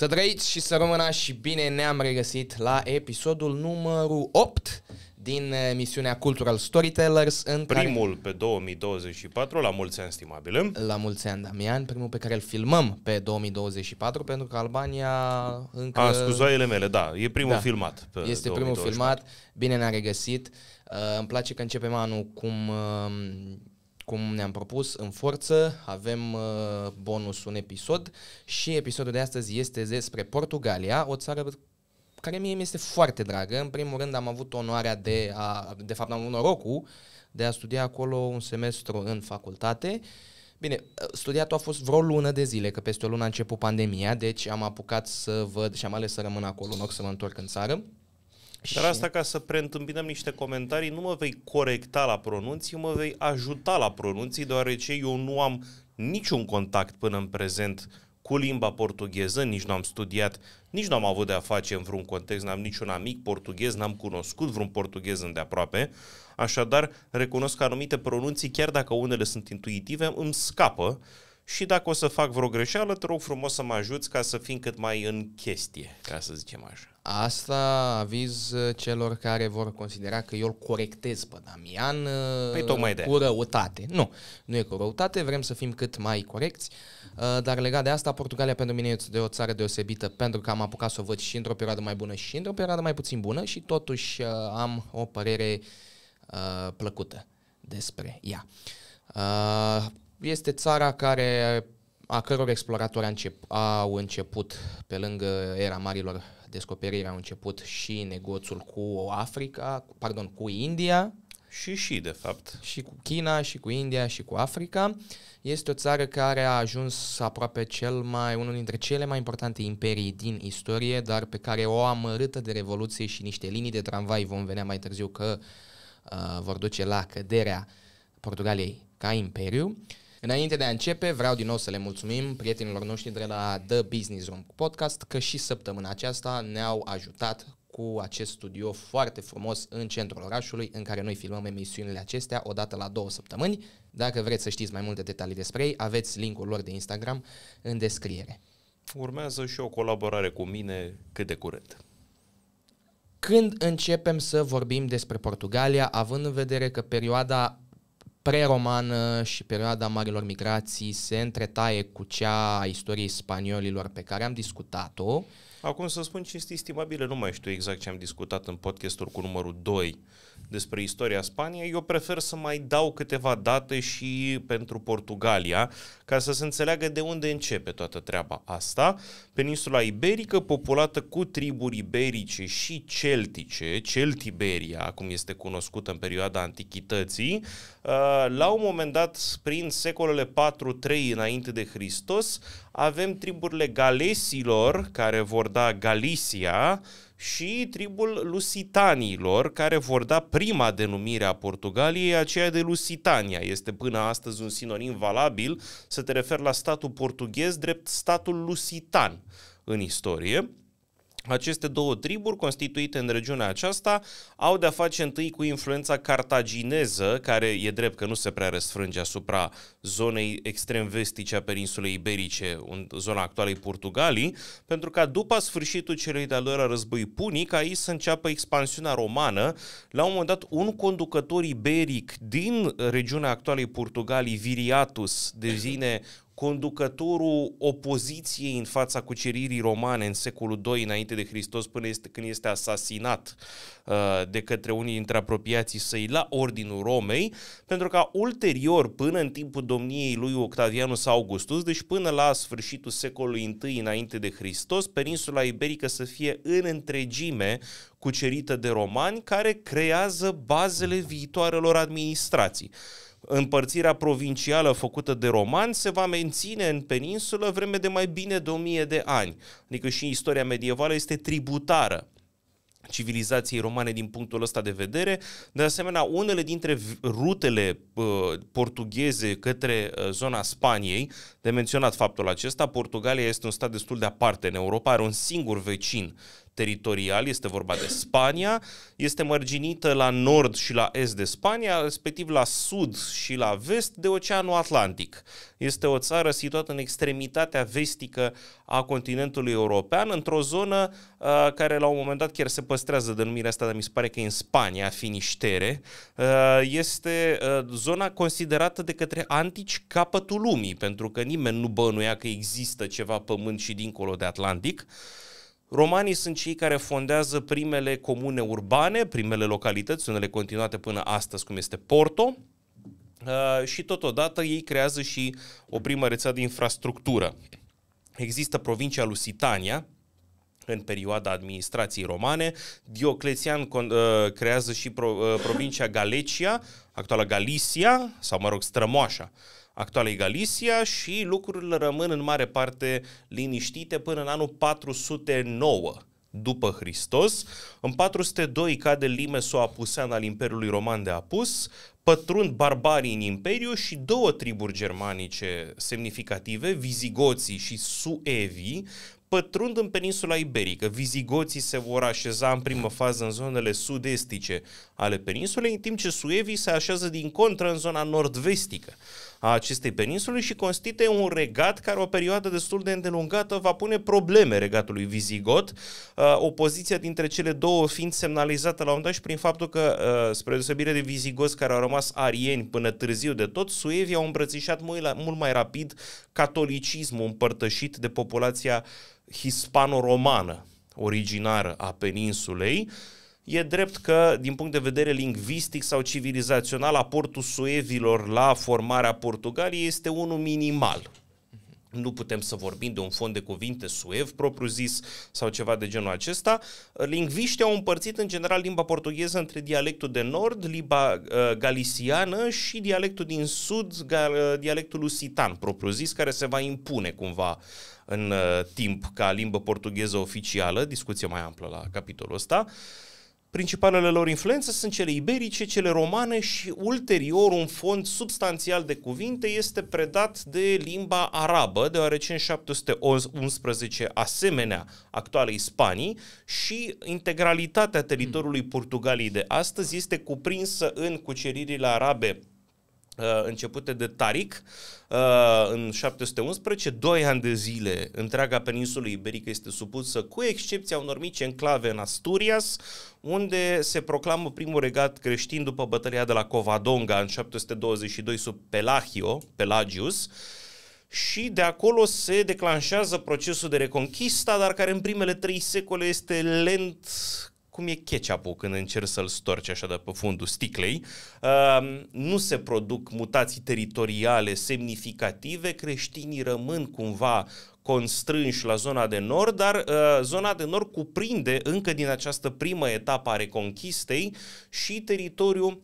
Să trăiți și să rămână și bine ne-am regăsit la episodul numărul 8 din eh, misiunea Cultural Storytellers. În primul care... pe 2024, la mulți ani, stimabile. La mulți ani, Damian, primul pe care îl filmăm pe 2024, pentru că Albania încă... A, scuzoaiele mele, da, e primul da. filmat. Pe este 2024. primul filmat, bine ne-a regăsit. Uh, îmi place că începem anul cum uh, cum ne-am propus, în forță, avem uh, bonus un episod și episodul de astăzi este despre Portugalia, o țară care mie mi este foarte dragă. În primul rând am avut onoarea de a, de fapt am avut norocul de a studia acolo un semestru în facultate. Bine, studiatul a fost vreo lună de zile, că peste o lună a început pandemia, deci am apucat să văd și am ales să rămân acolo în loc să mă întorc în țară. Dar asta ca să preîntâmpinăm niște comentarii, nu mă vei corecta la pronunții, mă vei ajuta la pronunții, deoarece eu nu am niciun contact până în prezent cu limba portugheză, nici nu am studiat, nici nu am avut de a face în vreun context, n-am niciun amic portughez, n-am cunoscut vreun portughez îndeaproape, așadar recunosc că anumite pronunții, chiar dacă unele sunt intuitive, îmi scapă și dacă o să fac vreo greșeală, te rog frumos să mă ajuți ca să fim cât mai în chestie, ca să zicem așa. Asta aviz celor care vor considera că eu îl corectez pe Damian păi, tocmai uh, cu de. răutate. Nu, nu e cu răutate, vrem să fim cât mai corecți, uh, dar legat de asta, Portugalia pentru mine este de o țară deosebită pentru că am apucat să o văd și într-o perioadă mai bună și într-o perioadă mai puțin bună și totuși uh, am o părere plăcută despre ea. Este țara care a căror exploratori au început pe lângă era marilor descoperirii au început și negoțul cu Africa, pardon, cu India, și și, de fapt. Și cu China, și cu India, și cu Africa. Este o țară care a ajuns aproape cel mai, unul dintre cele mai importante imperii din istorie, dar pe care o amărâtă de revoluție și niște linii de tramvai vom venea mai târziu că uh, vor duce la căderea Portugaliei ca imperiu. Uh, Înainte de a începe, vreau din nou să le mulțumim prietenilor noștri de la The Business Room Podcast că și săptămâna aceasta ne-au ajutat cu acest studio foarte frumos în centrul orașului în care noi filmăm emisiunile acestea o dată la două săptămâni. Dacă vreți să știți mai multe detalii despre ei, aveți linkul lor de Instagram în descriere. Urmează și o colaborare cu mine cât de curând. Când începem să vorbim despre Portugalia, având în vedere că perioada preromană și perioada marilor migrații se întretaie cu cea a istoriei spaniolilor pe care am discutat-o. Acum să spun ce este estimabilă, nu mai știu exact ce am discutat în podcastul cu numărul 2 despre istoria Spaniei, eu prefer să mai dau câteva date și pentru Portugalia, ca să se înțeleagă de unde începe toată treaba asta. Peninsula Iberică, populată cu triburi iberice și celtice, Celtiberia, cum este cunoscută în perioada Antichității, uh, la un moment dat, prin secolele 4-3 înainte de Hristos, avem triburile galesilor care vor da Galicia și tribul Lusitanilor care vor da prima denumire a Portugaliei, aceea de Lusitania. Este până astăzi un sinonim valabil să te referi la statul portughez drept statul lusitan în istorie. Aceste două triburi constituite în regiunea aceasta au de-a face întâi cu influența cartagineză, care e drept că nu se prea răsfrânge asupra zonei extrem vestice a peninsulei iberice, în zona actualei Portugalii, pentru ca după sfârșitul celui de-al doilea război punic, aici să înceapă expansiunea romană. La un moment dat, un conducător iberic din regiunea actualei Portugalii, Viriatus, devine conducătorul opoziției în fața cuceririi romane în secolul II înainte de Hristos până este, când este asasinat uh, de către unii dintre apropiații săi la Ordinul Romei, pentru ca ulterior, până în timpul domniei lui Octavianus Augustus, deci până la sfârșitul secolului I înainte de Hristos, peninsula iberică să fie în întregime cucerită de romani care creează bazele viitoarelor administrații. Împărțirea provincială făcută de romani se va menține în peninsulă vreme de mai bine de 1000 de ani. Adică și istoria medievală este tributară civilizației romane din punctul ăsta de vedere. De asemenea, unele dintre rutele uh, portugheze către uh, zona Spaniei, de menționat faptul acesta, Portugalia este un stat destul de aparte în Europa, are un singur vecin teritorial, este vorba de Spania, este mărginită la nord și la est de Spania, respectiv la sud și la vest de Oceanul Atlantic. Este o țară situată în extremitatea vestică a continentului european, într-o zonă uh, care la un moment dat chiar se păstrează denumirea asta, dar mi se pare că e în Spania, Finiștere. Uh, este uh, zona considerată de către antici capătul lumii, pentru că nimeni nu bănuia că există ceva pământ și dincolo de Atlantic. Uh, Romanii sunt cei care fondează primele comune urbane, primele localități, unele continuate până astăzi, cum este Porto, uh, și totodată ei creează și o primă rețea de infrastructură. Există provincia Lusitania, în perioada administrației romane. Dioclețian uh, creează și uh, provincia Galecia, actuala Galicia, sau mă rog, Strămoașa, actualei Galicia și lucrurile rămân în mare parte liniștite până în anul 409 după Hristos. În 402 cade Limesu Apusean al Imperiului Roman de Apus, pătrund barbarii în imperiu și două triburi germanice semnificative, vizigoții și suevii, pătrund în peninsula iberică, vizigoții se vor așeza în primă fază în zonele sud-estice ale peninsulei, în timp ce suevii se așează din contră în zona nord-vestică a acestei peninsule și constituie un regat care o perioadă destul de îndelungată va pune probleme regatului vizigot. Uh, opoziția dintre cele două fiind semnalizată la un dat și prin faptul că, uh, spre deosebire de vizigoți care au rămas arieni până târziu de tot, suevii au îmbrățișat mult mai rapid catolicismul împărtășit de populația hispano-romană originară a peninsulei, E drept că, din punct de vedere lingvistic sau civilizațional, aportul suevilor la formarea Portugaliei este unul minimal nu putem să vorbim de un fond de cuvinte suev propriu zis sau ceva de genul acesta. Lingviștii au împărțit în general limba portugheză între dialectul de nord, limba uh, galisiană și dialectul din sud, gal, uh, dialectul lusitan propriu zis, care se va impune cumva în uh, timp ca limbă portugheză oficială, discuție mai amplă la capitolul ăsta. Uh, Principalele lor influențe sunt cele iberice, cele romane și ulterior un fond substanțial de cuvinte este predat de limba arabă, deoarece în 711 asemenea actuale Spanii și integralitatea teritoriului Portugaliei de astăzi este cuprinsă în cuceririle arabe Uh, începute de Taric uh, în 711, doi ani de zile întreaga peninsulă iberică este supusă, cu excepția unor mici enclave în Asturias, unde se proclamă primul regat creștin după bătălia de la Covadonga în 722 sub Pelagio, Pelagius, și de acolo se declanșează procesul de reconchista, dar care în primele trei secole este lent cum e ketchup-ul când încerci să-l storci așa de pe fundul sticlei. Uh, nu se produc mutații teritoriale semnificative, creștinii rămân cumva constrânși la zona de nord, dar uh, zona de nord cuprinde încă din această primă etapă a reconchistei și teritoriul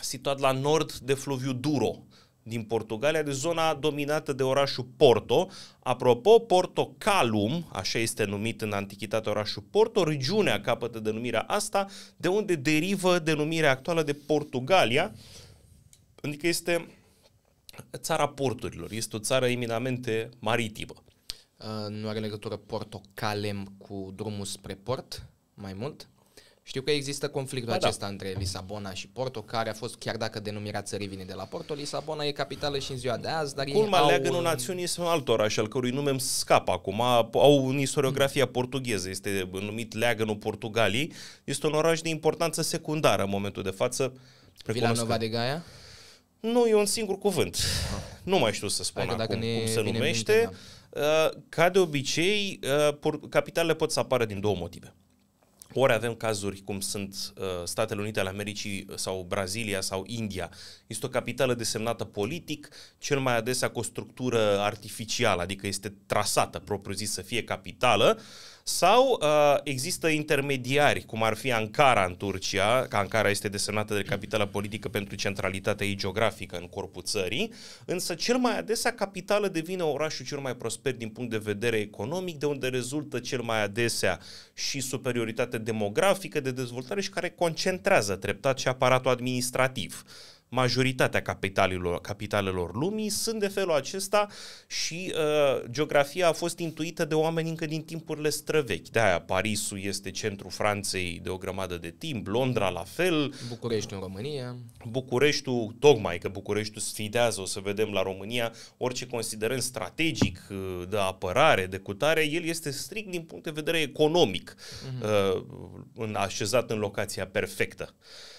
situat la nord de fluviu Duro, din Portugalia, de zona dominată de orașul Porto. Apropo, Porto Calum, așa este numit în antichitate orașul Porto, regiunea capătă denumirea asta, de unde derivă denumirea actuală de Portugalia, adică este țara porturilor, este o țară eminamente maritimă. Uh, nu are legătură Porto Calem cu drumul spre port mai mult? Știu că există conflictul da, acesta da. între Lisabona și Porto, care a fost, chiar dacă denumirea țării vine de la Porto, Lisabona e capitală și în ziua de azi, dar Culmea ei au... leagă un naționism altora și al cărui nume îmi scapă acum. Au în istoriografia portugheză, este numit Leagănul Portugalii. Este un oraș de importanță secundară în momentul de față. Villanova de Gaia? Nu, e un singur cuvânt. Ah. Nu mai știu să spun Adică acum dacă cum se numește. Minte, da. Uh, ca de obicei, uh, capitalele pot să apară din două motive. Ori avem cazuri cum sunt uh, Statele Unite ale Americii uh, sau Brazilia sau India. Este o capitală desemnată politic, cel mai adesea cu o structură artificială, adică este trasată propriu-zis să fie capitală, sau uh, există intermediari, cum ar fi Ankara în Turcia, că Ankara este desemnată de capitala politică pentru centralitatea ei geografică în corpul țării, însă cel mai adesea capitală devine orașul cel mai prosper din punct de vedere economic, de unde rezultă cel mai adesea și superioritate demografică de dezvoltare și care concentrează treptat și aparatul administrativ majoritatea capitalelor, capitalelor lumii sunt de felul acesta și uh, geografia a fost intuită de oameni încă din timpurile străvechi. De-aia Parisul este centrul Franței de o grămadă de timp, Londra la fel. București în România. Bucureștiul, tocmai că Bucureștiul sfidează, o să vedem la România, orice considerăm strategic, uh, de apărare, de cutare, el este strict din punct de vedere economic, uh-huh. uh, așezat în locația perfectă. Uh,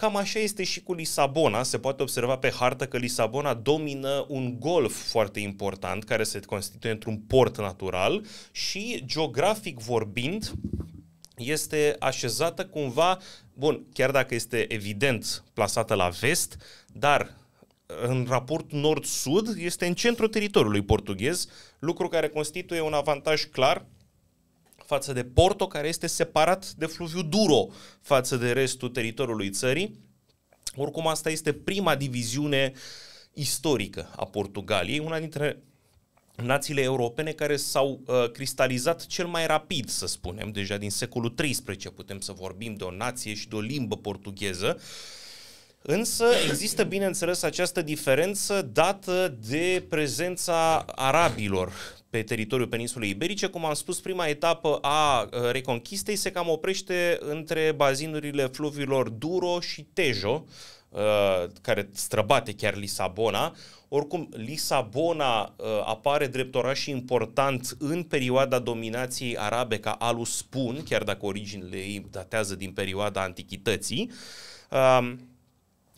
Cam așa este și cu Lisabona. Se poate observa pe hartă că Lisabona domină un golf foarte important care se constituie într-un port natural și geografic vorbind este așezată cumva, bun, chiar dacă este evident plasată la vest, dar uh, în raport nord-sud este în centrul teritoriului portughez, lucru care constituie un avantaj clar față de Porto, care este separat de fluviul Duro față de restul teritoriului țării. Oricum, asta este prima diviziune istorică a Portugaliei, una dintre națiile europene care s-au uh, cristalizat cel mai rapid, să spunem, deja din secolul XIII putem să vorbim de o nație și de o limbă portugheză. Uh, Însă există, bineînțeles, această diferență dată de prezența arabilor pe teritoriul peninsulei iberice. Cum am spus, prima etapă a reconchistei se cam oprește între bazinurile fluviilor Duro și Tejo, care străbate chiar Lisabona. Oricum, Lisabona apare drept oraș important în perioada dominației arabe ca Aluspun, chiar dacă originile ei datează din perioada antichității.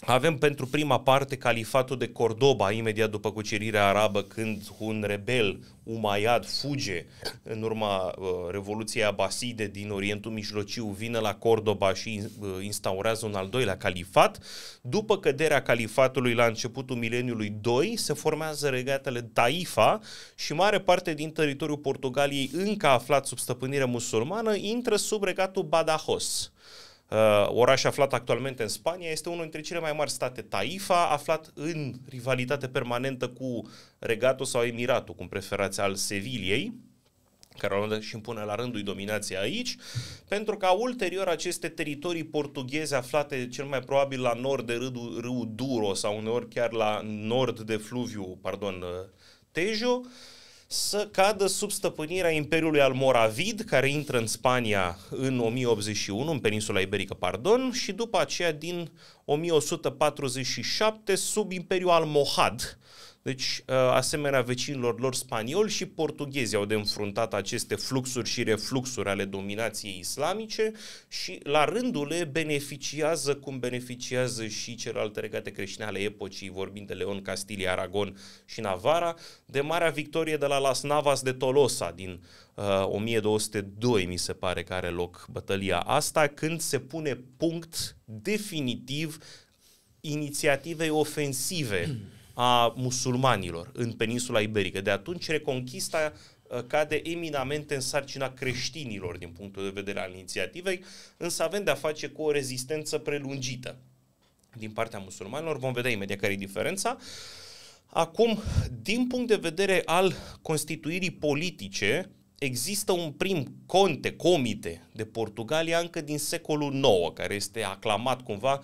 Avem pentru prima parte califatul de Cordoba, imediat după cucerirea arabă, când un rebel, Umayyad, fuge în urma uh, Revoluției Abaside din Orientul Mijlociu, vine la Cordoba și uh, instaurează un al doilea califat. După căderea califatului la începutul mileniului 2, se formează regatele Taifa și mare parte din teritoriul Portugaliei, încă aflat sub stăpânire musulmană, intră sub regatul Badajoz. Uh, oraș aflat actualmente în Spania este unul dintre cele mai mari state. Taifa, aflat în rivalitate permanentă cu Regatul sau Emiratul, cum preferați, al Seviliei, care Olanda și impune la rândul dominația aici, pentru ca ulterior aceste teritorii portugheze aflate cel mai probabil la nord de râul, râul Duro sau uneori chiar la nord de fluviu, pardon, uh, Tejo, uh, să cadă sub stăpânirea Imperiului al Moravid, care intră în Spania în 1081, în peninsula iberică, pardon, și după aceea din 1147 sub Imperiul al Mohad, deci, uh, asemenea vecinilor lor spanioli și portughezi au de înfruntat aceste fluxuri și refluxuri ale dominației islamice și, la rândul ei, beneficiază cum beneficiază și celelalte regate creștine ale epocii, vorbind de Leon, Castilia, Aragon și Navara, de marea victorie de la Las Navas de Tolosa din uh, 1202, mi se pare că are loc bătălia asta, când se pune punct definitiv inițiativei ofensive a musulmanilor în peninsula iberică. De atunci, Reconquista uh, cade eminamente în sarcina creștinilor din punctul de vedere al inițiativei, însă avem de-a face cu o rezistență prelungită din partea musulmanilor. Vom vedea imediat care e diferența. Acum, din punct de vedere al constituirii politice, există un prim conte, comite de Portugalia încă din secolul IX, care este aclamat cumva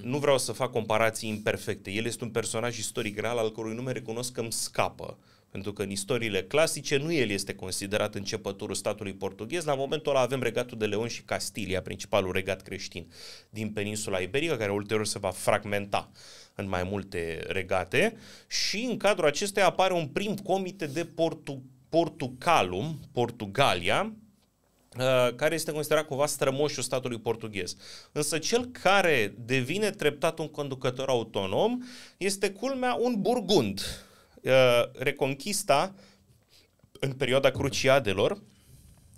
Hmm. nu vreau să fac comparații imperfecte. El este un personaj istoric real al cărui nume recunosc că îmi scapă. Pentru că în istoriile clasice nu el este considerat începătorul statului portughez. La momentul ăla avem regatul de Leon și Castilia, principalul regat creștin din peninsula iberică, care ulterior se va fragmenta în mai multe regate. Și în cadrul acesteia apare un prim comite de Portu- Portucalum, Portugalia, Uh, care este considerat cumva strămoșul statului portughez. Însă cel care devine treptat un conducător autonom este culmea un burgund. Uh, Reconquista, în perioada cruciadelor,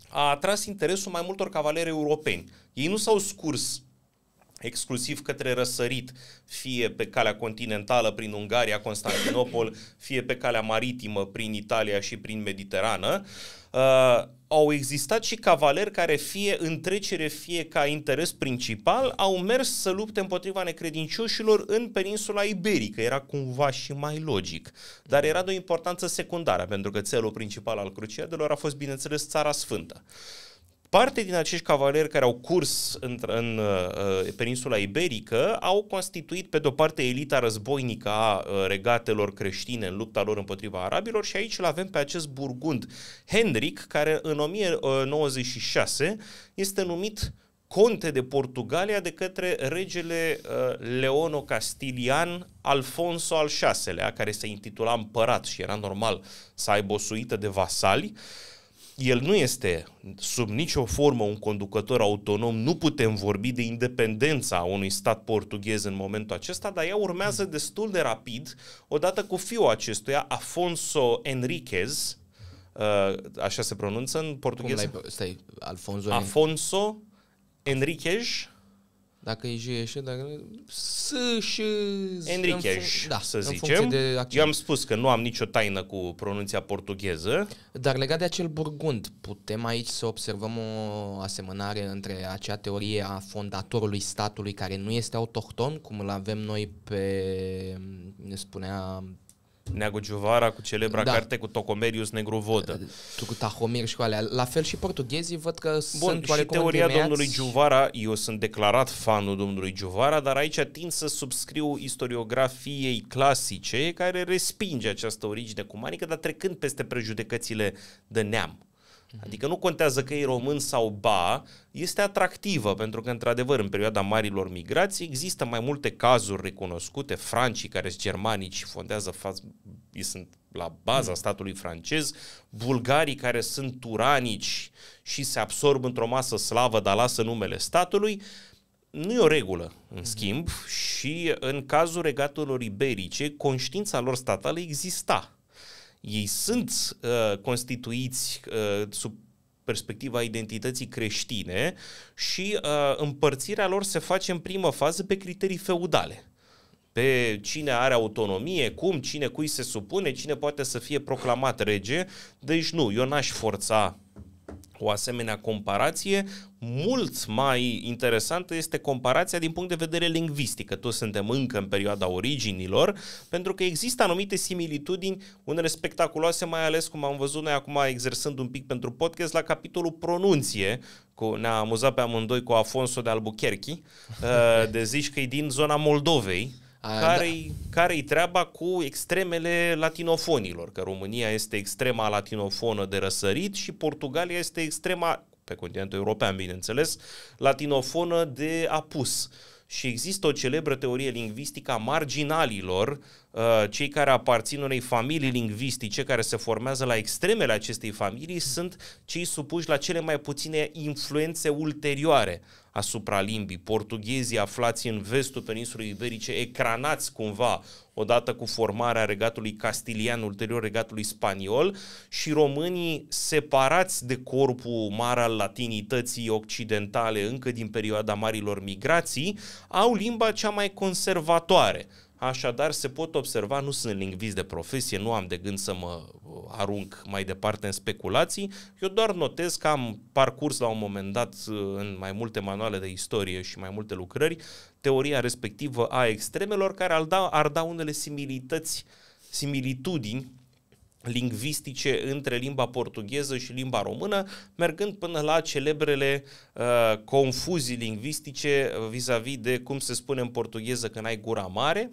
a atras interesul mai multor cavaleri europeni. Ei nu s-au scurs exclusiv către răsărit, fie pe calea continentală prin Ungaria, Constantinopol, fie pe calea maritimă prin Italia și prin Mediterană. Uh, au existat și cavaleri care fie în trecere, fie ca interes principal, au mers să lupte împotriva necredincioșilor în peninsula iberică. Era cumva și mai logic. Dar era de o importanță secundară, pentru că țelul principal al cruciadelor a fost, bineînțeles, Țara Sfântă. Parte din acești cavaleri care au curs în, în uh, peninsula iberică au constituit, pe de-o parte, elita războinică a uh, regatelor creștine în lupta lor împotriva arabilor și aici îl avem pe acest burgund, Hendrik care în 1096 este numit conte de Portugalia de către regele uh, Leono Castilian Alfonso al VI-lea, care se intitula împărat și era normal să aibă o suită de vasali. Uh, el nu este sub nicio formă un conducător autonom, nu putem vorbi de independența unui stat portughez în momentul acesta, dar ea urmează destul de rapid, odată cu fiul acestuia, Afonso Enriquez, uh, așa se pronunță în portughez. Stai, Alfonso... Afonso Enriquez, dacă e și, dacă S și fun... da, să zicem. De accent. Eu am spus că nu am nicio taină cu pronunția portugheză. Dar legat de acel burgund, putem aici să observăm o asemănare între acea teorie a fondatorului statului care nu este autohton, cum îl avem noi pe, ne spunea Neagu Giuvara cu celebra da. carte cu Tocomerius Negru Vodă. Da, cu Tahomir și cu alea. La fel și portughezii văd că Bun, sunt și teoria întemeiați... domnului Giuvara, eu sunt declarat fanul domnului Giuvara, dar aici tind să subscriu istoriografiei clasice care respinge această origine cumanică, dar trecând peste prejudecățile de neam. Mhm. Adică nu contează că e român sau ba, este atractivă, pentru că, într-adevăr, în perioada marilor migrații există mai multe cazuri recunoscute, francii care sunt germanici și fondează, fa- sunt la baza mhm. statului francez, bulgarii care sunt turanici și se absorb într-o masă slavă, dar lasă numele statului, nu e o regulă, în mhm. schimb, și în cazul regatelor iberice, conștiința lor statală exista ei sunt uh, constituiți uh, sub perspectiva identității creștine și uh, împărțirea lor se face în primă fază pe criterii feudale pe cine are autonomie, cum, cine cui se supune, cine poate să fie proclamat rege. Deci nu, eu n-aș forța o asemenea comparație, mult mai interesantă este comparația din punct de vedere lingvistic, că toți suntem încă în perioada originilor, pentru că există anumite similitudini, unele spectaculoase, mai ales cum am văzut noi acum exersând un pic pentru podcast la capitolul pronunție, cu, ne-a amuzat pe amândoi cu Afonso de Albuquerque, uh, de zici că e din zona Moldovei, da. care-i, da. care-i treaba cu extremele latinofonilor, că România este extrema latinofonă de răsărit și Portugalia este extrema, pe continentul european bineînțeles, latinofonă de apus. Și există o celebră teorie lingvistică a marginalilor, Uh, cei care aparțin unei familii lingvistice care se formează la extremele acestei familii sunt cei supuși la cele mai puține influențe ulterioare asupra limbii. Portughezii aflați în vestul peninsulei iberice, ecranați cumva odată cu formarea regatului castilian, ulterior regatului spaniol și românii separați de corpul mare al latinității occidentale încă din perioada marilor migrații, au limba cea mai conservatoare – Așadar, se pot observa, nu sunt lingvist de profesie, nu am de gând să mă uh, arunc mai departe în speculații, eu doar notez că am parcurs la un moment dat uh, în mai multe manuale de istorie și mai multe lucrări teoria respectivă a extremelor care ar da, ar da unele similități, similitudini lingvistice între limba portugheză și limba română, mergând până la celebrele uh, confuzii lingvistice uh, vis-a-vis de cum se spune în portugheză când ai gura mare,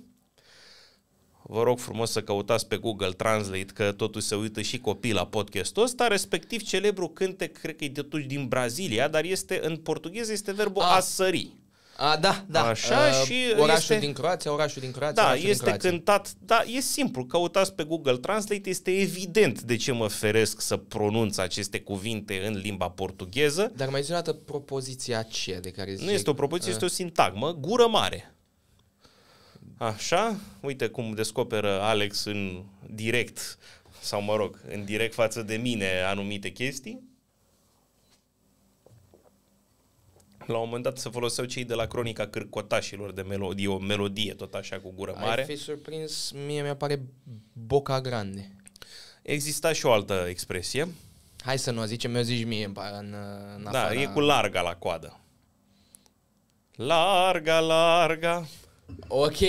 vă rog frumos să căutați pe Google Translate, că totuși se uită și copii la podcastul ăsta, respectiv celebru cântec, cred că e de totuși din Brazilia, dar este în portughez, este verbul a, ah. a sări. A, da, da. Așa a, uh, și orașul este... din Croația, orașul din Croația. Da, este din Croația. cântat, da, e simplu, căutați pe Google Translate, este evident de ce mă feresc să pronunț aceste cuvinte în limba portugheză. Dar mai zi o dată propoziția ce de care zic. Nu este o propoziție, a... este o sintagmă, gură mare. Așa, uite cum descoperă Alex în direct, sau mă rog, în direct față de mine anumite chestii. La un moment dat se foloseau cei de la cronica cârcotașilor de melodie, o melodie tot așa cu gură mare. Ai fi surprins, mie mi apare boca grande. Exista și o altă expresie. Hai să nu o zicem, mi-o zici mie în, în, în da, afara... Da, e cu larga la coadă. Larga, larga. Ok,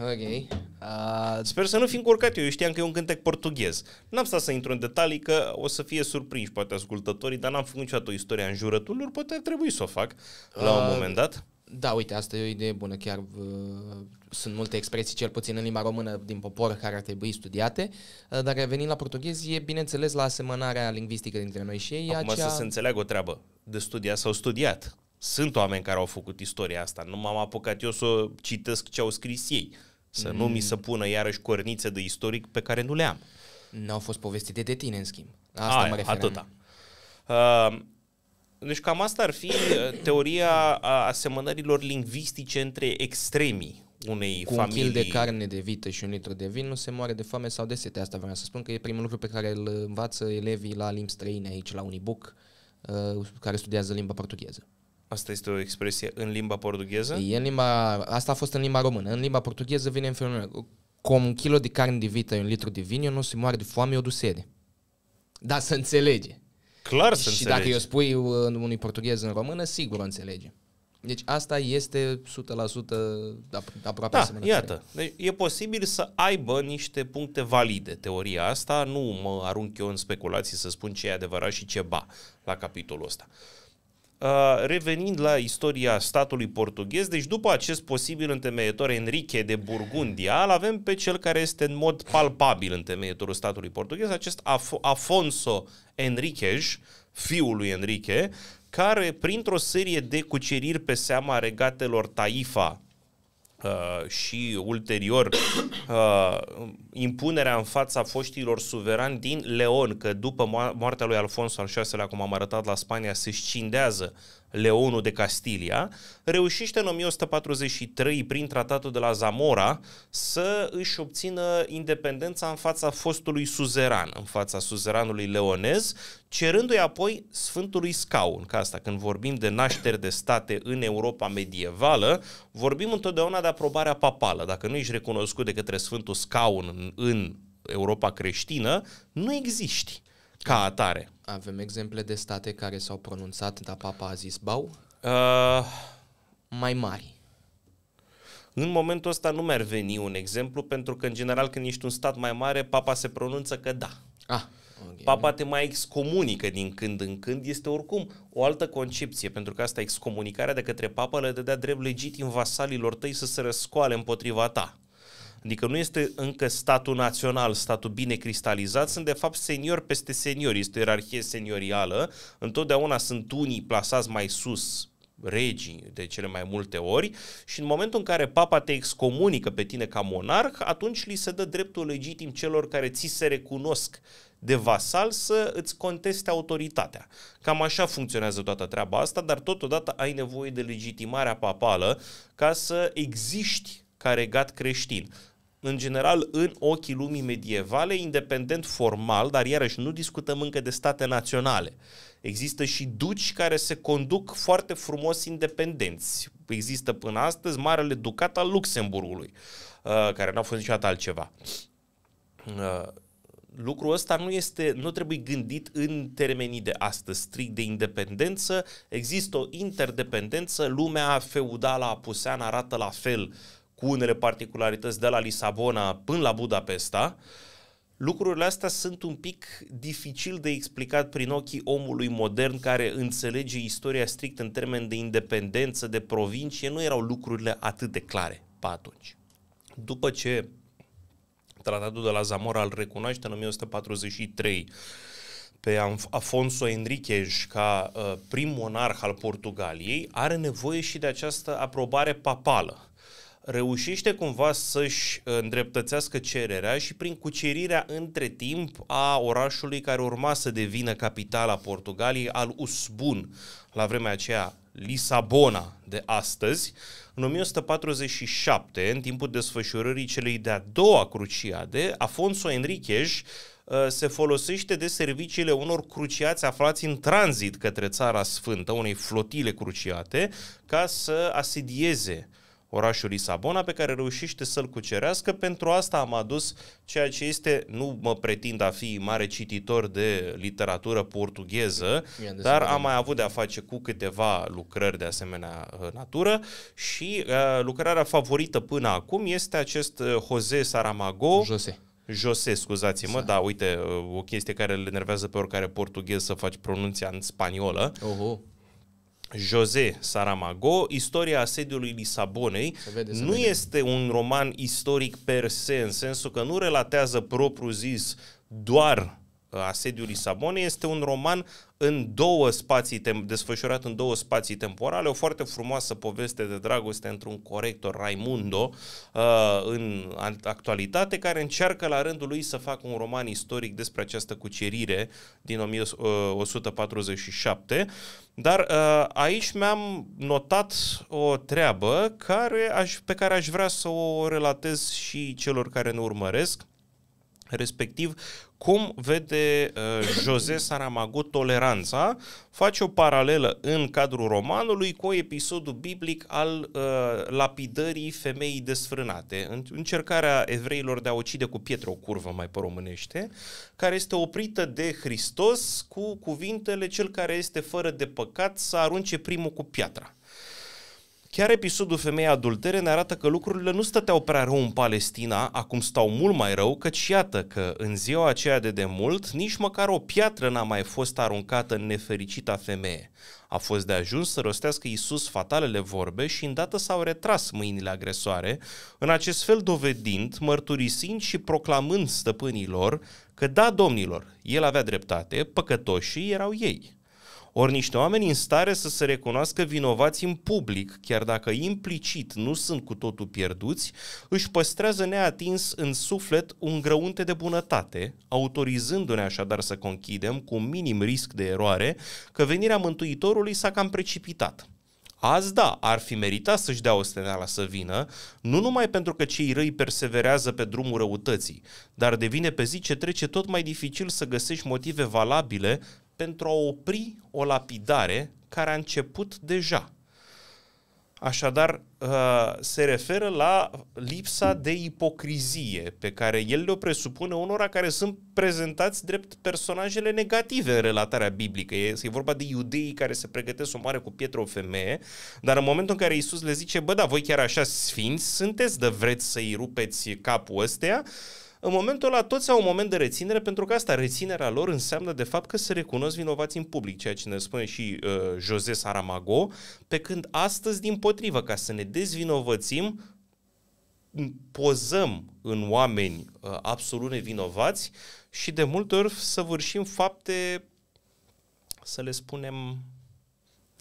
ok. Uh... Sper să nu fi încurcat eu. Eu știam că e un cântec portughez. N-am stat să intru în detalii că o să fie surprinși poate ascultătorii, dar n-am făcut niciodată o istorie în lor. poate ar trebui să o fac uh... la un uh, moment dat. Da, uite, asta e o idee bună. Chiar uh, sunt multe expresii, cel puțin în limba română, din popor, care ar trebui studiate, uh, dar revenind la portughez, e bineînțeles la asemănarea lingvistică dintre noi și ei. Acum acea... să se înțeleagă o treabă. De studia sau studiat. Sunt oameni care au făcut istoria asta, nu m-am apucat eu să citesc ce au scris ei. Să mm. nu mi mm. se pună iarăși cornițe de istoric pe care nu le am. Nu au fost povestite de tine, în schimb. asta Aia, mă referam. Atâta. Uh, deci cam asta ar fi uh, teoria asemănărilor lingvistice între extremii unei Cu familii. un kil de carne de vită și un litru de vin nu se moare de foame sau de sete. Asta vreau să spun că e primul lucru pe care îl învață elevii la limbi străine aici la Unibuc, uh, care studiază limba portugheză. Asta este o expresie în limba portugheză? E în limba, asta a fost în limba română. În limba portugheză vine în felul Cum un kilo de carne de vită un litru de vin, eu nu se moare de foame, eu du sede. Dar să înțelege. Clar să Și înțelege. dacă eu spui uh, unui portughez în română, sigur o înțelege. Deci asta este 100% aproape da, iată. Deci e posibil să aibă niște puncte valide teoria asta, nu mă arunc eu în speculații să spun ce e adevărat și ce ba la capitolul ăsta. Uh, Uh, revenind la istoria statului portughez, deci după acest posibil întemeietor Enrique de Burgundia, îl avem pe cel care este în mod palpabil întemeietorul statului portughez, acest Af- Afonso Enriquez, fiul lui Enrique, care printr-o serie de cuceriri pe seama regatelor Taifa uh, și ulterior uh, impunerea în fața foștilor suverani din Leon, că după moartea lui Alfonso al VI-lea, cum am arătat la Spania, se scindează Leonul de Castilia, reușește în 1143, prin tratatul de la Zamora, să își obțină independența în fața fostului suzeran, în fața suzeranului leonez, cerându-i apoi Sfântului Scaun. Ca asta, când vorbim de nașteri de state în Europa medievală, vorbim întotdeauna de aprobarea papală. Dacă nu ești recunoscut de către Sfântul Scaun în Europa creștină, nu existi ca atare. Avem exemple de state care s-au pronunțat, dar papa a zis bau? Uh, mai mari. În momentul ăsta nu mi-ar veni un exemplu, pentru că, în general, când ești un stat mai mare, papa se pronunță că da. Ah, okay. Papa te mai excomunică din când în când, este oricum o altă concepție, pentru că asta excomunicarea de către papa le dădea drept legitim vasalilor tăi să se răscoale împotriva ta. Adică nu este încă statul național, statul bine cristalizat, sunt de fapt senior peste seniori, este o ierarhie seniorială, întotdeauna sunt unii plasați mai sus regii de cele mai multe ori și în momentul în care papa te excomunică pe tine ca monarh, atunci li se dă dreptul legitim celor care ți se recunosc de vasal să îți conteste autoritatea. Cam așa funcționează toată treaba asta, dar totodată ai nevoie de legitimarea papală ca să existi ca regat creștin. În general, în ochii lumii medievale, independent formal, dar iarăși nu discutăm încă de state naționale. Există și duci care se conduc foarte frumos independenți. Există până astăzi Marele Ducat al Luxemburgului, uh, care n-a fost niciodată altceva uh, lucrul ăsta nu este, nu trebuie gândit în termenii de astăzi, strict de independență, există o interdependență, lumea feudală apuseană arată la fel cu unele particularități de la Lisabona până la Budapesta, lucrurile astea sunt un pic dificil de explicat prin ochii omului modern care înțelege istoria strict în termen de independență, de provincie, nu erau lucrurile atât de clare pe atunci. După ce tratatul de la Zamora îl recunoaște în 1143 pe Afonso Enriquez ca uh, prim monarh al Portugaliei, are nevoie și de această aprobare papală reușește cumva să-și uh, îndreptățească cererea și prin cucerirea între timp a orașului care urma să devină capitala Portugaliei, al Usbun, la vremea aceea Lisabona de astăzi, în 1147, în timpul desfășurării celei de-a doua cruciade, Afonso Enriquez uh, se folosește de serviciile unor cruciați aflați în tranzit către Țara Sfântă, unei flotile cruciate, ca să asedieze orașul Lisabona, pe care reușește să-l cucerească. Pentru asta am adus ceea ce este, nu mă pretind a fi mare cititor de literatură portugheză, dar am mai avut de-a face cu câteva lucrări de asemenea uh, natură și uh, lucrarea favorită până acum este acest uh, Jose Saramago. Jose. Jose, scuzați-mă, da, uite, uh, o chestie care le nervează pe oricare portughez să faci pronunția în spaniolă. Oho. José Saramago, Istoria asediului Lisabonei, vede, nu vede. este un roman istoric per se, în sensul că nu relatează propriu zis doar Asediul Lisabonei este un roman în două spații tem- desfășurat în două spații temporale, o foarte frumoasă poveste de dragoste într-un corector Raimundo uh, în actualitate, care încearcă la rândul lui să facă un roman istoric despre această cucerire din 1147. Dar uh, aici mi-am notat o treabă care aș, pe care aș vrea să o relatez și celor care ne urmăresc Respectiv, cum vede uh, Jose Saramago toleranța, face o paralelă în cadrul romanului cu episodul biblic al uh, lapidării femeii desfrânate, încercarea evreilor de a ucide cu pietre o curvă, mai pe românește, care este oprită de Hristos cu cuvintele cel care este fără de păcat să arunce primul cu piatra. Chiar episodul Femeia Adultere ne arată că lucrurile nu stăteau prea rău în Palestina, acum stau mult mai rău, căci iată că în ziua aceea de demult nici măcar o piatră n-a mai fost aruncată în nefericita femeie. A fost de ajuns să rostească Iisus fatalele vorbe și îndată s-au retras mâinile agresoare, în acest fel dovedind, mărturisind și proclamând stăpânilor că da, domnilor, el avea dreptate, păcătoșii erau ei. Ori niște oameni în stare să se recunoască vinovați în public, chiar dacă implicit nu sunt cu totul pierduți, își păstrează neatins în suflet un grăunte de bunătate, autorizându-ne așadar să conchidem cu minim risc de eroare că venirea Mântuitorului s-a cam precipitat. Azi, da, ar fi meritat să-și dea osteneala să vină, nu numai pentru că cei răi perseverează pe drumul răutății, dar devine pe zi ce trece tot mai dificil să găsești motive valabile pentru a opri o lapidare care a început deja. Așadar, uh, se referă la lipsa de ipocrizie pe care el le-o presupune unora care sunt prezentați drept personajele negative în relatarea biblică. E, e vorba de iudeii care se pregătesc să mare cu pietre o femeie, dar în momentul în care Isus le zice, bă, da, voi chiar așa sfinți sunteți, de vreți să-i rupeți capul ăsteia, uh, în momentul ăla toți au un moment de reținere, pentru că asta, reținerea lor înseamnă de fapt că se recunosc vinovați în public, ceea ce ne spune și uh, Jose Saramago, pe când astăzi, din potrivă, ca să ne dezvinovățim, pozăm în oameni uh, absolut nevinovați și de multe ori săvârșim fapte, să le spunem,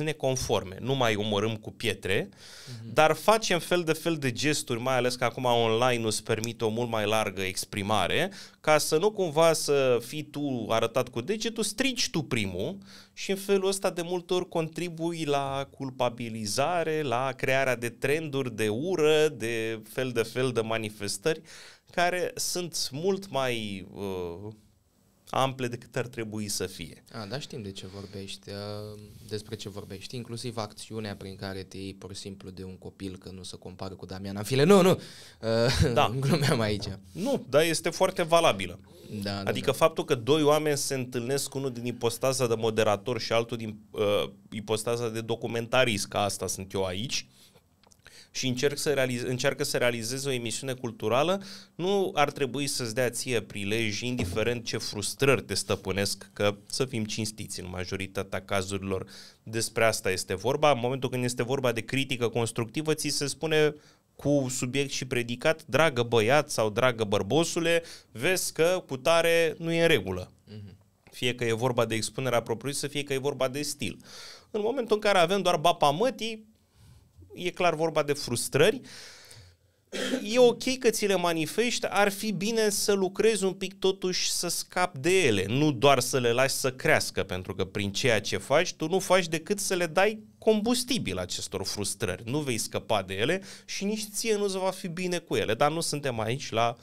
neconforme. Nu mai umorâm cu pietre, mm-hmm. dar facem fel de fel de gesturi, mai ales că acum online îți permite o mult mai largă exprimare, ca să nu cumva să fii tu arătat cu degetul, strici tu primul și în felul ăsta de multe ori contribui la culpabilizare, la crearea de trenduri de ură, de fel de fel de manifestări care sunt mult mai uh, ample decât ar trebui să fie. A, da, știm de ce vorbești, despre ce vorbești, inclusiv acțiunea prin care te iei pur și simplu de un copil, că nu se compară cu Damian File. Nu, nu, da. glumeam aici. Nu, dar este foarte valabilă. Da, da adică da, da. faptul că doi oameni se întâlnesc, unul din ipostaza de moderator și altul din uh, ipostaza de documentarist, ca asta sunt eu aici, uh, și încerc să realize, încearcă să realizeze o emisiune culturală, nu ar trebui să-ți dea ție prilej, indiferent ce frustrări te stăpânesc, că să fim cinstiți în majoritatea cazurilor. Despre asta este vorba. În momentul când este vorba de critică constructivă, ți se spune cu subiect și predicat, dragă băiat sau dragă bărbosule, vezi că cu tare nu e în regulă. Mhm. Fie că e vorba de expunerea propriu să fie că e vorba de stil. În momentul în care avem doar mătii, e clar vorba de frustrări, e ok că ți le manifeste, ar fi bine să lucrezi un pic totuși să scapi de ele, nu doar să le lași să crească, pentru că prin ceea ce faci, tu nu faci decât să le dai combustibil acestor frustrări. Nu vei scăpa de ele și nici ție nu se va fi bine cu ele, dar nu suntem aici la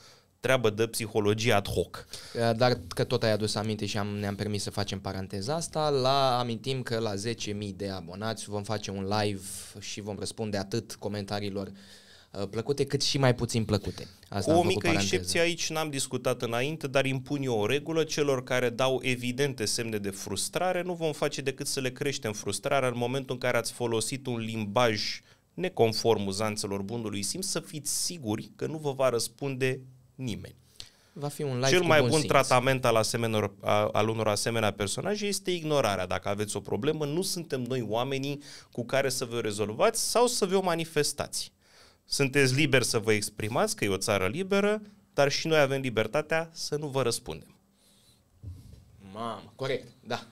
treabă de psihologie ad hoc. Eh, dar că tot ai adus aminte și am, ne-am permis să facem paranteza asta, la amintim că la 10.000 de abonați vom face un live și vom răspunde atât comentariilor eh, plăcute, cât și mai puțin plăcute. Asta Cu o mică paranteză. excepție aici n-am discutat înainte, dar impun eu o regulă celor care dau evidente semne de frustrare, nu vom face decât să le creștem frustrarea în momentul în care ați folosit un limbaj neconform uzanțelor bunului simț, să fiți siguri că nu vă va răspunde nimeni. Va fi un live Cel mai bun, bun tratament al, asemenor, al unor asemenea personaje este ignorarea. Dacă aveți o problemă, nu suntem noi oamenii cu care să vă rezolvați sau să vă manifestați. Sunteți liberi să vă exprimați, că e o țară liberă, dar și noi avem libertatea să nu vă răspundem. Mamă, corect, da.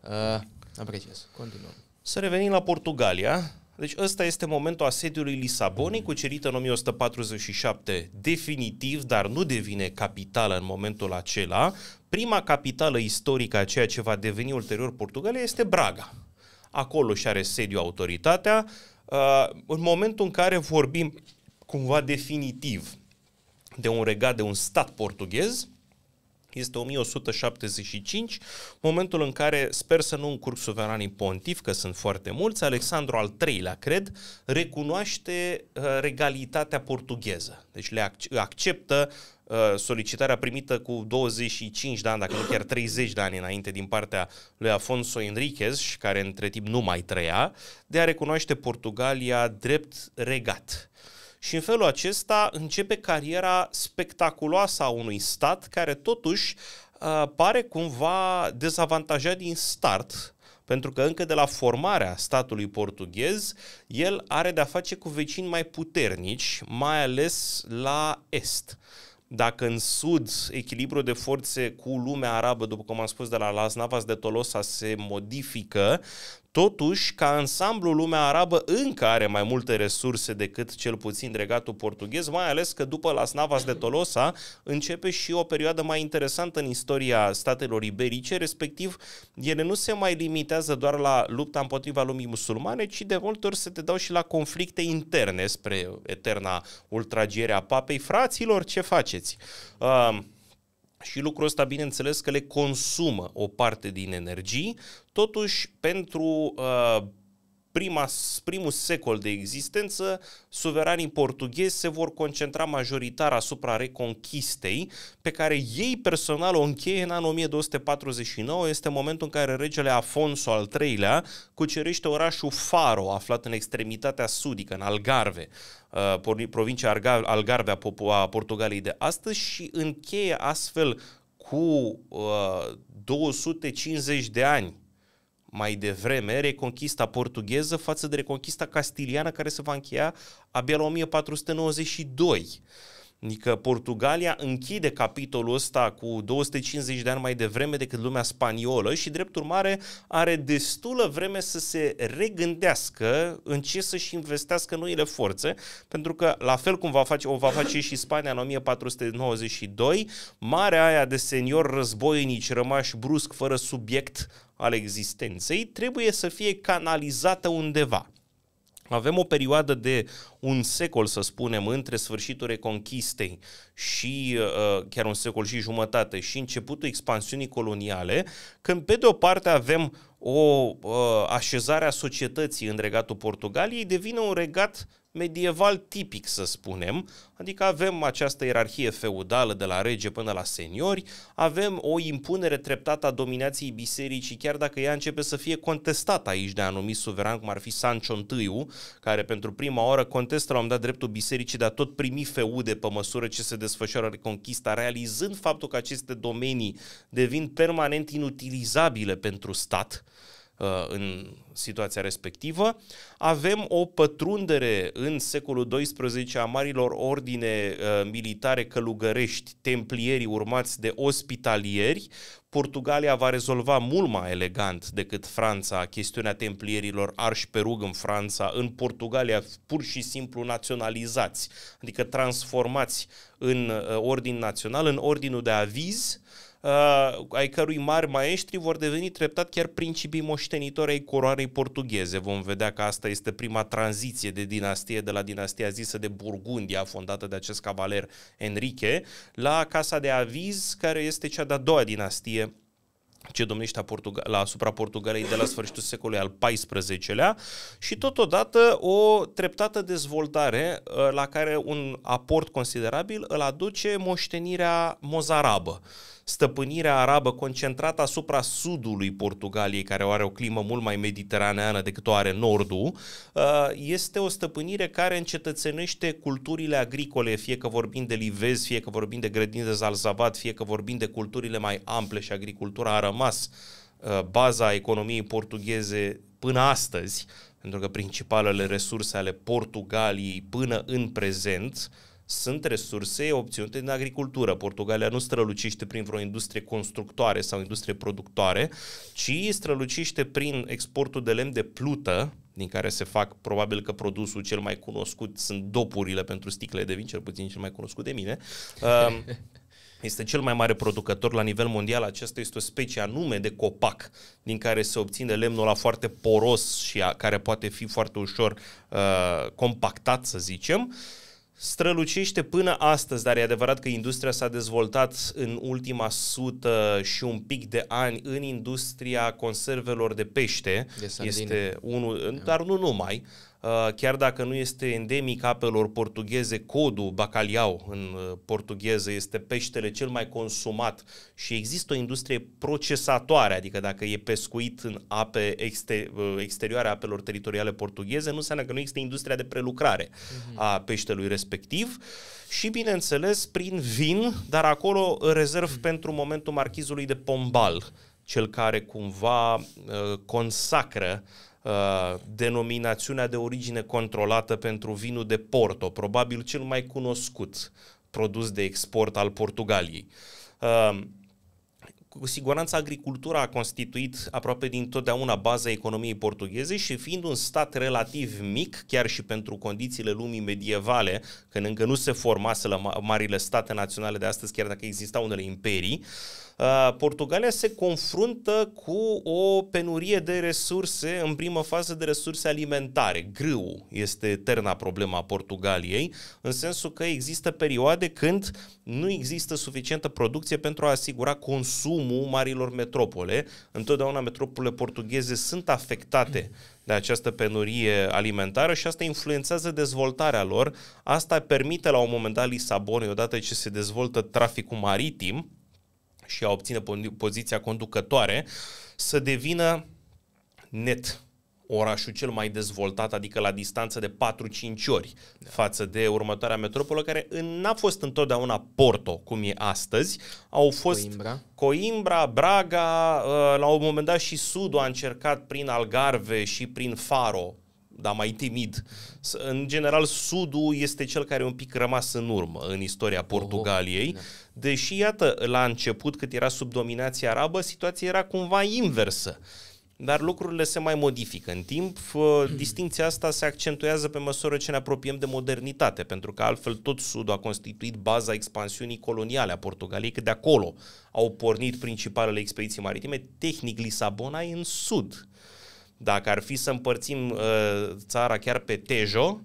Uh, apreciez. Continuăm. Să revenim la Portugalia. Deci ăsta este momentul asediului Lisabonei, cucerit în 1147 definitiv, dar nu devine capitală în momentul acela. Prima capitală istorică a ceea ce va deveni ulterior Portugalia este Braga. Acolo și are sediu autoritatea. Uh, în momentul în care vorbim cumva definitiv de un regat, de un stat portughez, este 1175, momentul în care sper să nu încurc suveranii pontif, că sunt foarte mulți, Alexandru al III-lea, cred, recunoaște uh, regalitatea portugheză. Deci le acceptă uh, solicitarea primită cu 25 de ani, dacă nu chiar 30 de ani înainte din partea lui Afonso Enriquez, care între timp nu mai trăia, de a recunoaște Portugalia drept regat. Și în felul acesta începe cariera spectaculoasă a unui stat care totuși uh, pare cumva dezavantajat din start, pentru că încă de la formarea statului portughez, el are de-a face cu vecini mai puternici, mai ales la est. Dacă în sud echilibrul de forțe cu lumea arabă, după cum am spus de la Las Navas de Tolosa, se modifică, Totuși, ca ansamblu, lumea arabă încă are mai multe resurse decât cel puțin regatul portughez, mai ales că după Las Navas de Tolosa începe și o perioadă mai interesantă în istoria statelor iberice, respectiv ele nu se mai limitează doar la lupta împotriva lumii musulmane, ci de multe ori se te dau și la conflicte interne spre eterna ultragiere a papei. Fraților, ce faceți? Uh, și lucrul ăsta, bineînțeles, că le consumă o parte din energii, totuși pentru uh, prima, primul secol de existență, suveranii portughezi se vor concentra majoritar asupra reconchistei, pe care ei personal o încheie în anul 1249, este momentul în care regele Afonso al III-lea cucerește orașul Faro, aflat în extremitatea sudică, în Algarve, uh, provincia Algarve a Portugaliei de astăzi și încheie astfel cu uh, 250 de ani mai devreme, reconquista portugheză față de reconquista castiliană care se va încheia abia la 1492. Adică Portugalia închide capitolul ăsta cu 250 de ani mai devreme decât lumea spaniolă și, drept urmare, are destulă vreme să se regândească în ce să-și investească noile forțe, pentru că, la fel cum va face, o va face și Spania în 1492, marea aia de senior războinici rămași brusc fără subiect al existenței, trebuie să fie canalizată undeva. Avem o perioadă de un secol, să spunem, între sfârșitul reconchistei și uh, chiar un secol și jumătate și începutul expansiunii coloniale, când pe de o parte avem o uh, așezare a societății în regatul Portugaliei, devine un regat medieval tipic, să spunem, adică avem această ierarhie feudală de la rege până la seniori, avem o impunere treptată a dominației bisericii, chiar dacă ea începe să fie contestată aici de anumit suveran, cum ar fi Sancho I, care pentru prima oară contestă la un dat dreptul bisericii de a tot primi feude pe măsură ce se desfășoară reconquista, realizând faptul că aceste domenii devin permanent inutilizabile pentru stat, Uh, în situația respectivă. Avem o pătrundere în secolul XII a marilor ordine uh, militare călugărești, templierii urmați de ospitalieri. Portugalia va rezolva mult mai elegant decât Franța chestiunea templierilor arși pe rug în Franța, în Portugalia pur și simplu naționalizați, adică transformați în uh, ordin național, în ordinul de aviz, uh, ai cărui mari maestri vor deveni treptat chiar principii moștenitori ai coroanei portugheze. Vom vedea că asta este prima tranziție de dinastie de la dinastia zisă de Burgundia, fondată de acest cavaler Enrique, la Casa de Aviz, care este cea de-a doua dinastie ce domnește la asupra Portugalei de la sfârșitul secolului al XIV-lea și totodată o treptată dezvoltare uh, la care un aport considerabil îl aduce moștenirea mozarabă stăpânirea arabă concentrată asupra sudului Portugaliei, care are o climă mult mai mediteraneană decât o are nordul, uh, este o stăpânire care încetățenește culturile agricole, fie că vorbim de livez, fie că vorbim de grădini de zalzavat, fie că vorbim de culturile mai ample și agricultura a rămas uh, baza economiei portugheze până astăzi, pentru că principalele resurse ale Portugaliei până în prezent sunt resurse obținute din agricultură. Portugalia nu strălucește prin vreo industrie constructoare sau industrie productoare, ci strălucește prin exportul de lemn de plută, din care se fac probabil că produsul cel mai cunoscut sunt dopurile pentru sticle de vin, cel puțin cel mai cunoscut de mine. Um, este cel mai mare producător la nivel mondial. Aceasta este o specie anume de copac din care se obține lemnul la foarte poros și a, care poate fi foarte ușor uh, compactat, să zicem. Uh, strălucește până astăzi, dar e adevărat că industria s-a dezvoltat în ultima sută și un pic de ani în industria conservelor de pește. De este unul, dar nu numai. Uh, chiar dacă nu este endemic apelor portugheze, codul bacaliau în uh, portugheză este peștele cel mai consumat și există o industrie procesatoare, adică dacă e pescuit în ape exter- uh, exterioare apelor teritoriale portugheze, nu înseamnă că nu există industria de prelucrare mhm. a peștelui respectiv și, bineînțeles, prin vin, dar acolo rezerv mhm. pentru momentul marchizului de Pombal, cel care cumva consacră uh, denominațiunea de origine controlată pentru vinul de Porto, probabil cel mai cunoscut produs de export al Portugaliei. Uh, cu siguranță agricultura a constituit aproape din totdeauna baza economiei portugheze și fiind un stat relativ mic, chiar și pentru condițiile lumii medievale, când încă nu se formase la marile state naționale de astăzi, chiar dacă existau unele imperii, uh, Portugalia se confruntă cu o penurie de resurse, în primă fază de resurse alimentare. Grâu este eterna problema Portugaliei, în sensul că există perioade când nu există suficientă producție pentru a asigura consumul marilor metropole. Întotdeauna metropolele portugheze sunt afectate de această penurie alimentară și asta influențează dezvoltarea lor. Asta permite la un moment dat Lisabonei, odată ce se dezvoltă traficul maritim, și a obține poziția conducătoare, să devină net orașul cel mai dezvoltat, adică la distanță de 4-5 ori da. față de următoarea metropolă, care n-a fost întotdeauna Porto, cum e astăzi. Au fost Coimbra, Coimbra Braga, uh, la un moment dat și Sudul a încercat prin Algarve și prin Faro dar mai timid. În general, sudul este cel care e un pic rămas în urmă în istoria oh, Portugaliei, oh, deși, iată, la început, cât era sub dominația arabă, situația era cumva inversă. Dar lucrurile se mai modifică în timp. Distinția asta se accentuează pe măsură ce ne apropiem de modernitate, pentru că altfel tot Sudul a constituit baza expansiunii coloniale a Portugaliei, că de acolo au pornit principalele expediții maritime. Tehnic, Lisabona e în Sud. Dacă ar fi să împărțim uh, țara chiar pe Tejo,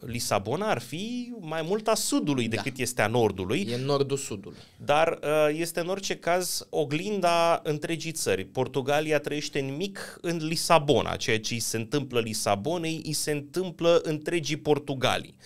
Lisabona ar fi mai mult a sudului da. decât este a nordului. E nordul sudului. Dar uh, este în orice caz oglinda întregii țări. Portugalia trăiește în mic în Lisabona. Ceea ce îi se întâmplă Lisabonei, îi se întâmplă întregii Portugalii.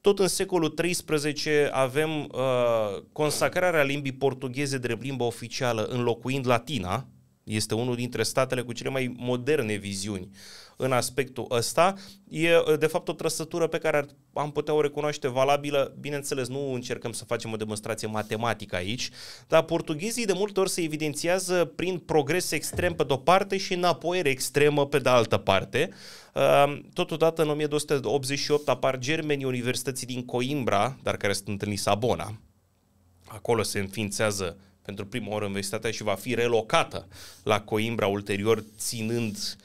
Tot în secolul XIII avem uh, consacrarea limbii portugheze drept limba oficială înlocuind latina, este unul dintre statele cu cele mai moderne viziuni în aspectul ăsta. E, de fapt, o trăsătură pe care am putea o recunoaște valabilă. Bineînțeles, nu încercăm să facem o demonstrație matematică aici, dar portughezii de multe ori se evidențiază prin progres extrem pe de-o parte și înapoiere extremă pe de altă parte. Ehm, totodată, în 1288 apar germenii universității din Coimbra, dar care sunt în Lisabona. Acolo se înființează pentru prima oară universitatea și va fi relocată la Coimbra ulterior, ținând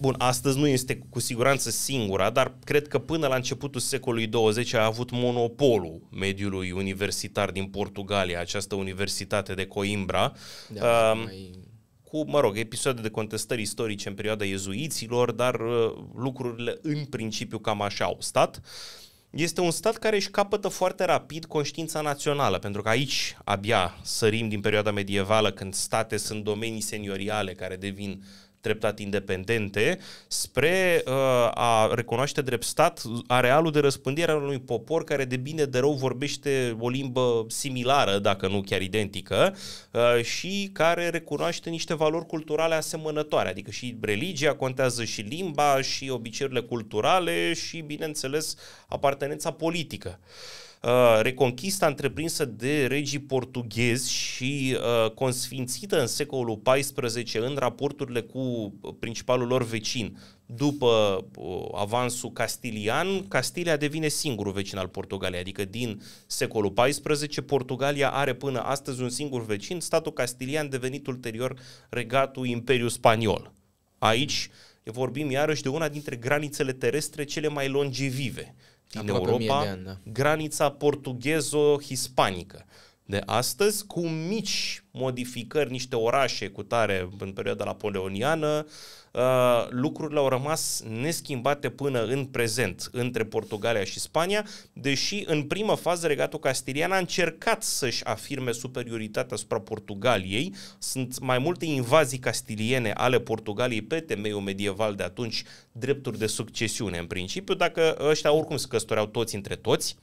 Bun, astăzi nu este cu siguranță singura, dar cred că până la începutul secolului 20 a avut monopolul mediului universitar din Portugalia, această universitate de Coimbra. Da, uh, mai... cu, mă rog, episoade de contestări istorice în perioada iezuiților, dar uh, lucrurile în principiu cam așa au stat. Uh, este un stat care își capătă foarte rapid conștiința națională, pentru că aici abia sărim din perioada medievală, când state sunt domenii senioriale care devin treptat independente spre uh, a recunoaște drept stat arealul de răspândire al unui popor care de bine de rău vorbește o limbă similară, dacă nu chiar identică, uh, și care recunoaște niște valori culturale asemănătoare, adică și religia contează și limba și obiceiurile culturale și, bineînțeles, apartenența politică. Uh, Uh, reconchista întreprinsă de regii portughezi și uh, consfințită în secolul XIV în raporturile cu uh, principalul lor vecin. După avansul castilian, Castilia devine singurul vecin al Portugaliei, adică din secolul XIV, Portugalia are până astăzi un singur vecin, statul castilian devenit ulterior regatul Imperiu Spaniol. Aici vorbim iarăși de una dintre granițele terestre cele mai longevive. Uh, din Aproape Europa, ani, da. granița portughezo-hispanică de astăzi, cu mici modificări, niște orașe cu tare în perioada napoleoniană, uh, Uh, lucrurile au rămas neschimbate până în prezent între Portugalia și Spania, deși în prima fază regatul castilian a încercat să-și afirme superioritatea asupra Portugaliei. Sunt mai multe invazii castiliene ale Portugaliei pe temeiul medieval de atunci, drepturi de succesiune în principiu, dacă ăștia oricum se căsătoreau toți între toți,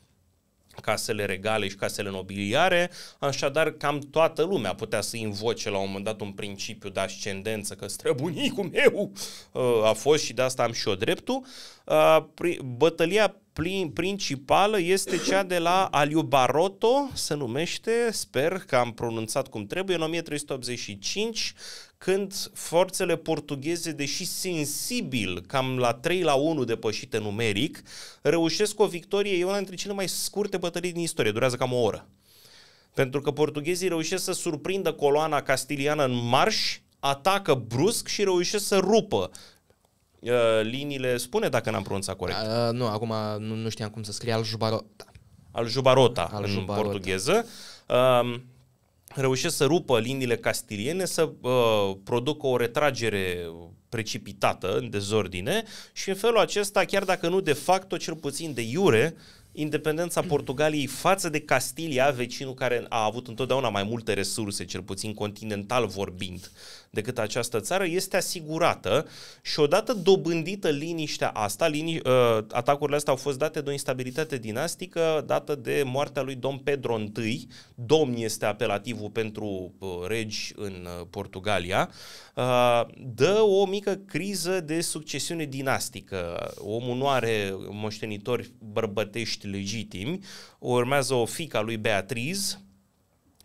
casele regale și casele nobiliare, așadar cam toată lumea putea să invoce la un moment dat un principiu de ascendență, că străbunicul meu uh, a fost și de asta am și eu dreptul. Uh, bătălia principală este cea de la Aliubaroto, se numește, sper că am pronunțat cum trebuie, în 1385 când forțele portugheze, deși sensibil, cam la 3 la 1 depășite numeric, reușesc o victorie, e una dintre cele mai scurte bătălii din istorie, durează cam o oră. Pentru că portughezii reușesc să surprindă coloana castiliană în marș, atacă brusc și reușesc să rupă uh, liniile, spune dacă n-am pronunțat corect. Uh, nu, acum nu, nu știam cum să scrie, al Jubarota. Al Jubarota, al Jubarota. în portugheză. Uh, reușesc să rupă liniile castiliene, să uh, producă o retragere precipitată, în dezordine, și în felul acesta, chiar dacă nu de facto, cel puțin de iure, independența Portugaliei față de Castilia, vecinul care a avut întotdeauna mai multe resurse, cel puțin continental vorbind, decât această țară este asigurată și odată dobândită liniștea asta, lini, uh, atacurile astea au fost date de o instabilitate dinastică dată de moartea lui Dom Pedro I, domn este apelativul pentru uh, regi în uh, Portugalia, uh, dă o mică criză de succesiune dinastică. Omul nu are moștenitori bărbătești legitimi, urmează o fica lui Beatriz,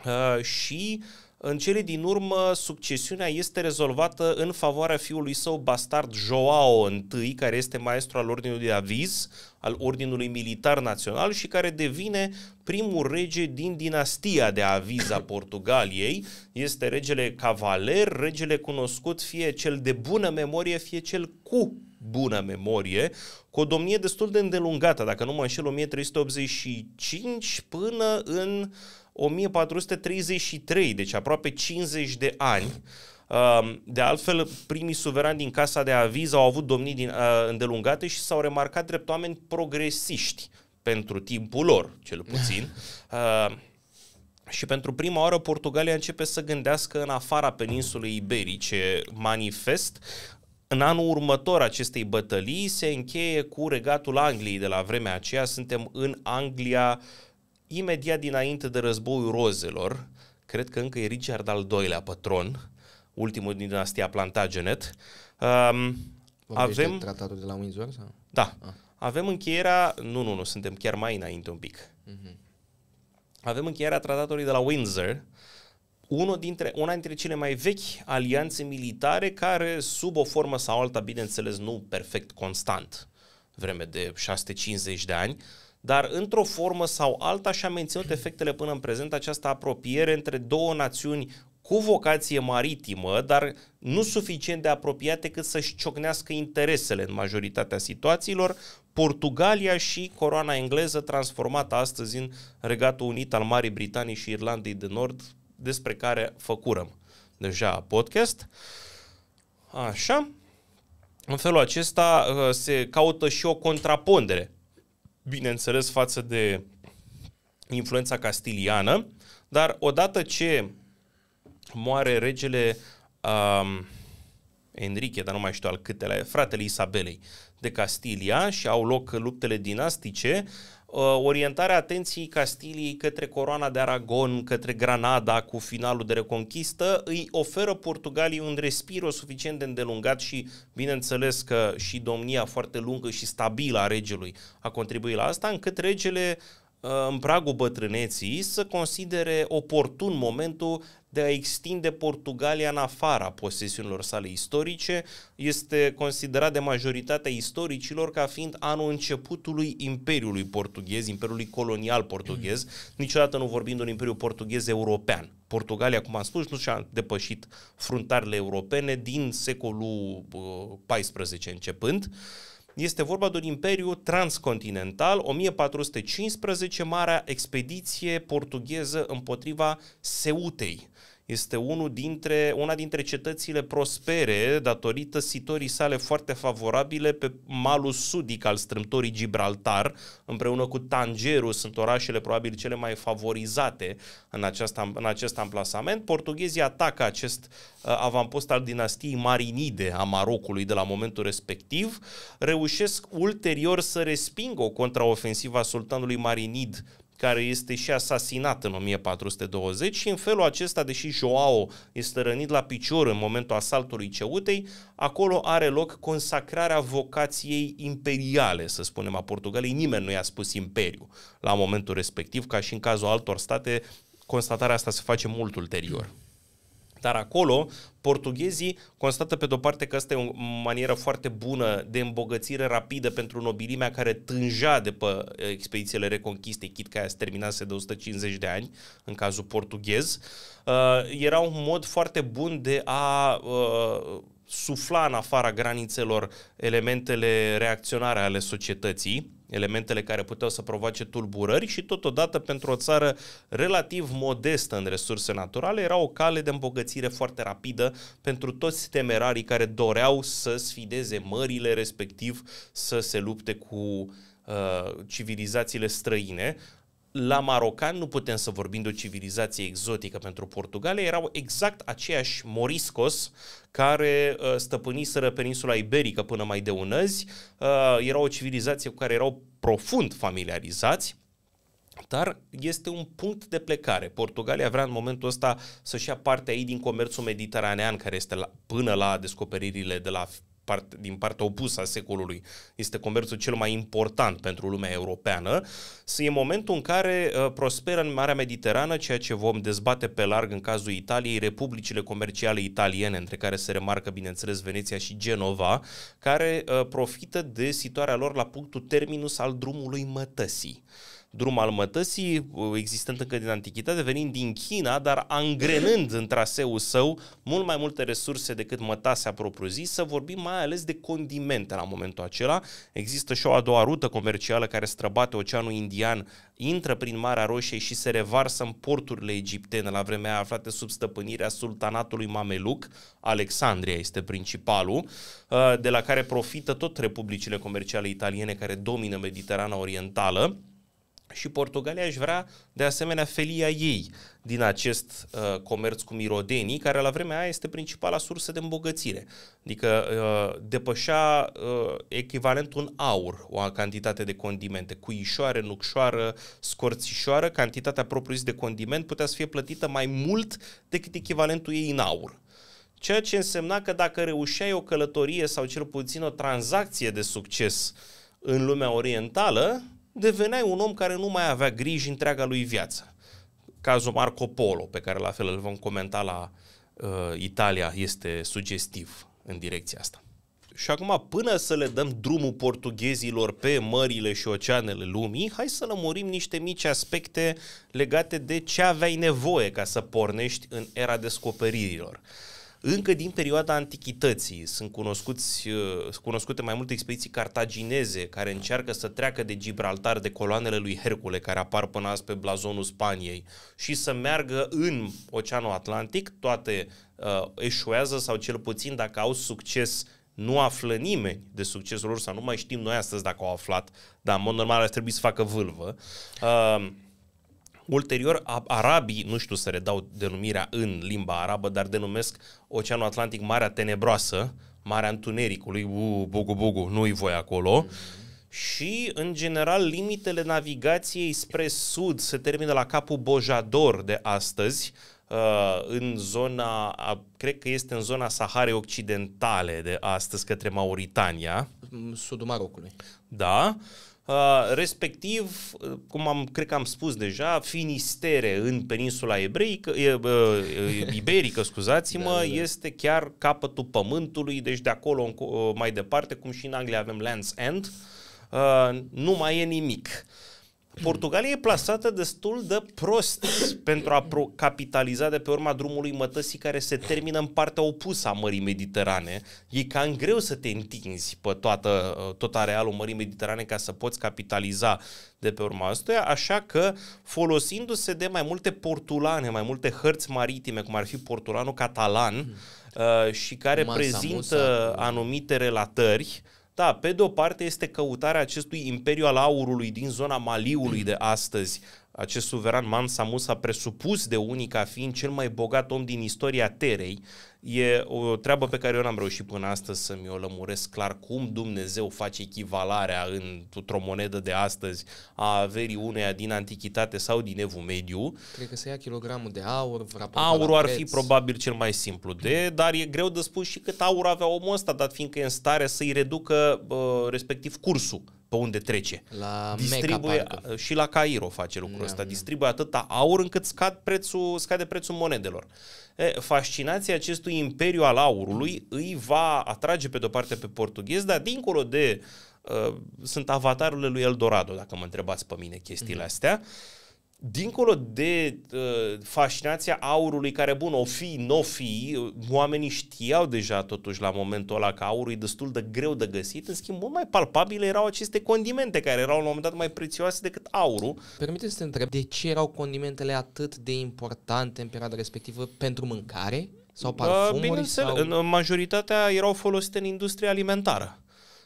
Uh, și în cele din urmă, succesiunea este rezolvată în favoarea fiului său bastard Joao I, care este maestru al Ordinului de Aviz, al Ordinului Militar Național și care devine primul rege din dinastia de Aviz a Portugaliei. Este regele cavaler, regele cunoscut fie cel de bună memorie, fie cel cu bună memorie, cu o domnie destul de îndelungată, dacă nu mă înșel, 1385 până în uh, 1433, deci aproape 50 de ani. De altfel, primii suverani din Casa de Aviz au avut domnii din, îndelungate și s-au remarcat drept oameni progresiști pentru timpul lor, cel puțin. Și pentru prima oară Portugalia începe să gândească în afara peninsulei iberice manifest. În anul următor acestei bătălii se încheie cu regatul Angliei de la vremea aceea. Suntem în Anglia uh, imediat dinainte de războiul rozelor, cred că încă e Richard al doilea patron, pe tron, ultimul din dinastia Plantagenet, um, avem... De tratatul de la Windsor? Sau? Da. Ah. Avem încheierea... Nu, nu, nu, suntem chiar mai înainte un pic. Mm-hmm. Avem încheierea tratatului de la Windsor, unul dintre, una dintre cele mai vechi alianțe militare care, sub o formă sau alta, bineînțeles, nu perfect constant, vreme de 650 de ani, uh, dar într-o formă sau alta și-a menținut efectele până în prezent această apropiere între două națiuni cu vocație maritimă, dar nu suficient de apropiate cât să-și ciocnească interesele în majoritatea situațiilor, Portugalia și coroana engleză transformată astăzi în Regatul Unit al Marii Britanii și Irlandei de Nord, despre care făcurăm deja podcast. Așa. În felul acesta uh, se caută și o contrapondere bineînțeles, față de influența castiliană, dar odată ce moare regele um, Enrique, dar nu mai știu al câtelea, fratele Isabelei de Castilia și au loc luptele dinastice, Uh, orientarea atenției Castiliei către coroana de Aragon, către Granada cu finalul de reconchistă, îi oferă Portugalii un respiro suficient de îndelungat și, bineînțeles că și domnia foarte lungă și stabilă a regelui a contribuit la asta, încât regele uh, Uh, în pragul bătrâneții să considere oportun momentul de a extinde Portugalia în afara posesiunilor sale istorice. Este considerat de majoritatea istoricilor ca fiind anul începutului Imperiului portughez, Imperiului colonial portughez, mm. niciodată nu vorbind de un Imperiu portughez european. Portugalia, cum am spus, nu și-a depășit fruntarele europene din secolul XIV uh, începând. Uh, este vorba de un imperiu transcontinental, 1415, marea expediție portugheză împotriva Seutei, este unul dintre, una dintre cetățile prospere datorită sitorii sale foarte favorabile pe malul sudic al strâmtorii Gibraltar, împreună cu Tangerul, sunt orașele probabil cele mai favorizate în, această, în acest amplasament. Portughezii atacă acest uh, avampost al dinastiei Marinide a Marocului de la momentul respectiv, reușesc ulterior să respingă o contraofensivă a sultanului Marinid care este și asasinat în 1420 și în felul acesta, deși Joao este rănit la picior în momentul asaltului Ceutei, acolo are loc consacrarea vocației imperiale, să spunem, a Portugalei. Nimeni nu i-a spus imperiu la momentul respectiv, ca și în cazul altor state, constatarea asta se face mult ulterior. Dar acolo, portughezii constată pe de-o parte că asta e o manieră foarte bună de îmbogățire rapidă pentru nobilimea care tânja de pe eh, expedițiile reconchiste, chit că aia se terminase de 150 de ani, în cazul portughez. Uh, era un mod foarte bun de a uh, sufla în afara granițelor elementele reacționare ale societății, elementele care puteau să provoace tulburări și totodată pentru o țară relativ modestă în resurse naturale era o cale de îmbogățire foarte rapidă pentru toți temerarii care doreau să sfideze mările respectiv să se lupte cu uh, civilizațiile străine, la marocan nu putem să vorbim de o civilizație exotică pentru Portugalia, erau exact aceiași moriscos care uh, stăpâniseră peninsula iberică până mai de unăzi, uh, era o civilizație cu care erau profund familiarizați, dar este un punct de plecare. Portugalia vrea în momentul ăsta să-și ia partea ei din comerțul mediteranean, care este la, până la descoperirile de la part, din partea opusă a secolului este comerțul cel mai important pentru lumea europeană, e momentul în care uh, prosperă în Marea Mediterană, ceea ce vom dezbate pe larg în cazul Italiei, republicile comerciale italiene, între care se remarcă, bineînțeles, Veneția și Genova, care uh, profită de situarea lor la punctul terminus al drumului mătăsii drum al mătăsii, uh, existând încă din antichitate, venind din China, dar angrenând în traseul său mult mai multe resurse decât mătasea propriu să vorbim mai ales de condimente la momentul acela. Există și o a doua rută comercială care străbate Oceanul Indian, intră prin Marea Roșie și se revarsă în porturile egiptene, la vremea aflate sub stăpânirea sultanatului Mameluc, Alexandria este principalul, uh, de la care profită tot republicile comerciale italiene care domină Mediterana Orientală. Și Portugalia își vrea de asemenea felia ei din acest uh, comerț cu mirodenii, care la vremea aia este principala sursă de îmbogățire. Adică uh, depășea uh, echivalent un aur, o cantitate de condimente, cuișoare, nucșoară, scorțișoară, cantitatea propriu de condiment putea să fie plătită mai mult decât echivalentul ei în aur. Ceea ce însemna că dacă reușeai o călătorie sau cel puțin o tranzacție de succes în lumea orientală, deveneai un om care nu mai avea griji întreaga lui viață. Cazul Marco Polo, pe care la fel îl vom comenta la uh, Italia, este sugestiv în direcția asta. Și acum, până să le dăm drumul portughezilor pe mările și oceanele lumii, hai să lămurim niște mici aspecte legate de ce aveai nevoie ca să pornești în era descoperirilor. Uh, încă din perioada antichității sunt cunoscuți, uh, cunoscute mai multe expediții cartagineze care încearcă să treacă de Gibraltar de coloanele lui Hercule care apar până azi pe blazonul Spaniei și să meargă în Oceanul Atlantic, toate uh, eșuează sau cel puțin dacă au succes nu află nimeni de succesul lor sau nu mai știm noi astăzi dacă au aflat, dar în mod normal ar trebui să facă vâlvă. Uh, Ulterior, arabii, nu știu să redau denumirea în limba arabă, dar denumesc Oceanul Atlantic Marea Tenebroasă, Marea Întunericului, uu, bugu, bugu, nu-i voi acolo. și, în general, limitele navigației spre sud se termină la capul Bojador de astăzi, uh, în zona, cred că este în zona Saharei Occidentale de astăzi, către Mauritania. Sudul Marocului. Da. Uh, respectiv, uh, cum am, cred că am spus deja, finistere în peninsula ebreică, e, e, uh, uh, iberică, da, scuzați-mă, da, da. este chiar capătul pământului, deci de acolo mai departe, cum și în Anglia avem Land's End, uh, nu mai e nimic. Uh, Portugalia e plasată destul de prost pentru a capitaliza de pe urma drumului mătăsii care se termină în partea opusă a Mării Mediterane. E cam greu să te întinzi pe toată, uh, tot arealul Mării Mediterane ca să poți capitaliza de pe urma asta, așa că folosindu-se de mai multe portulane, mai multe hărți maritime, cum ar fi portulanul catalan, mm. Uh, și care Masa, prezintă musa. anumite relatări, da, pe de o parte este căutarea acestui imperiu al aurului din zona Maliului de astăzi, acest suveran Mansa Musa presupus de unii ca fiind cel mai bogat om din istoria terei, e o treabă pe care eu n-am reușit până astăzi să mi o lămuresc clar cum Dumnezeu face echivalarea într-o monedă de astăzi a averii uneia din antichitate sau din evul mediu. Cred că se ia kilogramul de aur. Aurul ar fi probabil cel mai simplu de, dar e greu de spus și cât aur avea omul ăsta, dat fiindcă e în stare să-i reducă uh, respectiv cursul pe unde trece. La distribuie și la Cairo face lucrul da, ăsta. Da. Distribuie atâta aur încât scad prețul, scade prețul monedelor. E, fascinația acestui imperiu al aurului îi va atrage pe de-o parte pe portughez, dar dincolo de uh, sunt avatarurile lui Eldorado, dacă mă întrebați pe mine chestiile mm-hmm. astea. Uh, dincolo de uh, fascinația aurului care, bun, o fi, nu o fi, oamenii știau deja totuși la momentul ăla că aurul e destul de greu de găsit, în schimb mult mai palpabile erau aceste condimente care erau la un moment dat mai prețioase decât aurul. Permiteți să te întreb, de ce erau condimentele atât de importante în perioada respectivă pentru mâncare? Sau uh, parfumuri? Bineînțeles, sau... în majoritatea erau folosite în industria alimentară.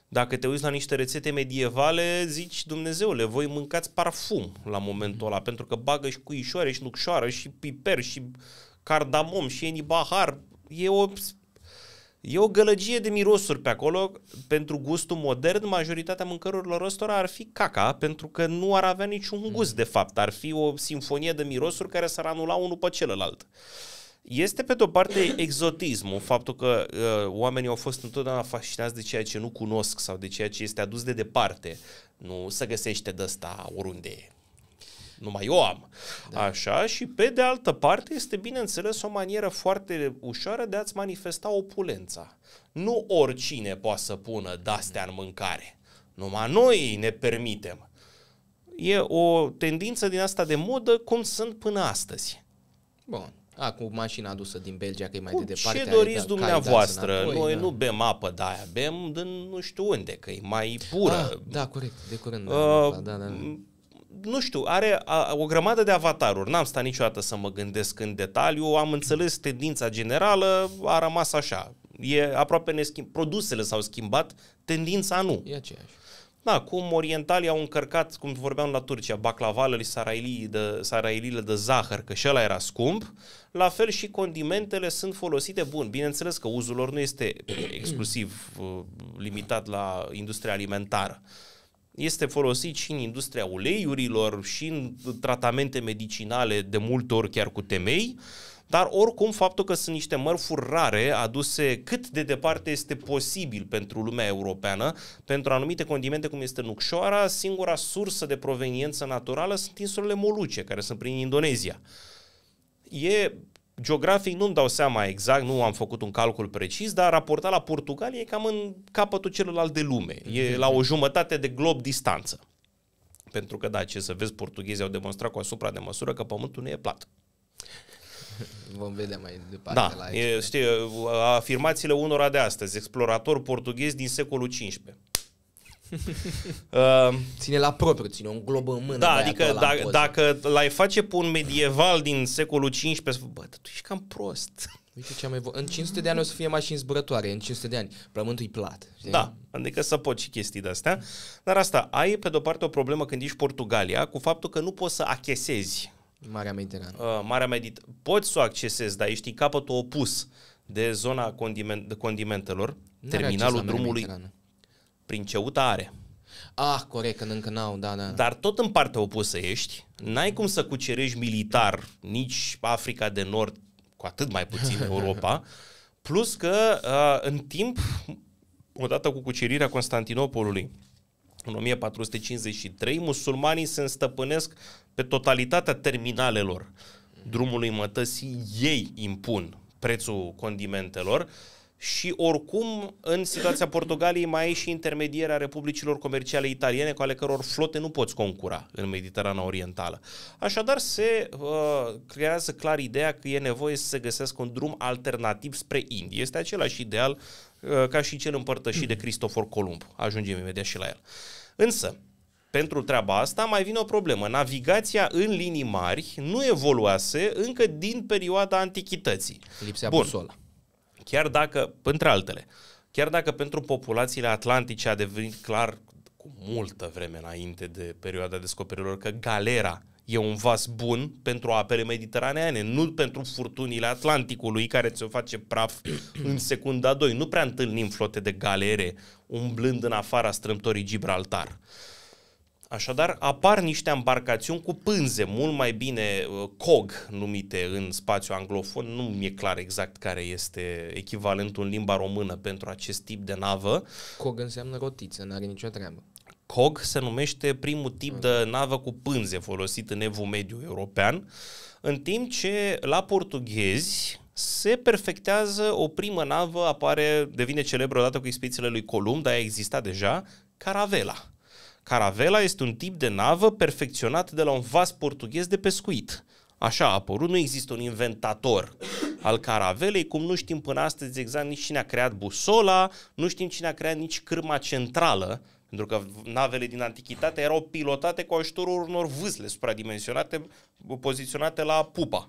Dacă te uiți la niște rețete medievale, zici, Dumnezeule, voi mâncați parfum la momentul ăla, pentru că bagă și cuișoare și nucșoară și piper și cardamom și enibahar. E o, e o gălăgie de mirosuri pe acolo. Pentru gustul modern, majoritatea mâncărurilor ăstora ar fi caca, pentru că nu ar avea niciun gust, de fapt. Ar fi o sinfonie de mirosuri care s-ar anula unul pe celălalt. Uh, este pe de-o parte exotismul, faptul că uh, oamenii au fost întotdeauna fascinați de ceea ce nu cunosc sau de ceea ce este adus de departe. Nu se găsește de asta oriunde e. Numai eu am. Da. Așa, și pe de altă parte este, bineînțeles, o manieră foarte ușoară de a-ți manifesta opulența. Nu oricine poate să pună dastea în mâncare. Numai noi ne permitem. E o tendință din asta de modă cum sunt până astăzi. Bun. A, cu mașina adusă din Belgia, că e mai cu de departe. Ce doriți ai, dumneavoastră? Înapoi, Noi da. nu bem apă de aia, bem de nu știu unde, că e mai pură. Ah, da, corect, de curând. Uh, da, da, da. Nu știu, are a, o grămadă de avataruri. N-am stat niciodată să mă gândesc în detaliu. Am înțeles tendința generală, a rămas așa. E aproape neschimb. Produsele s-au schimbat, tendința nu. E aceeași. Da, cum orientalii au încărcat, cum vorbeam la Turcia, baclavalele, sarailile de, sarailile de zahăr, că și ăla era scump, la fel și condimentele sunt folosite, bun, bineînțeles că uzul lor nu este exclusiv uh, limitat la industria alimentară, este folosit și în industria uleiurilor și în tratamente medicinale, de multe ori chiar cu temei, uh, dar oricum, faptul că sunt niște mărfuri rare aduse cât de departe este posibil pentru lumea europeană, pentru anumite condimente cum este nucșoara, singura sursă de proveniență naturală sunt insulele Moluce, care sunt prin Indonezia. E Geografic nu-mi dau seama exact, nu am făcut un calcul precis, dar raportat la Portugalia e cam în capătul celălalt de lume. E la o jumătate de glob distanță. Pentru că, da, ce să vezi, portughezii au demonstrat cu asupra de măsură că pământul nu e plat. Vom vedea mai departe. Da, la e, știi, afirmațiile unora de astăzi, explorator portughez din secolul XV. uh, ehm, ține la propriu, ține un glob în mână. Da, adică dacă, dacă l-ai face pe un medieval din secolul XV, bă, tu ești cam prost. Uite ce am evo- în 500 de ani o să fie mașini zburătoare, în 500 de ani. Plământul e plat. Știi? Da, adică să poți și chestii de-astea. Dar asta, ai pe de-o parte o problemă când ești Portugalia cu faptul că nu poți să achesezi Marea Mediterană. Uh, Marea Mediterană. Poți să o accesezi, dar ești în capătul opus de zona condiment- de condimentelor, N-are terminalul drumului prin Ceuta are. Ah, corect, că încă n-au, da, da. Dar tot în partea opusă ești, n-ai cum să cucerești militar nici Africa de Nord, cu atât mai puțin Europa, plus că uh, în timp, odată cu cucerirea Constantinopolului, în 1453, musulmanii se înstăpânesc pe totalitatea terminalelor drumului mătăsii ei impun prețul condimentelor și oricum în situația Portugaliei mai e și intermedierea republicilor comerciale italiene cu ale căror flote nu poți concura în Mediterana Orientală. Așadar se uh, creează clar ideea că e nevoie să se găsească un drum alternativ spre Indie. Este același ideal uh, ca și cel împărtășit de Cristofor Columb. Ajungem imediat și la el. Însă, pentru treaba asta mai vine o problemă. Navigația în linii mari nu evoluase încă din perioada antichității. Lipsea Bun. busola. Chiar dacă, între altele, chiar dacă pentru populațiile atlantice a devenit clar cu multă vreme înainte de perioada descoperirilor că galera e un vas bun pentru apele mediteraneane, nu pentru furtunile Atlanticului care ți-o face praf în secunda 2. Nu prea întâlnim flote de galere umblând în afara strâmtorii Gibraltar. Uh, Așadar, apar niște embarcațiuni cu pânze, mult mai bine uh, COG numite în spațiu anglofon. Nu mi-e clar exact care este echivalentul în limba română pentru acest tip de navă. COG înseamnă rotiță, nu are nicio treabă. COG se numește primul tip de navă cu pânze folosit în evul mediu european, în timp ce la portughezi se perfectează o primă navă, apare, devine celebră odată cu expedițiile lui Columb, dar a existat deja, Caravela Caravela este un tip de navă perfecționat de la un vas portughez de pescuit. Așa a apărut, nu există un inventator al caravelei, cum nu știm până astăzi exact nici cine a creat busola, nu știm cine a creat nici cârma centrală, pentru că navele din antichitate erau pilotate cu ajutorul unor vâsle supradimensionate poziționate la pupa.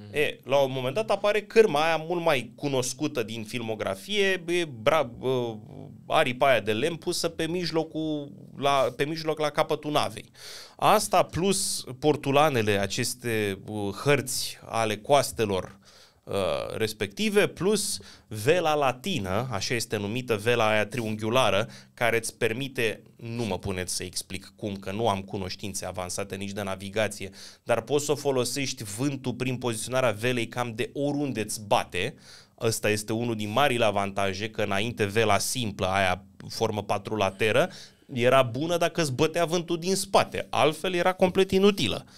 Mm-hmm. E, la un moment dat apare cârma aia mult mai cunoscută din filmografie, e, bra, uh, aripa aia de lemn pusă pe, mijlocul, la, pe mijloc la capătul navei. Asta plus portulanele, aceste uh, hărți ale coastelor, Uh, respective, plus vela latină, așa este numită vela aia triunghiulară, care îți permite, nu mă puneți să explic cum, că nu am cunoștințe avansate nici de navigație, dar poți să folosești vântul prin poziționarea velei cam de oriunde îți bate, Ăsta este unul din marile avantaje, că înainte vela simplă, aia formă patrulateră, era bună dacă îți bătea vântul din spate, altfel era complet inutilă. Uh,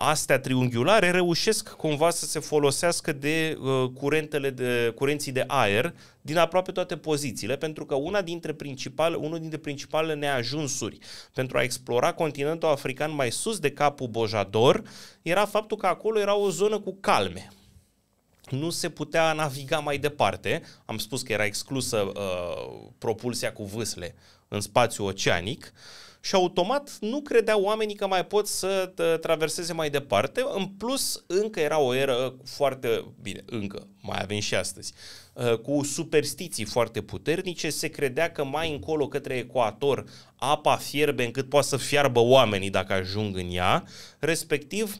astea triunghiulare reușesc cumva să se folosească de uh, curentele de curenții de aer din aproape toate pozițiile, pentru că una dintre principale, unul dintre principalele neajunsuri pentru a explora continentul african mai sus de capul Bojador era faptul că acolo era o zonă cu calme nu se putea naviga mai departe. Am spus că era exclusă uh, propulsia cu vâsle în spațiu oceanic. Uh, și automat nu credeau oamenii că mai pot să uh, traverseze mai departe. În plus, încă era o eră foarte, bine, încă, mai avem și astăzi, uh, cu superstiții foarte puternice, se credea că mai încolo către ecuator apa fierbe încât poate să fiarbă oamenii dacă ajung în ea, respectiv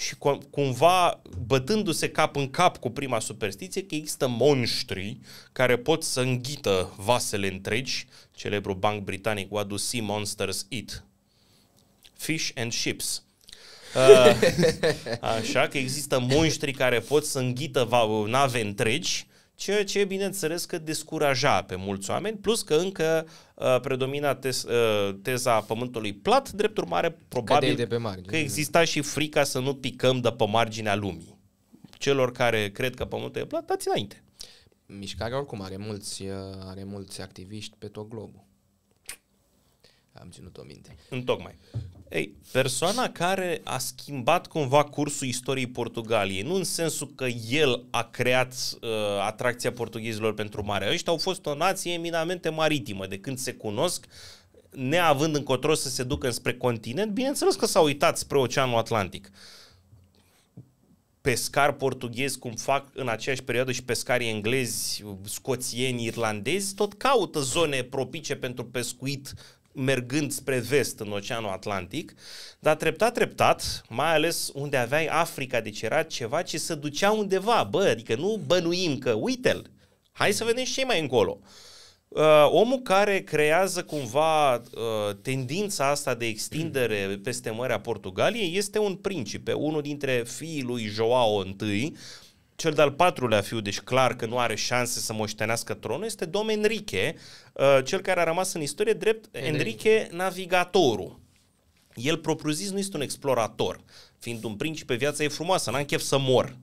și cumva bătându-se cap în cap cu prima superstiție că există monștri care pot să înghită vasele întregi, celebrul banc britanic What do sea monsters eat? Fish and ships. Uh, așa că există monștri care pot să înghită nave întregi ceea ce bineînțeles că descuraja pe mulți oameni, plus că încă uh, predomina tez, uh, teza pământului plat, drept urmare probabil de pe margine. că exista și frica să nu picăm de pe marginea lumii. Celor care cred că pământul e plat, dați înainte. Mișcarea oricum are mulți, uh, are mulți activiști pe tot globul am ținut-o minte. Întocmai. Ei, persoana care a schimbat cumva cursul istoriei Portugaliei, nu în sensul că el a creat uh, atracția portughezilor pentru mare. Ăștia au fost o nație eminamente maritimă, de când se cunosc, neavând încotro să se ducă spre continent, bineînțeles că s-au uitat spre Oceanul Atlantic. Pescar portughezi, cum fac în aceeași perioadă și pescarii englezi, scoțieni, irlandezi, tot caută zone propice pentru pescuit mergând spre vest în Oceanul Atlantic, dar treptat, treptat, mai ales unde aveai Africa, deci era ceva ce se ducea undeva, bă, adică nu bănuim că, uite-l, hai să vedem și mai încolo. Uh, omul care creează cumva uh, tendința asta de extindere peste Marea Portugaliei este un principe, unul dintre fiii lui Joao I, cel de-al patrulea fiu, deci clar că nu are șanse să moștenească tronul, este Dom Enrique, uh, cel care a rămas în istorie drept Enrique Navigatorul. El propriu-zis nu este un explorator. Fiind un principe, viața e frumoasă, n-am chef să mor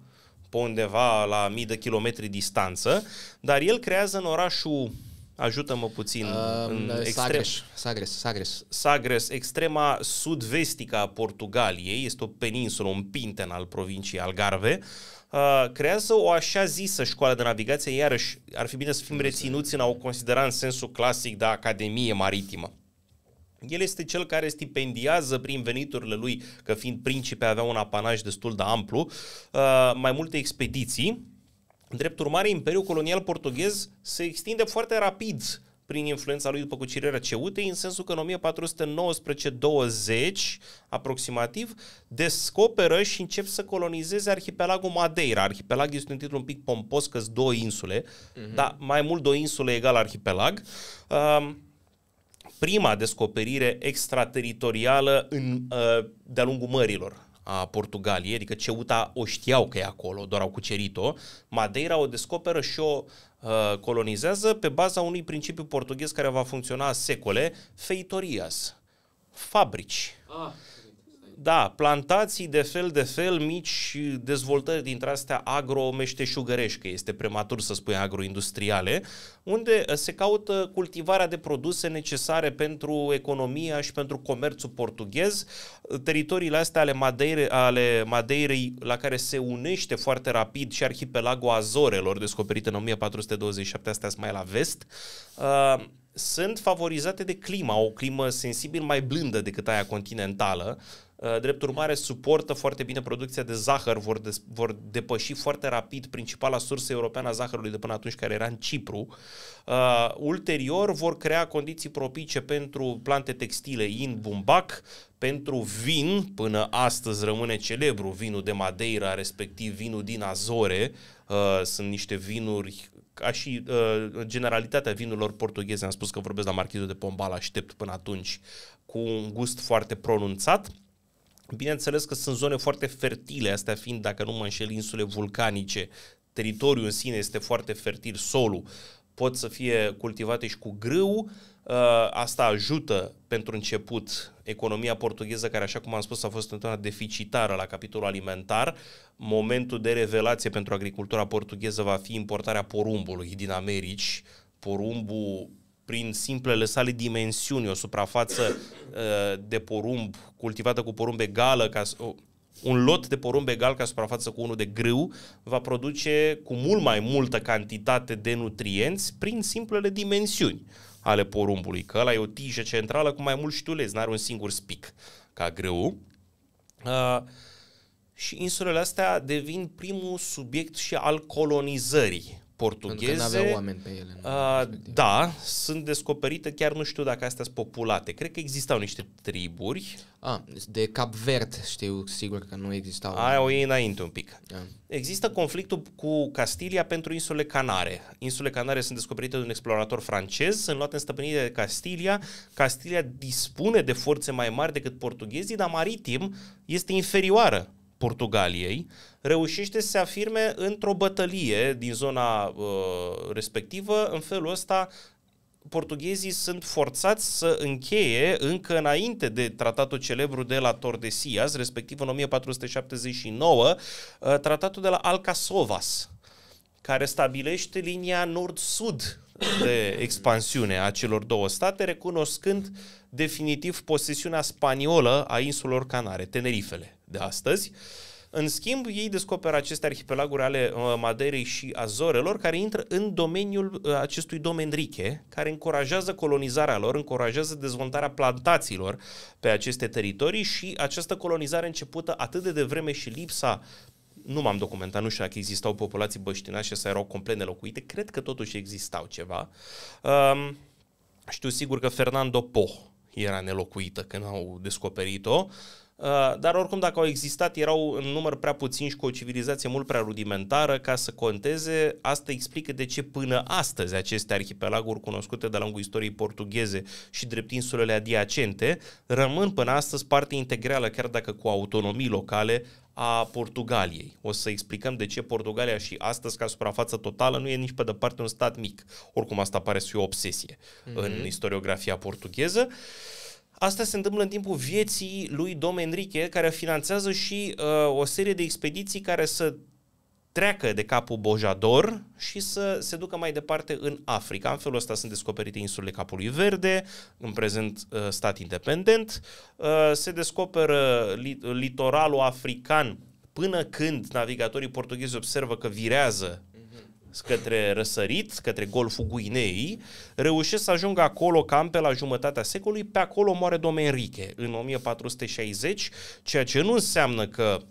pe undeva la mii de kilometri distanță, dar el creează în orașul Ajută-mă puțin. Uh, în extrem... Sagres, Sagres, Sagres. Sagres, extrema sud-vestică a Portugaliei, este o peninsulă, un pinten al provinciei Algarve. Uh, uh, creează o așa zisă școală de navigație, iarăși ar fi bine să fim reținuți în a o considera în sensul clasic de academie maritimă. El este cel care stipendiază prin veniturile lui, că fiind principe avea un apanaj destul de amplu, uh, mai multe expediții. Drept urmare, Imperiul Colonial Portughez se extinde foarte rapid prin influența lui după cucerirea Ceutei, în sensul că în 1419-20, aproximativ, descoperă și încep să colonizeze arhipelagul Madeira. Arhipelag este un titlu un pic pompos, că două insule, uh-huh. dar mai mult două insule egal arhipelag. Um, prima descoperire extrateritorială în, uh, de-a lungul mărilor a Portugaliei, adică Ceuta o știau că e acolo, doar au cucerit-o. Madeira o descoperă și o uh, Uh, colonizează pe baza unui principiu portughez care va funcționa secole, feitorias, fabrici. Ah da, plantații de fel de fel, mici dezvoltări dintre astea agro-meșteșugărești, că este prematur să spui agroindustriale, unde uh, se caută cultivarea de produse necesare pentru economia și pentru comerțul portughez. Teritoriile astea ale, Madeire, ale Madeirei, la care se unește foarte rapid și arhipelagul Azorelor, descoperit în 1427, astea mai la vest, uh, sunt favorizate de clima, o climă sensibil mai blândă decât aia continentală. Uh, drept urmare, suportă foarte bine producția de zahăr, vor, de, vor depăși foarte rapid principala sursă europeană a zahărului de până atunci, care era în Cipru. Uh, ulterior, vor crea condiții propice pentru plante textile în bumbac, pentru vin, până astăzi rămâne celebru vinul de Madeira, respectiv vinul din Azore. Uh, sunt niște vinuri ca și uh, generalitatea vinurilor portugheze, am spus că vorbesc la marchizul de Pombal, aștept până atunci, cu un gust foarte pronunțat. Bineînțeles că sunt zone foarte fertile, astea fiind, dacă nu mă înșel, insule vulcanice. Teritoriul în sine este foarte fertil, solul. Pot să fie cultivate și cu grâu, uh, Uh, asta ajută pentru început economia portugheză, care, așa cum am spus, a fost întotdeauna deficitară la capitolul alimentar. Momentul de revelație pentru agricultura portugheză va fi importarea porumbului din Americi. Porumbul prin simplele sale dimensiuni, o suprafață uh, de porumb cultivată cu porumb egală, ca, uh, un lot de porumb egal ca suprafață cu unul de grâu, va produce cu mult mai multă cantitate de nutrienți prin simplele dimensiuni ale porumbului, că ăla e o tijă centrală cu mai mult știulezi, n-are un singur spic ca greu. Uh, și insulele astea devin primul subiect și al colonizării portugheze. n-aveau oameni pe ele. Uh, da, sunt descoperite, chiar nu știu dacă astea sunt populate. Cred că existau niște triburi. Ah, de Cap Verde știu sigur că nu existau. Aia o iei înainte un pic. Ah. Există conflictul cu Castilia pentru insule Canare. Insule Canare sunt descoperite de un explorator francez, sunt luate în stăpânire de Castilia. Castilia dispune de forțe mai mari decât portughezii, dar maritim este inferioară Portugaliei, reușește să se afirme într-o bătălie din zona uh, respectivă. În felul ăsta, portughezii sunt forțați să încheie încă înainte de tratatul celebru de la Tordesillas, respectiv în 1479, uh, tratatul de la Alcasovas, care stabilește linia nord-sud de expansiune a celor două state, recunoscând definitiv posesiunea spaniolă a insulor Canare, Tenerifele de astăzi. În schimb, ei descoperă aceste arhipelaguri ale uh, Maderei și Azorelor, care intră în domeniul uh, acestui riche, care încurajează colonizarea lor, încurajează dezvoltarea plantațiilor pe aceste teritorii și această colonizare începută atât de devreme și lipsa nu m-am documentat, nu știu dacă existau populații băștinașe sau erau complet nelocuite, cred că totuși existau ceva. Um, știu sigur că Fernando Po era nelocuită când au descoperit-o. Uh, Uh, dar oricum, dacă au existat, erau în număr prea puțin și cu o civilizație mult prea rudimentară ca să conteze. Asta explică de ce până astăzi aceste arhipelaguri cunoscute de-a lungul istoriei portugheze și drept insulele adiacente rămân până astăzi parte integrală, chiar dacă cu autonomii locale, a Portugaliei. O să explicăm de ce Portugalia și astăzi, ca suprafață totală, nu e nici pe departe un stat mic. Oricum, asta pare să fie o obsesie mm-hmm. în mhm. istoriografia portugheză. Uh, Asta se întâmplă în timpul vieții lui Dom Enrique, care finanțează și uh, o serie de expediții care să treacă de capul Bojador și să se ducă mai departe în Africa. În felul ăsta sunt descoperite insulele Capului Verde, în prezent uh, stat independent. Uh, se descoperă li- litoralul african până când navigatorii portughezi observă că virează către răsărit, către golful Guinei, reușesc să ajungă acolo cam pe la jumătatea secolului, pe acolo moare domn Enrique în 1460, ceea ce nu înseamnă că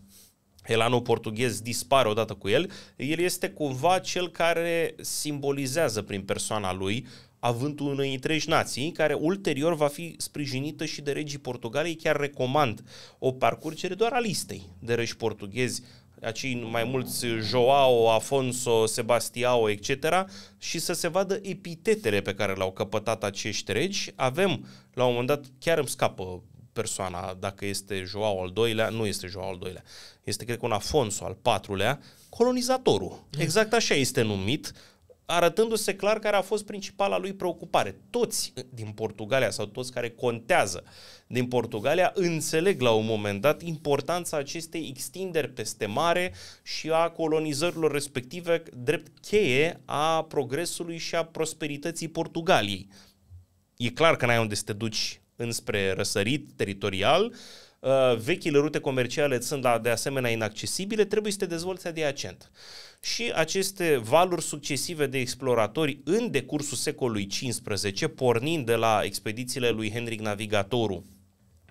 elanul portughez dispare odată cu el, el este cumva cel care simbolizează prin persoana lui avântul unei întregi nații, care ulterior va fi sprijinită și de regii Portugalei. Chiar recomand o parcurgere doar a listei de regi portughezi acei mai mulți uh, Joao, Afonso, Sebastiao, etc. și să se vadă epitetele pe care le-au căpătat acești regi. Avem, la un moment dat, chiar îmi scapă persoana, dacă este Joao al doilea, nu este Joao al doilea, este cred că un Afonso al patrulea, colonizatorul. Mm. Exact așa este numit arătându-se clar care a fost principala lui preocupare. Toți din Portugalia sau toți care contează din Portugalia înțeleg la un moment dat importanța acestei extinderi peste mare și a colonizărilor respective drept cheie a progresului și a prosperității Portugaliei. E clar că n-ai unde să te duci înspre răsărit teritorial, uh, Uh, vechile rute comerciale sunt la, de asemenea inaccesibile, trebuie să te dezvolți adiacent. Și aceste valuri succesive de exploratori în decursul secolului XV, pornind de la expedițiile lui Henric Navigatorul,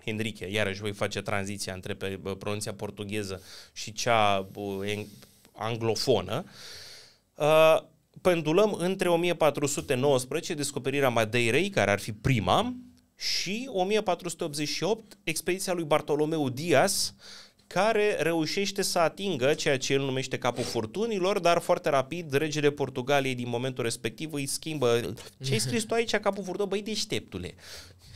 Henrique, iarăși voi face tranziția între pronunția portugheză și cea anglofonă, uh, pendulăm între 1419, descoperirea Madeirei, care ar fi prima, și 1488, expediția lui Bartolomeu Dias, care reușește să atingă ceea ce el numește capul furtunilor, dar foarte rapid regele Portugaliei din momentul respectiv îi schimbă. Ce ai scris tu aici, capul furtunilor? Băi, deșteptule,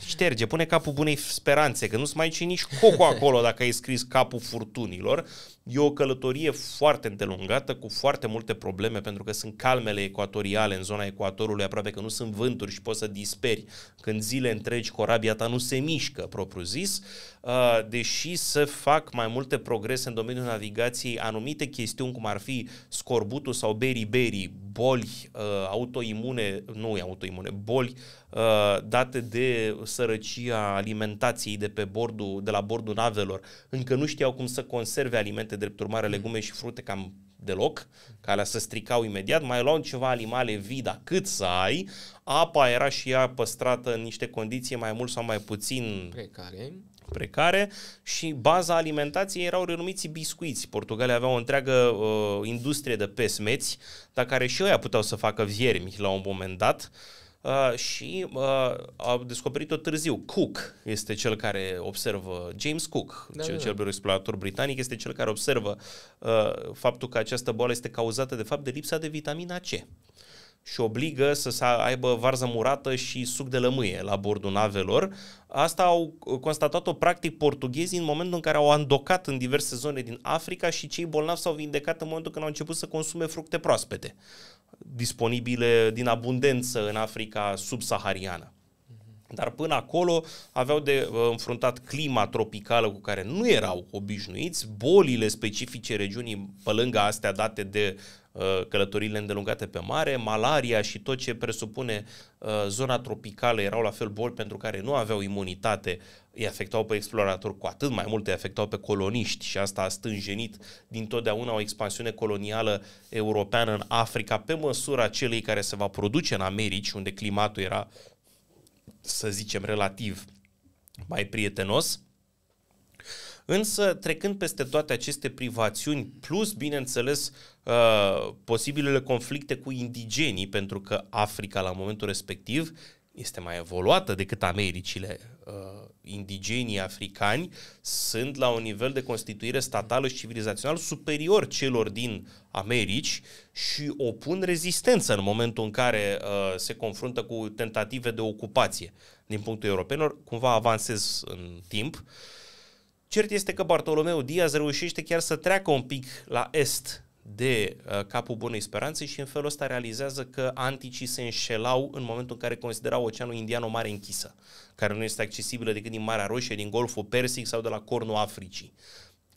șterge, pune capul bunei speranțe, că nu-ți mai ce nici coco acolo dacă ai scris capul furtunilor, E o călătorie foarte îndelungată, cu foarte multe probleme, pentru că sunt calmele ecuatoriale în zona ecuatorului, aproape că nu sunt vânturi și poți să disperi când zile întregi corabia ta nu se mișcă, propriu zis, uh, deși se fac mai multe progrese în domeniul navigației, anumite chestiuni, cum ar fi scorbutul sau beri-beri, boli uh, autoimune, nu autoimune, boli Uh, date de sărăcia alimentației de pe bordul, de la bordul navelor, încă nu știau cum să conserve alimente, drept urmare, mm-hmm. legume și fructe cam deloc, care se stricau imediat, mai luau ceva animale vii, dar cât să ai, apa era și ea păstrată în niște condiții mai mult sau mai puțin precare precare și baza alimentației erau renumiți biscuiți. Portugalia avea o întreagă uh, industrie de pesmeți, dar care și ei puteau să facă viermi la un moment dat. Uh, Uh, și uh, a descoperit-o târziu. Cook este cel care observă, James Cook, da, cel, da. da. cel explorator britanic, este cel care observă uh, faptul că această boală este cauzată de fapt de lipsa de vitamina C și obligă să, se aibă varză murată și suc de lămâie la bordul navelor. Asta au constatat-o practic portughezii în momentul în care au andocat în diverse zone din Africa și cei bolnavi s-au vindecat în momentul când au început să consume fructe proaspete, disponibile din abundență în Africa subsahariană. Dar până acolo aveau de uh, înfruntat clima tropicală cu care nu erau obișnuiți, bolile specifice regiunii pe lângă astea date de Uh, călătorile îndelungate pe mare, malaria și tot ce presupune uh, zona tropicală erau la fel boli pentru care nu aveau imunitate, îi afectau pe exploratori, cu atât mai mult îi afectau pe coloniști și asta a stânjenit dintotdeauna o expansiune colonială europeană în Africa pe măsura celei care se va produce în Americi, unde climatul era, să zicem, relativ mai prietenos Însă, trecând peste toate aceste privațiuni, plus, bineînțeles, uh, posibilele conflicte cu indigenii, pentru că Africa, la momentul respectiv, este mai evoluată decât Americile. Uh, indigenii africani sunt la un nivel de constituire statală și civilizațional superior celor din Americi și opun rezistență în momentul în care uh, se confruntă cu tentative de ocupație din punctul europenilor. Cumva avansez în timp. Uh, Cert este că Bartolomeu Diaz reușește chiar să treacă un pic la est de uh, capul Bunei Speranțe și în felul ăsta realizează că anticii se înșelau în momentul în care considerau Oceanul Indian o mare închisă, care nu este accesibilă decât din Marea Roșie, din Golful Persic sau de la Cornul Africii.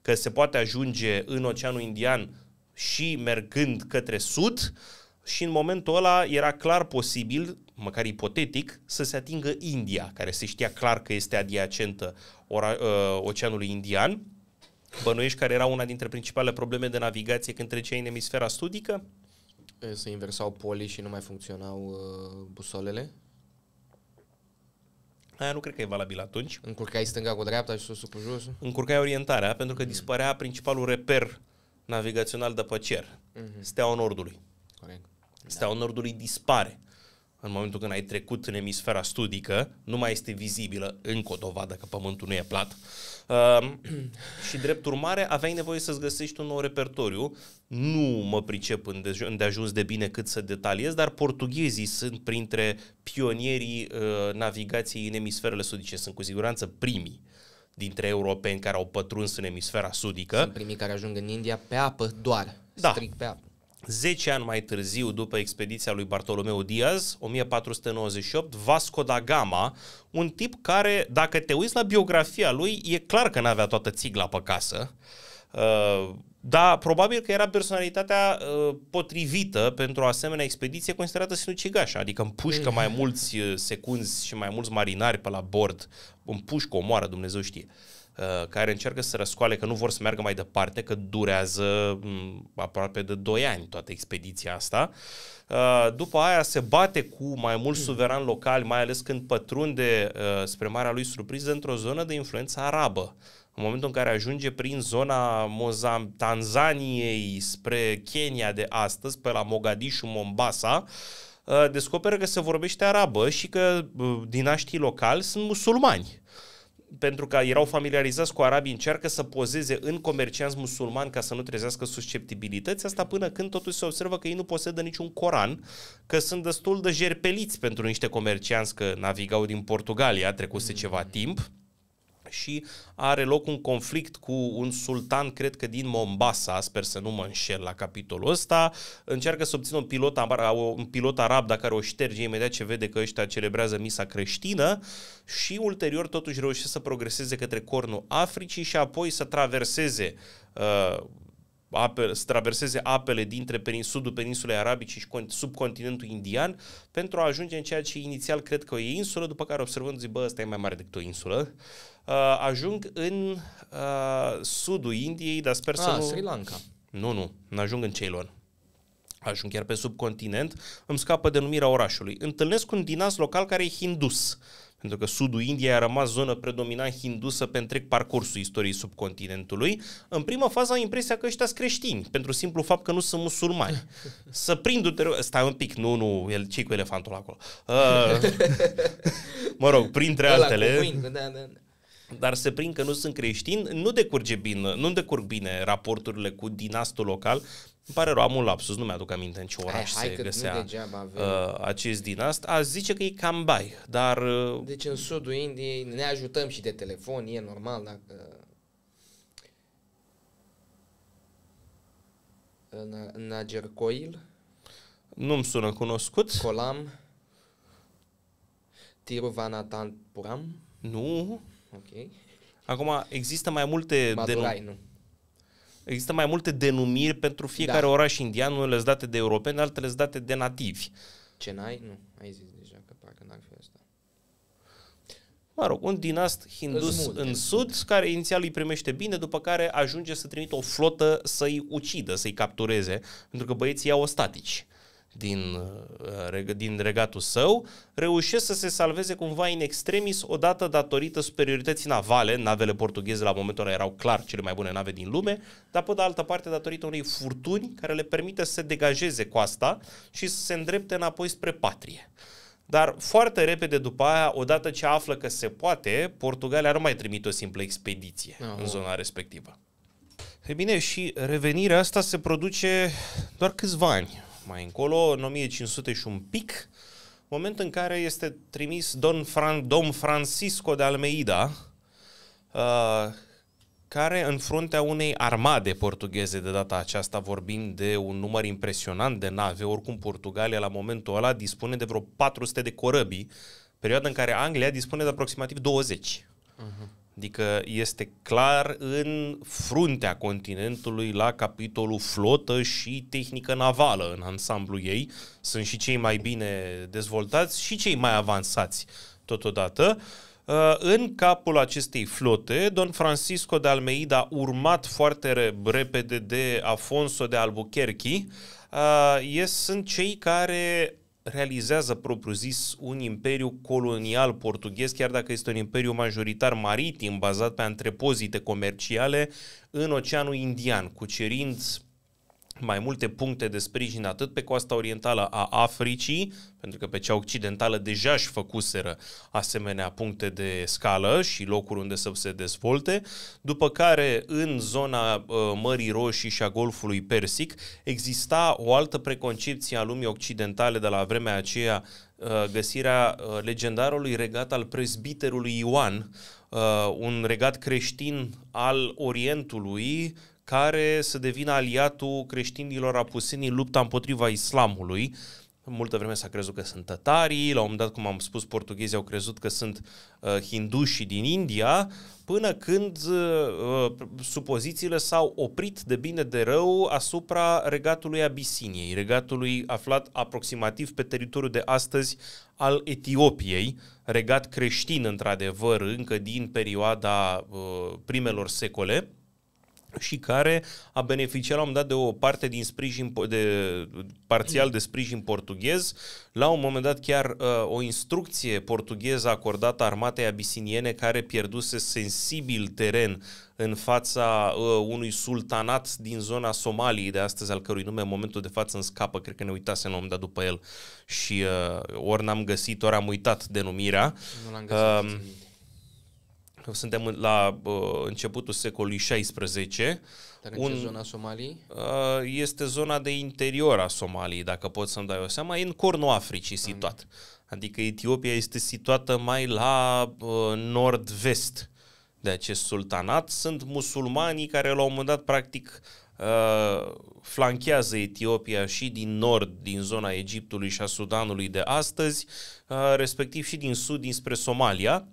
Că se poate ajunge în Oceanul Indian și mergând către sud, uh, și în momentul ăla era clar posibil, măcar ipotetic, să se atingă India, care se știa clar că este adiacentă ora, uh, Oceanului Indian, bănuiești care era una dintre principalele probleme de navigație când treceai în emisfera studică? Se inversau polii și nu mai funcționau uh, busolele? Aia nu cred că e valabil atunci. Încurcai stânga cu dreapta și susul cu jos. Încurcai orientarea, pentru că mm-hmm. dispărea principalul reper navigațional de pe cer, mm-hmm. Steaua Nordului. Corect. Steaua Nordului dispare în momentul când ai trecut în emisfera studică, nu mai este vizibilă încă o dovadă că pământul nu e plat. Uh, și drept urmare aveai nevoie să-ți găsești un nou repertoriu. Nu mă pricep în de, în de ajuns de bine cât să detaliez, dar portughezii sunt printre pionierii uh, navigației în emisferele sudice. Sunt cu siguranță primii dintre europeni care au pătruns în emisfera sudică. Sunt primii care ajung în India pe apă doar, da. strict pe apă. 10 ani mai târziu, după expediția lui Bartolomeu Diaz, 1498, Vasco da Gama, un tip care, dacă te uiți la biografia lui, e clar că n-avea toată țigla pe casă. Uh, dar probabil că era personalitatea uh, potrivită pentru o asemenea expediție considerată sinucigașă, adică împușcă mai mulți uh, secunzi și mai mulți marinari pe la bord, împușcă, omoară, Dumnezeu știe. Uh, care încearcă să răscoale că nu vor să meargă mai departe, că durează mm, aproape de 2 ani toată expediția asta. Uh, după aia se bate cu mai mulți hmm. suverani locali, mai ales când pătrunde, uh, spre marea lui surpriză, într-o zonă de influență arabă. În momentul în care ajunge prin zona Mozam, Tanzaniei spre Kenya de astăzi, pe la Mogadishu, Mombasa, descoperă că se vorbește arabă și că dinaștii locali sunt musulmani pentru că erau familiarizați cu arabii, încearcă să pozeze în comercianți musulmani ca să nu trezească susceptibilități, asta până când totuși se observă că ei nu posedă niciun Coran, că sunt destul de jerpeliți pentru niște comercianți că navigau din Portugalia, trecuse ceva timp, și are loc un conflict cu un sultan, cred că din Mombasa, sper să nu mă înșel la capitolul ăsta, încearcă să obțină un pilot, un pilot arab, dacă o șterge imediat ce vede că ăștia celebrează misa creștină și ulterior totuși reușește să progreseze către cornul Africii și apoi să traverseze uh, ape, să traverseze apele dintre perin, sudul peninsulei arabice și subcontinentul indian pentru a ajunge în ceea ce inițial cred că e insulă, după care observându-i, bă, ăsta e mai mare decât o insulă, uh, ajung în uh, sudul Indiei, dar sper ah, să ah, nu... Sri Lanka. Nu, nu, nu ajung în Ceylon ajung chiar pe subcontinent, îmi scapă denumirea orașului. Întâlnesc un dinast local care e hindus pentru că sudul Indiei a rămas zonă predominant hindusă pe întreg parcursul istoriei subcontinentului, în prima fază am impresia că ăștia sunt creștini, pentru simplu fapt că nu sunt musulmani. Să prind ulterior... Stai un pic, nu, nu, el, ce cu elefantul acolo? Uh, mă rog, printre altele... Da, da, da. dar se prind că nu sunt creștini, nu decurge bine, nu decurg bine raporturile cu dinastul local, îmi pare rău, am un lapsus, nu mi-aduc aminte în ce oraș hai, hai se găsea uh, acest din asta. A zice că e cam bai, dar... Uh, deci în sudul Indiei ne ajutăm și de telefon, e normal dacă... Nagercoil? Nu-mi sună cunoscut. Colam? Tiruvanantapuram? Nu. Ok. Acum, există mai multe... Madurai, denum- nu. Există mai multe denumiri pentru fiecare da. oraș indian, unele sunt date de europeni, altele sunt date de nativi. Chennai? Nu, ai zis deja că parcă n-ar fi asta. Mă rog, un dinast hindus multe, în sud, multe. care inițial îi primește bine, după care ajunge să trimită o flotă să-i ucidă, să-i captureze, pentru că băieții iau ostatici din, uh, din regatul său, reușesc să se salveze cumva în extremis odată datorită superiorității navale, navele portugheze la momentul ăla erau clar cele mai bune nave din lume, dar pe de altă parte datorită unei furtuni care le permite să se degajeze coasta și să se îndrepte înapoi spre patrie. Dar foarte repede după aia, odată ce află că se poate, Portugalia nu mai trimite o simplă expediție Aha. în zona respectivă. E bine, și revenirea asta se produce doar câțiva ani mai încolo, în 1500 și un pic, moment în care este trimis Don, Fran- dom Francisco de Almeida, uh, care în fruntea unei armade portugheze de data aceasta, vorbim de un număr impresionant de nave, oricum Portugalia la momentul ăla dispune de vreo 400 de corăbii, perioada în care Anglia dispune de aproximativ 20. Uh-huh. Mhm. Adică este clar în fruntea continentului la capitolul flotă și tehnică navală în ansamblu ei. Sunt și cei mai bine dezvoltați și cei mai avansați totodată. Uh, în capul acestei flote, Don Francisco de Almeida, urmat foarte repede de Afonso de Albuquerque, uh, sunt cei care realizează propriu-zis un imperiu colonial portughez, chiar dacă este un imperiu majoritar maritim, bazat pe antrepozite comerciale, în Oceanul Indian, cucerind mai multe puncte de sprijin atât pe coasta orientală a Africii, pentru că pe cea occidentală deja își făcuseră asemenea puncte de scală și locuri unde să se dezvolte, după care în zona uh, Mării Roșii și a Golfului Persic exista o altă preconcepție a lumii occidentale de la vremea aceea, uh, găsirea uh, legendarului regat al prezbiterului Ioan, un regat creștin al Orientului, care să devină aliatul creștinilor apuseni în lupta împotriva islamului. Multă vreme s-a crezut că sunt tătarii, la un moment dat, cum am spus, portughezii au crezut că sunt uh, hinduși din India, până când uh, uh, supozițiile s-au oprit de bine de rău asupra regatului Abisiniei, regatului aflat aproximativ pe teritoriul de astăzi al Etiopiei, regat creștin într-adevăr încă din perioada uh, primelor secole și care a beneficiat la un moment dat de o parte din sprijin, de, parțial de sprijin portughez, la un moment dat chiar uh, o instrucție portugheză acordată armatei abisiniene care pierduse sensibil teren în fața uh, unui sultanat din zona Somaliei de astăzi, al cărui nume în momentul de față îmi scapă, cred că ne uitase la un moment dat după el și uh, ori n-am găsit, ori am uitat denumirea. Nu l-am găsit. Uh, suntem la uh, începutul secolului XVI. Dar în un, ce zona Somaliei? Uh, este zona de interior a Somaliei, dacă pot să-mi dai o seama. E în cornul Africii mm. situat. Am. Adică Etiopia este situată mai la uh, nord-vest de acest sultanat. Sunt musulmanii care la un moment dat practic uh, flanchează Etiopia și din nord, din zona Egiptului și a Sudanului de astăzi, uh, respectiv și din sud, dinspre Somalia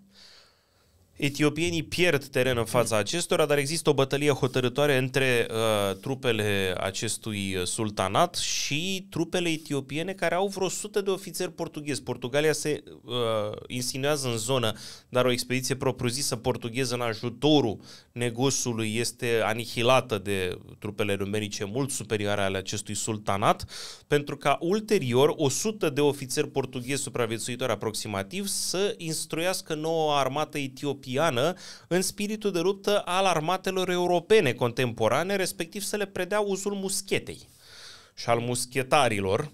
Etiopienii pierd teren în fața acestora, dar există o bătălie hotărătoare între uh, trupele acestui uh, sultanat și trupele etiopiene care au vreo 100 de ofițeri portughezi. Portugalia se uh, insinuează în zonă, dar o expediție propriu-zisă portugheză în ajutorul negosului este anihilată de trupele numerice mult superioare ale acestui sultanat, pentru ca ulterior 100 de ofițeri portughezi supraviețuitori aproximativ să instruiască noua armată etiopiană în spiritul de luptă al armatelor europene contemporane, respectiv să le predea uzul muschetei și al muschetarilor,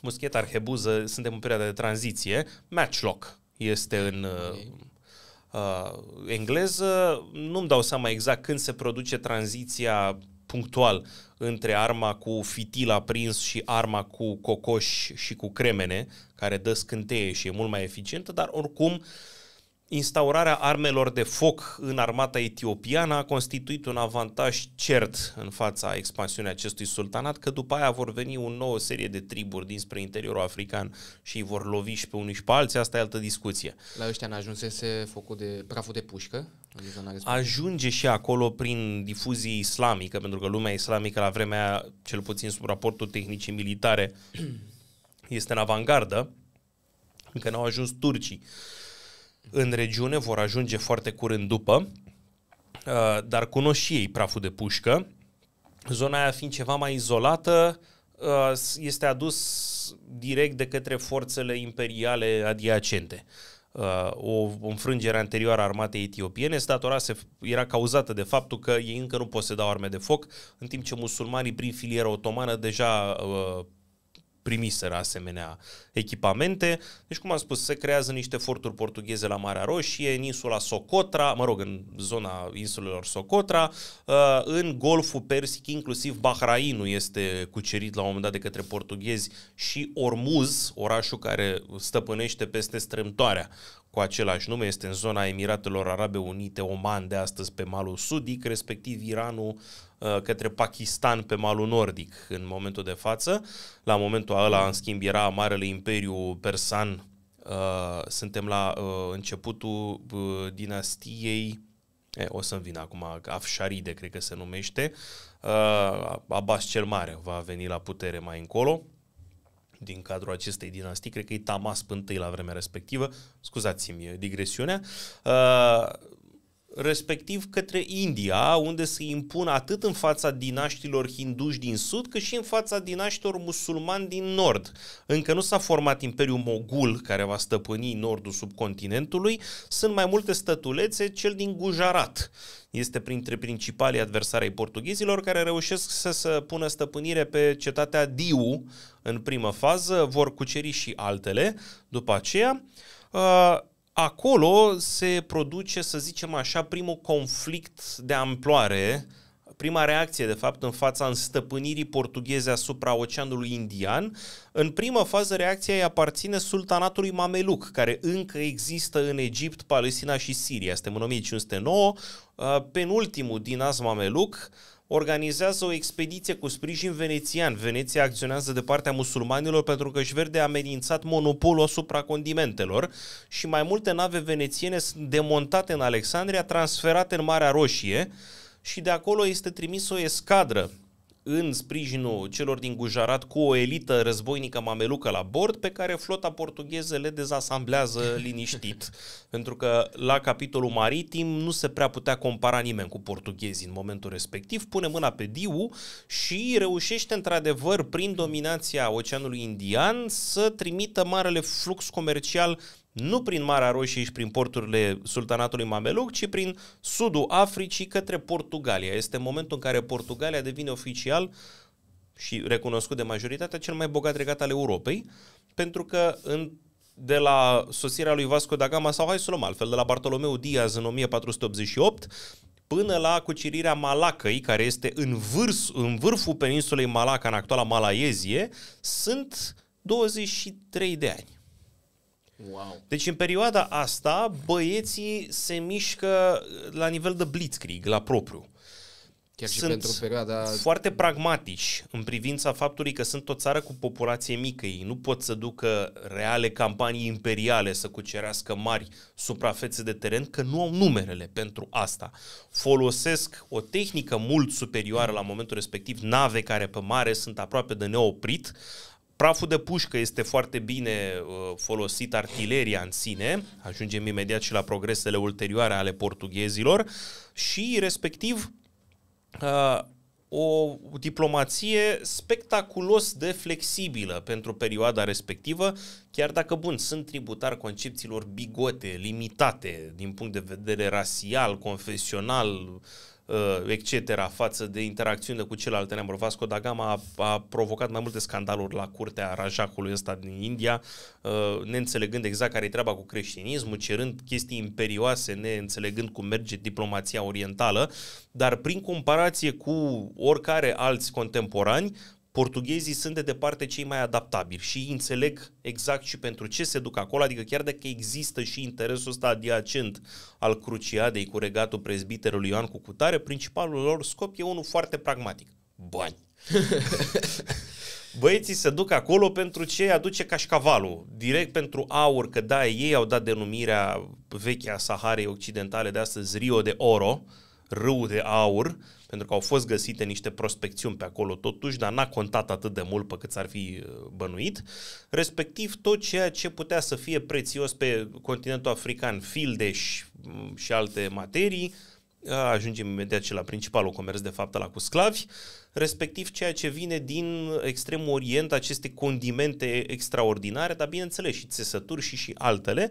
Muschetar, hebuză, suntem în perioada de tranziție, matchlock este în okay. Uh, uh, engleză. Nu-mi dau seama exact când se produce tranziția punctual între arma cu fitil aprins și arma cu cocoș și cu cremene, care dă scânteie și e mult mai eficientă, dar oricum uh, Instaurarea armelor de foc în armata etiopiană a constituit un avantaj cert în fața expansiunii acestui sultanat, că după aia vor veni o nouă serie de triburi dinspre interiorul african și îi vor lovi și pe unii și pe alții, asta e altă discuție. La ăștia n-ajunsese focul de, praful de pușcă? Ajunge și acolo prin difuzie islamică, pentru că lumea islamică la vremea aia, cel puțin sub raportul tehnicii militare, este în avangardă, încă n-au ajuns turcii în regiune, vor ajunge foarte curând după, uh, dar cunosc și ei praful de pușcă. Zona aia fiind ceva mai izolată, uh, este adus direct de către forțele imperiale adiacente. Uh, o înfrângere anterioară a armatei etiopiene se, era cauzată de faptul că ei încă nu posedau arme de foc, în timp ce musulmanii prin filiera otomană deja primiseră asemenea echipamente. Deci, cum am spus, se creează niște forturi portugheze la Marea Roșie, în insula Socotra, mă rog, în zona insulelor Socotra, uh, în Golful Persic, inclusiv Bahrainul este cucerit la un moment dat de către portughezi și Ormuz, orașul care stăpânește peste strâmtoarea cu același nume, este în zona Emiratelor Arabe Unite, Oman de astăzi pe malul sudic, respectiv Iranul, Uh, către Pakistan pe malul nordic în momentul de față. La momentul ăla, în schimb, era Marele Imperiu Persan. Uh, suntem la uh, începutul dinastiei, e, o să-mi vină acum, Afșaride, cred că se numește. Abbas cel Mare va veni la putere mai încolo din cadrul acestei dinastii, cred că e Tamas I la vremea respectivă, scuzați-mi digresiunea, uh, respectiv către India, unde se impun atât în fața dinaștilor hinduși din sud, cât și în fața dinaștilor musulmani din nord. Încă nu s-a format Imperiul Mogul, care va stăpâni nordul subcontinentului, sunt mai multe stătulețe, cel din Gujarat. Este printre principalii adversari ai portughezilor care reușesc să se pună stăpânire pe cetatea Diu în primă fază, vor cuceri și altele după aceea. Uh, Acolo se produce, să zicem așa, primul conflict de amploare, prima reacție, de fapt, în fața înstăpânirii portugheze asupra Oceanului Indian. În prima fază, reacția îi aparține sultanatului Mameluc, care încă există în Egipt, Palestina și Siria. Suntem în 1509, penultimul din Az Mameluc, organizează o expediție cu sprijin venețian. Veneția acționează de partea musulmanilor pentru că își verde amenințat monopolul asupra condimentelor și mai multe nave venețiene sunt demontate în Alexandria, transferate în Marea Roșie și de acolo este trimis o escadră în sprijinul celor din Gujarat cu o elită războinică mamelucă la bord pe care flota portugheză le dezasamblează liniștit. Pentru că la capitolul maritim nu se prea putea compara nimeni cu portughezii în momentul respectiv. Pune mâna pe Diu și reușește într-adevăr prin dominația Oceanului Indian să trimită marele flux comercial nu prin Marea Roșie și prin porturile Sultanatului Mameluc, ci prin sudul Africii către Portugalia. Este momentul în care Portugalia devine oficial și recunoscut de majoritatea cel mai bogat regat al Europei, pentru că în de la sosirea lui Vasco da Gama sau hai să luăm altfel, de la Bartolomeu Diaz în 1488 până la cucerirea Malacăi, care este în, vârs, în vârful peninsulei Malaca, în actuala Malaezie, sunt 23 de ani. Wow. Deci în perioada asta băieții se mișcă la nivel de blitzkrieg, la propriu. Chiar și sunt pentru perioada... foarte pragmatici în privința faptului că sunt o țară cu populație mică. Ei nu pot să ducă reale campanii imperiale să cucerească mari suprafețe de teren, că nu au numerele pentru asta. Folosesc o tehnică mult superioară la momentul respectiv, nave care pe mare sunt aproape de neoprit, Praful de pușcă este foarte bine uh, folosit, artileria în sine, ajungem imediat și la progresele ulterioare ale portughezilor și respectiv uh, o diplomație spectaculos de flexibilă pentru perioada respectivă, chiar dacă, bun, sunt tributar concepțiilor bigote, limitate din punct de vedere rasial, confesional, uh, Uh, etc., față de interacțiune cu celelalte neamuri. Vasco da Gama a, a provocat mai multe scandaluri la curtea Rajacului ăsta din India, uh, neînțelegând exact care e treaba cu creștinismul, cerând chestii imperioase, neînțelegând cum merge diplomația orientală, dar prin comparație cu oricare alți contemporani, portughezii sunt de departe cei mai adaptabili și înțeleg exact și pentru ce se duc acolo, adică chiar dacă există și interesul ăsta adiacent al cruciadei cu regatul prezbiterului Ioan Cucutare, principalul lor scop e unul foarte pragmatic. Bani. Băieții se duc acolo pentru ce aduce cașcavalul, direct pentru aur, că da, ei au dat denumirea vechea Saharei Occidentale de astăzi Rio de Oro, uh, râu de aur, pentru că au fost găsite niște prospecțiuni pe acolo totuși, dar n-a contat atât de mult pe cât s-ar fi uh, bănuit, respectiv tot ceea ce putea să fie prețios pe continentul african, fildeș mm, și alte materii, ajungem imediat și la principalul comerț de fapt la cu sclavi, respectiv ceea ce vine din extremul orient, aceste condimente extraordinare, dar bineînțeles și țesături și și altele,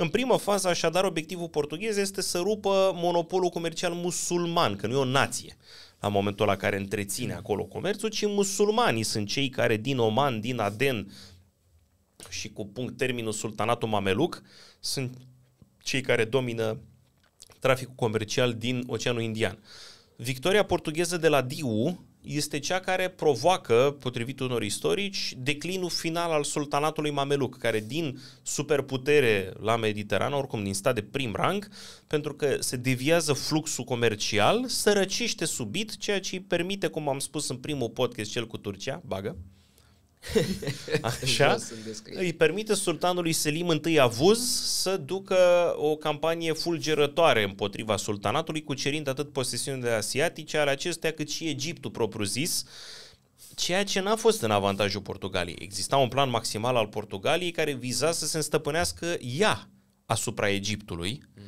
în prima fază, așadar, obiectivul portughez este să rupă monopolul comercial musulman, că nu e o nație la momentul la care întreține acolo comerțul, ci musulmanii sunt cei care din Oman, din Aden și cu punct terminul Sultanatul Mameluc sunt cei care domină traficul comercial din Oceanul Indian. Victoria portugheză de la Diu este cea care provoacă, potrivit unor istorici, declinul final al sultanatului mameluc, care din superputere la Mediterană, oricum din stat de prim rang, pentru că se deviază fluxul comercial, sărăciște subit, ceea ce îi permite, cum am spus în primul podcast, cel cu Turcia, bagă, uh, Așa, îi permite sultanului Selim I Avuz să ducă o campanie fulgerătoare împotriva sultanatului, cucerind atât posesiunile asiatice ale acestea, cât și Egiptul propriu-zis, ceea ce n-a fost în avantajul Portugaliei. Exista un plan maximal al Portugaliei care viza să se înstăpânească ea asupra Egiptului, mm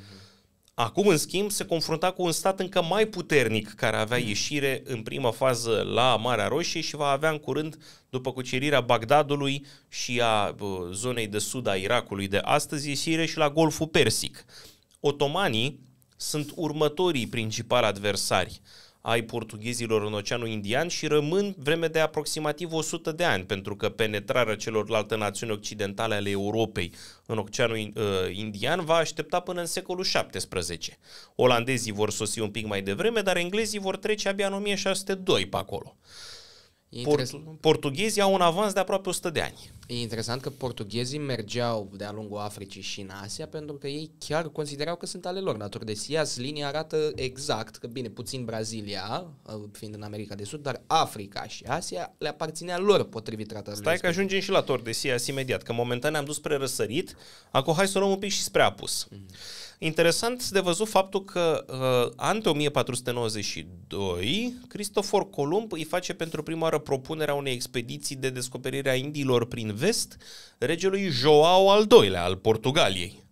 Acum, în schimb, se confrunta cu un stat încă mai puternic care avea ieșire în prima fază la Marea Roșie și va avea în curând, după cucerirea Bagdadului și a zonei de sud a Irakului de astăzi, ieșire și la Golful Persic. Otomanii sunt următorii principali adversari uh, ai portughezilor în Oceanul Indian și rămân vreme de aproximativ 100 de ani, pentru că penetrarea celorlalte națiuni occidentale ale Europei în Oceanul uh, Indian va aștepta până în secolul 17. Olandezii vor sosi un pic mai devreme, dar englezii vor trece abia în 1602 pe acolo. Interes... Portughezii au un avans de aproape 100 de ani. E interesant că portughezii mergeau de-a lungul Africii și în Asia pentru că ei chiar considerau că sunt ale lor. Dator de Sias, linia arată exact că, bine, puțin Brazilia, uh, fiind în America de Sud, dar Africa și Asia le aparținea lor potrivit tratatului. Stai că ajungem și la Tor de Sias imediat, că momentan ne-am dus spre răsărit, acum hai să o luăm un pic și spre apus. Mm-hmm. Interesant de văzut faptul că uh, ante 1492, Cristofor Columb îi face pentru prima oară propunerea unei expediții de descoperire a Indiilor prin vest regelui Joao al II-lea al Portugaliei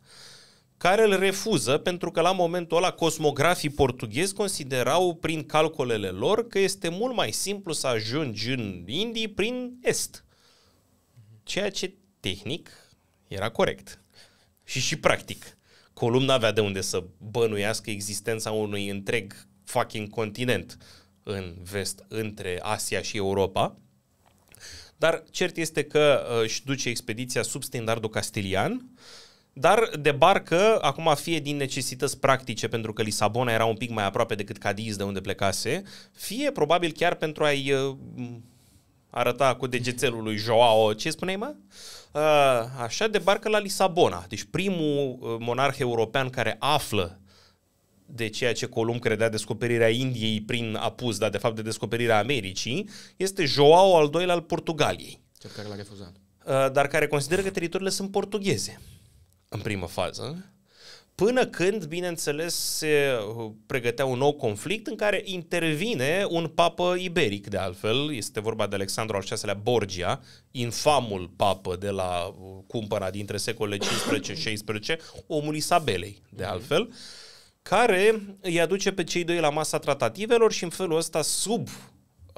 care îl refuză pentru că la momentul ăla cosmografii portughezi considerau prin calculele lor că este mult mai simplu să ajungi în Indii prin est. Ceea ce tehnic era corect. Și și practic. Columna n-avea de unde să bănuiască existența unui întreg fucking continent în vest, între Asia și Europa. Dar cert este că uh, își duce expediția sub standardul castilian, dar debarcă acum fie din necesități practice, pentru că Lisabona era un pic mai aproape decât Cadiz, de unde plecase, fie probabil chiar pentru a-i uh, arăta cu degețelul lui Joao, ce spuneai mă? Uh, Uh, așa, debarcă la Lisabona. Deci primul uh, monarh european care află de ceea ce Columb credea descoperirea Indiei prin apus, dar de fapt de descoperirea Americii, este Joao al doilea al Portugaliei. Cel care l-a refuzat. Uh, dar care consideră că teritoriile sunt portugheze în primă fază Până când, bineînțeles, se uh, pregătea un nou conflict în care intervine un papă iberic, de altfel. Este vorba de Alexandru al VI-lea Borgia, infamul papă de la uh, cumpăra dintre secolele 15-16, omul Isabelei, de mhm. altfel, care îi aduce pe cei doi la masa tratativelor și în felul ăsta, sub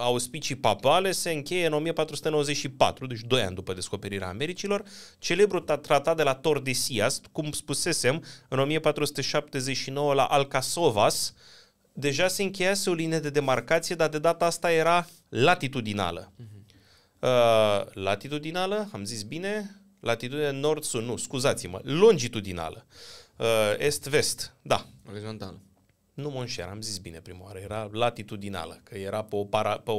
auspicii papale se încheie în 1494, deci doi ani după descoperirea Americilor, celebrul tratat de la Tordesillas, cum spusesem, în 1479 la Alcasovas, deja se încheiase o linie de demarcație, dar de data asta era latitudinală. Mhm. Uh, latitudinală, am zis bine, latitudine nord-sud, nu, scuzați-mă, longitudinală. Uh, est-vest, da. Orizontală. Nu înșer, am zis bine prima oară, era latitudinală, că era pe o, para, pe o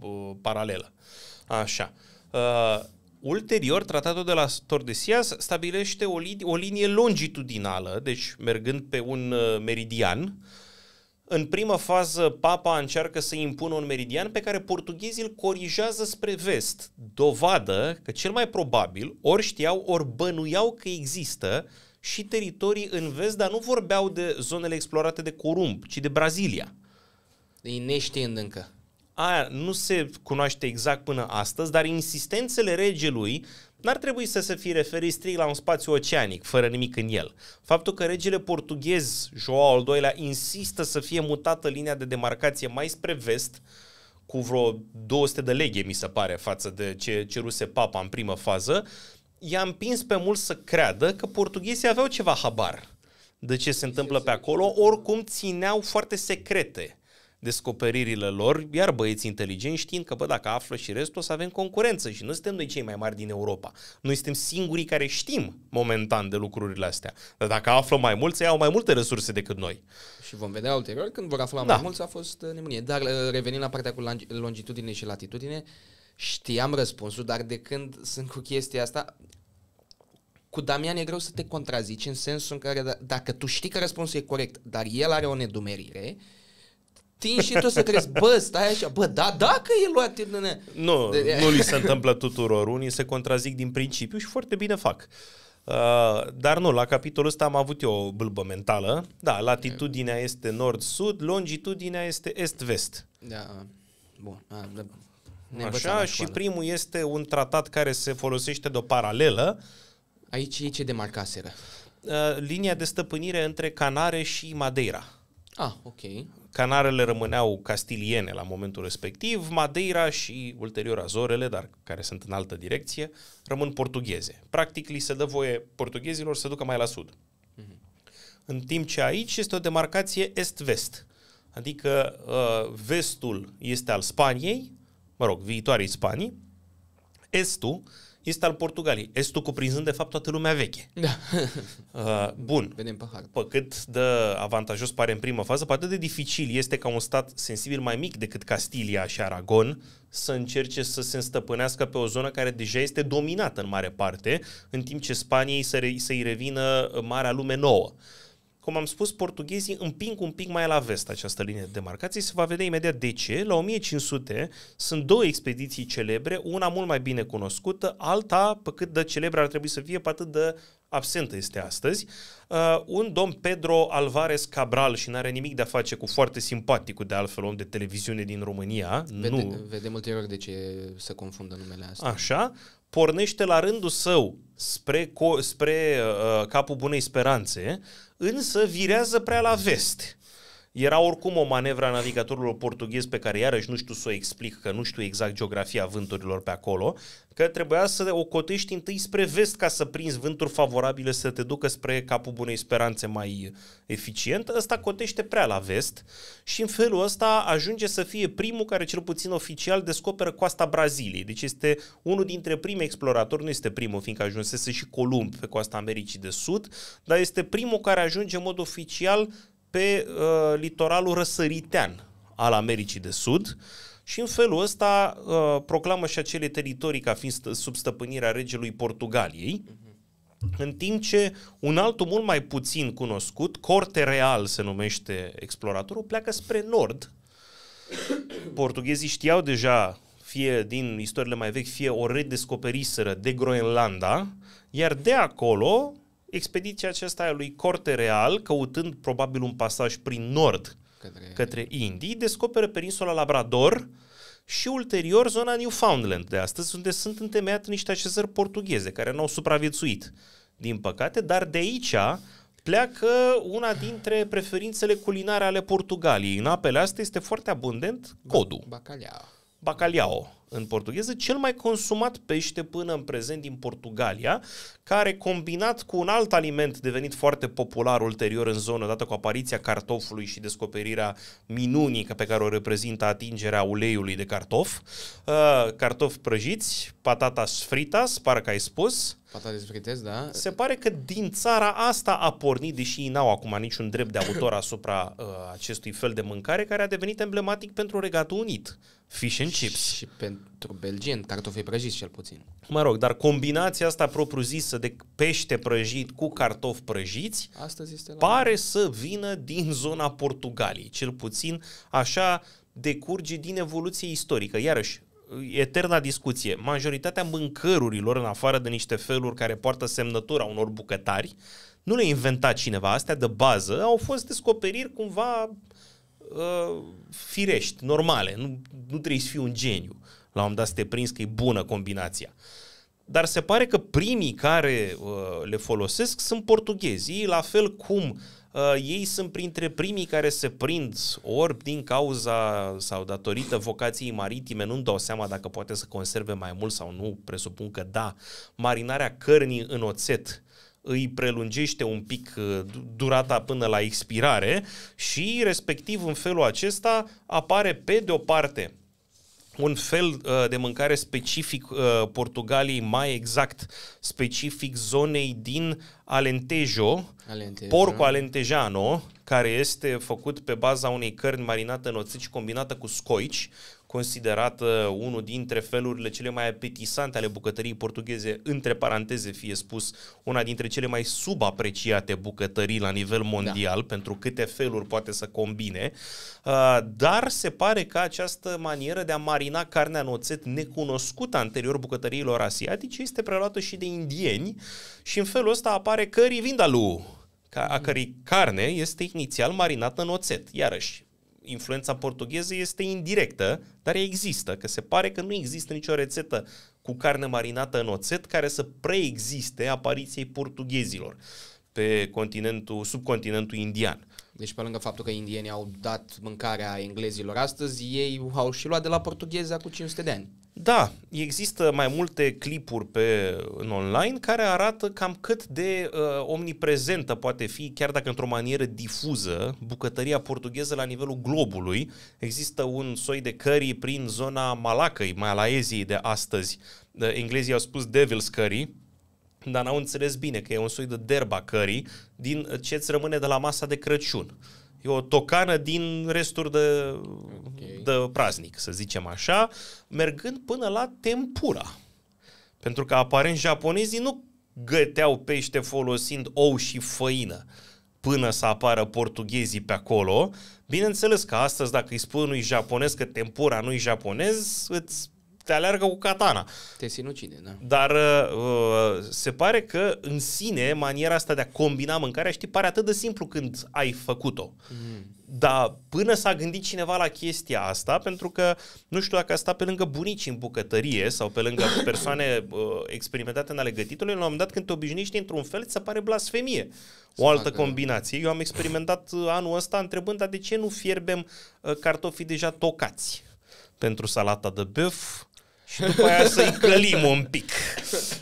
uh, paralelă. Așa. Uh, Ulterior, tratatul de la Tordesillas stabilește o, li- o linie longitudinală, deci mergând pe un uh, meridian. În prima fază, papa încearcă să impună un meridian pe care portughezii îl corijează spre vest, dovadă că cel mai probabil ori știau, ori bănuiau că există și teritorii în vest, dar nu vorbeau de zonele explorate de Corumb, ci de Brazilia. Ei neștiind încă. Aia nu se cunoaște exact până astăzi, dar insistențele regelui n-ar trebui să se fie referit strict la un spațiu oceanic, fără nimic în el. Faptul că regele portughez João al II-lea insistă să fie mutată linia de demarcație mai spre vest, cu vreo 200 de leghe, mi se pare, față de ce ceruse papa în primă fază, i-a împins pe mulți să creadă că portughezii aveau ceva habar de ce se întâmplă pe acolo, oricum țineau foarte secrete descoperirile lor, iar băieții inteligenți știind că, bă, dacă află și restul, o să avem concurență și nu suntem noi cei mai mari din Europa. Noi suntem singurii care știm momentan de lucrurile astea. Dar dacă află mai mulți, ei au mai multe resurse decât noi. Și vom vedea ulterior când vor afla da. mai mulți, a fost uh, nemunie. Dar uh, revenind la partea cu longitudine și latitudine, știam răspunsul, dar de când sunt cu chestia asta, cu Damian e greu să te contrazici în sensul în care d- dacă tu știi că răspunsul e corect, dar el are o nedumerire, tin și tu să crezi, bă, stai așa, bă, da, dacă e luat în... Nu, de... nu li se întâmplă tuturor, unii se contrazic din principiu și foarte bine fac. Uh, dar nu, la capitolul ăsta am avut eu o bâlbă mentală. Da, latitudinea este nord-sud, longitudinea este est-vest. Da, bun. A, da. Așa, și primul este un tratat care se folosește de o paralelă, Aici e ce demarcaseră? Uh, linia de stăpânire între Canare și Madeira. Ah, ok. Canarele rămâneau castiliene la momentul respectiv, Madeira și ulterior Azorele, dar care sunt în altă direcție, rămân portugheze. Practic li se dă voie portughezilor să ducă mai la sud. Mm-hmm. În timp ce aici este o demarcație est-vest. Adică uh, vestul este al Spaniei, mă rog, viitoarei Spanii, estul este al Portugaliei. Estul cuprinzând, de fapt, toată lumea veche. Da. Uh, bun. Vedem pe hartă. Pă cât de avantajos pare în primă fază, poate de dificil este ca un stat sensibil mai mic decât Castilia și Aragon să încerce să se înstăpânească pe o zonă care deja este dominată în mare parte, în timp ce Spaniei să-i revină marea lume nouă. Uh, cum am spus, portughezii împing un pic mai la vest această linie de demarcație. Se va vedea imediat de ce. La 1500 sunt două expediții celebre, una mult mai bine cunoscută, alta, pe cât de celebră ar trebui să fie, pe atât de absentă este astăzi. Uh, un domn Pedro Alvarez Cabral și n-are nimic de a face cu foarte simpaticul de altfel om de televiziune din România. Vede, nu. Vedem ulterior de ce se confundă numele astea. Așa pornește la rândul său spre, spre uh, uh, capul bunei speranțe, însă virează prea la vest. Era oricum o manevră a navigatorului portughez pe care iarăși nu știu să o explic, că nu știu exact geografia vânturilor pe acolo, că trebuia să o cotești întâi spre vest ca să prinzi vânturi favorabile să te ducă spre capul bunei speranțe mai eficient. Ăsta cotește prea la vest și în felul ăsta ajunge să fie primul care cel puțin oficial descoperă coasta Braziliei. Deci este unul dintre primii exploratori, nu este primul fiindcă ajunsese și Columb pe coasta Americii de Sud, dar este primul care ajunge în mod oficial pe uh, litoralul răsăritean al Americii de Sud și în felul ăsta uh, proclamă și acele teritorii ca fiind sub stăpânirea regelui Portugaliei, mhm. în timp ce un altul mult mai puțin cunoscut, Corte Real se numește exploratorul, pleacă spre nord. Portughezii știau deja fie din istoriile mai vechi, fie o redescoperiseră de Groenlanda, iar de acolo expediția aceasta a lui Corte Real, căutând probabil un pasaj prin nord către, către Indii, descoperă peninsula Labrador și ulterior zona Newfoundland de astăzi, unde sunt întemeiate niște așezări portugheze care n-au supraviețuit, din păcate, dar de aici pleacă una dintre preferințele culinare ale Portugaliei. În apele astea este foarte abundent codul. Bacalhau. Bacalhau în portugheză, cel mai consumat pește până în prezent din Portugalia, care combinat cu un alt aliment devenit foarte popular ulterior în zonă, dată cu apariția cartofului și descoperirea minunii pe care o reprezintă atingerea uleiului de cartof, uh, cartofi prăjiți, patatas fritas, parcă ai spus, Patate fritez, da. Se pare că din țara asta a pornit, deși ei n-au acum niciun drept de autor asupra uh, acestui fel de mâncare, care a devenit emblematic pentru Regatul Unit fish and chips. Și pentru belgien, cartofi prăjiți cel puțin. Mă rog, dar combinația asta propriu-zisă de pește prăjit cu cartofi prăjiți Astăzi este la pare la să vină din zona Portugaliei, cel puțin așa decurge din evoluție istorică. Iarăși, eterna discuție. Majoritatea mâncărurilor, în afară de niște feluri care poartă semnătura unor bucătari, nu le-a inventat cineva. Astea de bază au fost descoperiri cumva uh, firești, normale. Nu, nu trebuie să fii un geniu. La un moment dat să te prins că e bună combinația. Dar se pare că primii care uh, le folosesc sunt portughezii, la fel cum uh, ei sunt printre primii care se prind ori din cauza sau datorită vocației maritime, nu-mi dau seama dacă poate să conserve mai mult sau nu, presupun că da, marinarea cărnii în oțet îi prelungește un pic uh, durata până la expirare și respectiv în felul acesta apare pe de o parte un fel uh, de mâncare specific uh, Portugaliei, mai exact specific zonei din Alentejo, Alentejo. porcul alentejano, care este făcut pe baza unei cărni marinate în oțici combinată cu scoici, considerată unul dintre felurile cele mai apetisante ale bucătăriei portugheze, între paranteze fie spus, una dintre cele mai subapreciate bucătării la nivel da. mondial, da. pentru câte feluri poate să combine, uh, dar se pare că această manieră de a marina carnea în oțet necunoscută anterior bucătăriilor asiatice este preluată și de indieni și în felul ăsta apare cării vindaluu, a cărei carne este inițial marinată în oțet. Iarăși, influența portugheză este indirectă, dar există, că se pare că nu există nicio rețetă cu carne marinată în oțet care să preexiste apariției portughezilor pe continentul, subcontinentul indian. Deci pe lângă faptul că indienii au dat mâncarea englezilor astăzi, ei au și luat de la Portugheza cu 500 de ani. Da, există mai multe clipuri pe în online care arată cam cât de uh, omniprezentă poate fi, chiar dacă într-o manieră difuză, bucătăria portugheză la nivelul globului. Există un soi de curry prin zona Malacăi, Malaeziei de astăzi. Uh, englezii au spus Devil's Curry, dar n-au înțeles bine că e un soi de derba cării din uh, ce îți rămâne de la masa de Crăciun. E o tocană din resturi de, okay. de praznic, să zicem așa, mergând până la tempura. Pentru că aparent japonezii nu găteau pește folosind ou și făină până să apară portughezii pe acolo. Bineînțeles că astăzi dacă îi spui unui japonez că tempura nu-i japonez, îți te alergă cu katana. Te sinucide, da. Dar uh, uh, se pare că în sine maniera asta de a combina mâncarea, știi, pare atât de simplu când ai făcut-o. Mm. Dar până s-a gândit cineva la chestia asta, pentru că nu știu dacă a stat pe lângă bunici în bucătărie sau pe lângă persoane uh, experimentate în ale gătitului, la un moment dat când te obișnuiești într-un fel, ți se pare blasfemie. O altă da. combinație. Eu am experimentat uh, anul ăsta întrebând, dar de ce nu fierbem uh, cartofii deja tocați? pentru salata de băf, și după aia să-i călim un pic,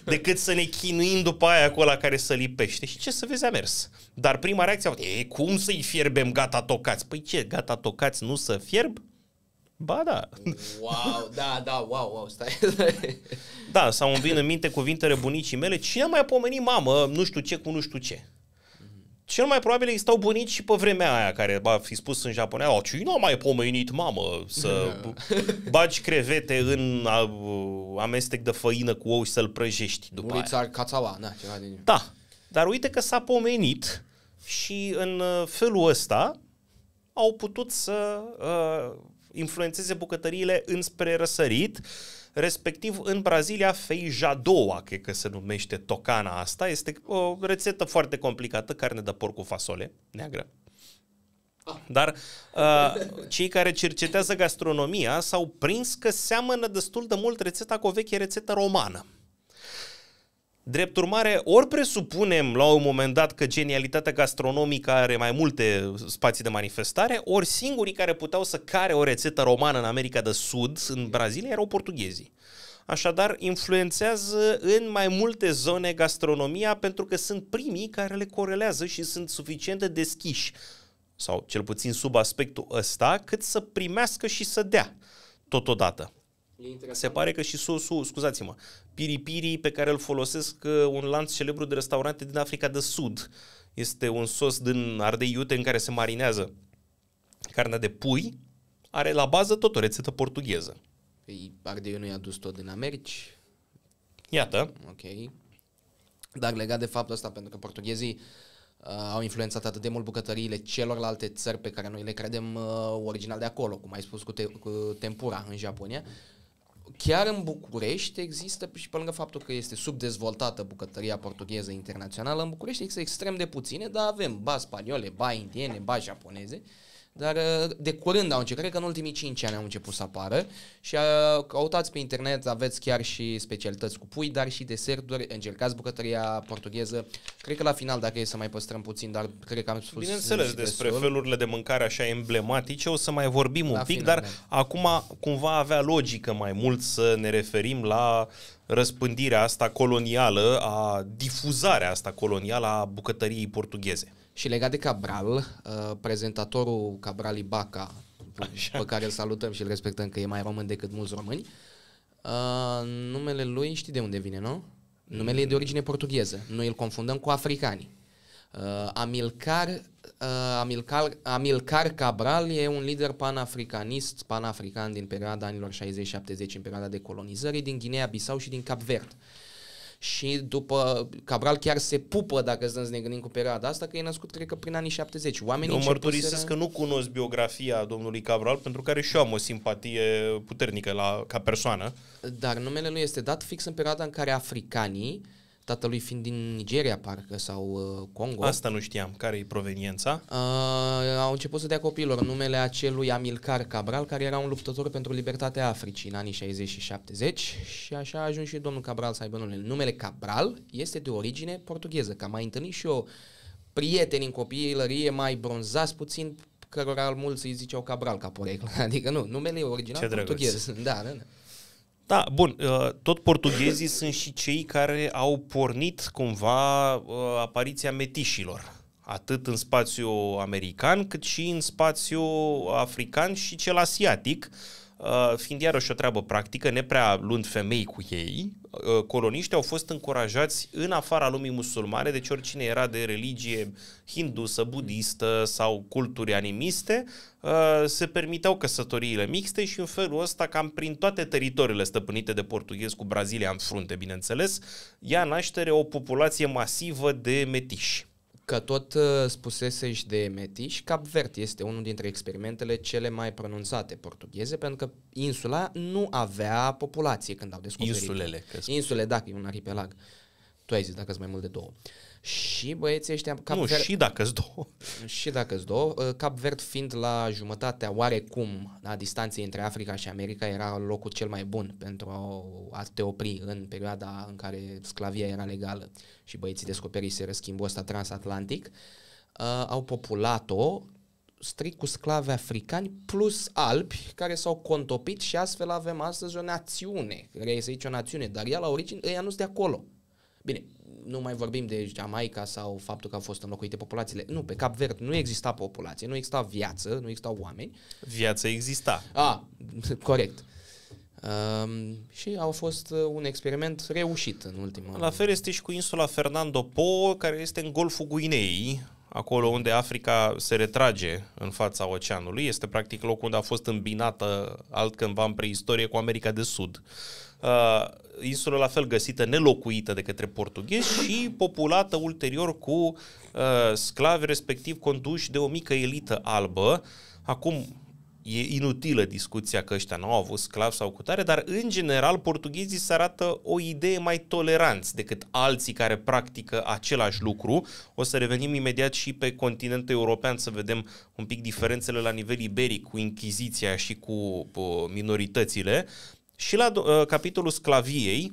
decât să ne chinuim după aia acolo care să lipește. Și ce să vezi, a mers. Dar prima reacție a fost, e, cum să-i fierbem gata tocați? Păi ce, gata tocați nu să fierb? Ba da. Wow, da, da, wow, wow, stai. da, sau îmi vin în minte cuvintele bunicii mele, cine mai pomeni mamă, nu știu ce cu nu știu ce cel mai probabil existau bunici și pe vremea aia care a fi spus în japonea, cine a mai pomenit, mamă, să bagi crevete în a, amestec de făină cu ou și să-l prăjești după Bunița aia. Cațaua, na, ceva din... Da, dar uite că s-a pomenit și în uh, felul ăsta au putut să uh, influențeze bucătăriile înspre răsărit, uh, respectiv în Brazilia feijadoa, cred că se numește tocana asta, este o rețetă foarte complicată, carne de porc cu fasole neagră. Dar uh, cei care cercetează gastronomia s-au prins că seamănă destul de mult rețeta cu o veche rețetă romană. Drept urmare, ori presupunem la un moment dat că genialitatea gastronomică are mai multe spații de manifestare, ori singurii care puteau să care o rețetă romană în America de Sud, în Brazilia, erau portughezii. Așadar, influențează în mai multe zone gastronomia pentru că sunt primii care le corelează și sunt suficient de deschiși, sau cel puțin sub aspectul ăsta, cât să primească și să dea totodată. Se pare că și sosul, scuzați-mă, piripiri pe care îl folosesc uh, un lanț celebru de restaurante din Africa de Sud. Este un sos din ardei iute în care se marinează carnea de pui, are la bază tot o rețetă portugheză. Păi ardeiul nu i-a dus tot din Americi? Iată. Ok. Dar legat de faptul ăsta, pentru că portughezii uh, au influențat atât de mult bucătăriile celorlalte țări pe care noi le credem uh, original de acolo, cum ai spus cu, te- cu tempura în Japonia, chiar în București există, și pe lângă faptul că este subdezvoltată bucătăria portugheză internațională, în București există extrem de puține, dar avem ba spaniole, ba indiene, ba japoneze, uh, dar uh, de curând au început, cred că în ultimii 5 ani au început să apară și uh, căutați pe internet, aveți chiar și specialități cu pui, dar și deserturi, încercați bucătăria portugheză, cred că la final, dacă e să mai păstrăm puțin, dar cred că am spus... Bineînțeles, despre destul. felurile de mâncare așa emblematice o să mai vorbim la un pic, final, dar ne. Da. acum cumva avea logică mai mult să ne referim la răspândirea asta colonială, a difuzarea asta colonială a bucătăriei portugheze. Și legat de Cabral, uh, prezentatorul Cabral Ibaca, Așa. pe care îl salutăm și îl respectăm că e mai român decât mulți români, uh, numele lui știi de unde vine, nu? Numele e de origine portugheză. Noi îl confundăm cu africani. Uh, Amilcar, uh, Amilcar, Amilcar Cabral e un lider panafricanist, panafrican din perioada anilor 60-70, în perioada de colonizări, din Guinea-Bissau și din Cap Verde. Uh, și după Cabral chiar se pupă, dacă să ne gândim cu perioada asta, că e născut, cred că, prin anii 70. Oamenii Eu mărturisesc că nu cunosc biografia domnului Cabral, pentru care și eu am o simpatie puternică la, ca persoană. Dar numele lui este dat fix în perioada în care africanii tatălui fiind din Nigeria, parcă, sau uh, Congo. Asta nu știam. Care e proveniența? Uh, au început să dea copiilor numele acelui Amilcar Cabral, care era un luptător pentru libertatea Africii în anii 60 și 70 și așa a ajuns și domnul Cabral să aibă numele. Numele Cabral este de origine portugheză, că am mai întâlnit și eu prieteni în copilărie mai bronzați puțin, cărora mulți îi ziceau Cabral ca poreclă. Adică nu, numele e original Ce portughez. Da, da, da. Da, bun, uh, tot portughezii sunt și cei care au pornit cumva uh, apariția metișilor, atât în spațiu american, cât și în spațiu african și cel asiatic, uh, fiind iarăși o treabă practică, prea luând femei cu ei, Uh, coloniști au fost încurajați în afara lumii musulmane, deci oricine era de religie hindusă, budistă sau culturi animiste, uh, se permiteau căsătoriile mixte și în felul ăsta, cam prin toate teritoriile stăpânite de portughezi cu Brazilia în frunte, bineînțeles, ia naștere o populație masivă de metiși. Că tot uh, spusese și de Metiș, Cap Vert este unul dintre experimentele cele mai pronunțate portugheze, pentru că insula nu avea populație când au descoperit. Insulele. Că Insule, da, e un aripelag. Tu ai zis dacă sunt mai mult de două. Uh, și băieții ăștia... Cap nu, Ver- și dacă-s două. Și dacă-s două. Uh, Cap Verde fiind la jumătatea oarecum la distanței între Africa și America era locul cel mai bun pentru a te opri în perioada în care sclavia era legală și băieții descoperiseră schimbul ăsta transatlantic. Uh, au populat-o strict cu sclave africani plus albi care s-au contopit și astfel avem astăzi o națiune, care să zice o națiune, dar ea la origine, ea nu sunt de acolo. Bine, nu mai vorbim de Jamaica sau faptul că au fost înlocuite populațiile. Nu, pe Cap Verde nu exista populație, nu exista viață, nu exista oameni. Viața exista. A, corect. Um, și au fost uh, un experiment reușit în ultima... La fel este și cu insula Fernando Po, care este în Golful Guinei, acolo unde Africa se retrage în fața oceanului. Este practic locul unde a fost îmbinată altcândva în preistorie cu America de Sud. Uh, insulă la fel găsită nelocuită de către portughezi și populată ulterior cu uh, sclavi, respectiv conduși de o mică elită albă. Acum e inutilă discuția că ăștia nu au avut sclav sau cutare, dar în general portughezii se arată o idee mai toleranți decât alții care practică același lucru. O să revenim imediat și pe continentul european să vedem un pic diferențele la nivel iberic cu inchiziția și cu uh, minoritățile, și la uh, capitolul sclaviei,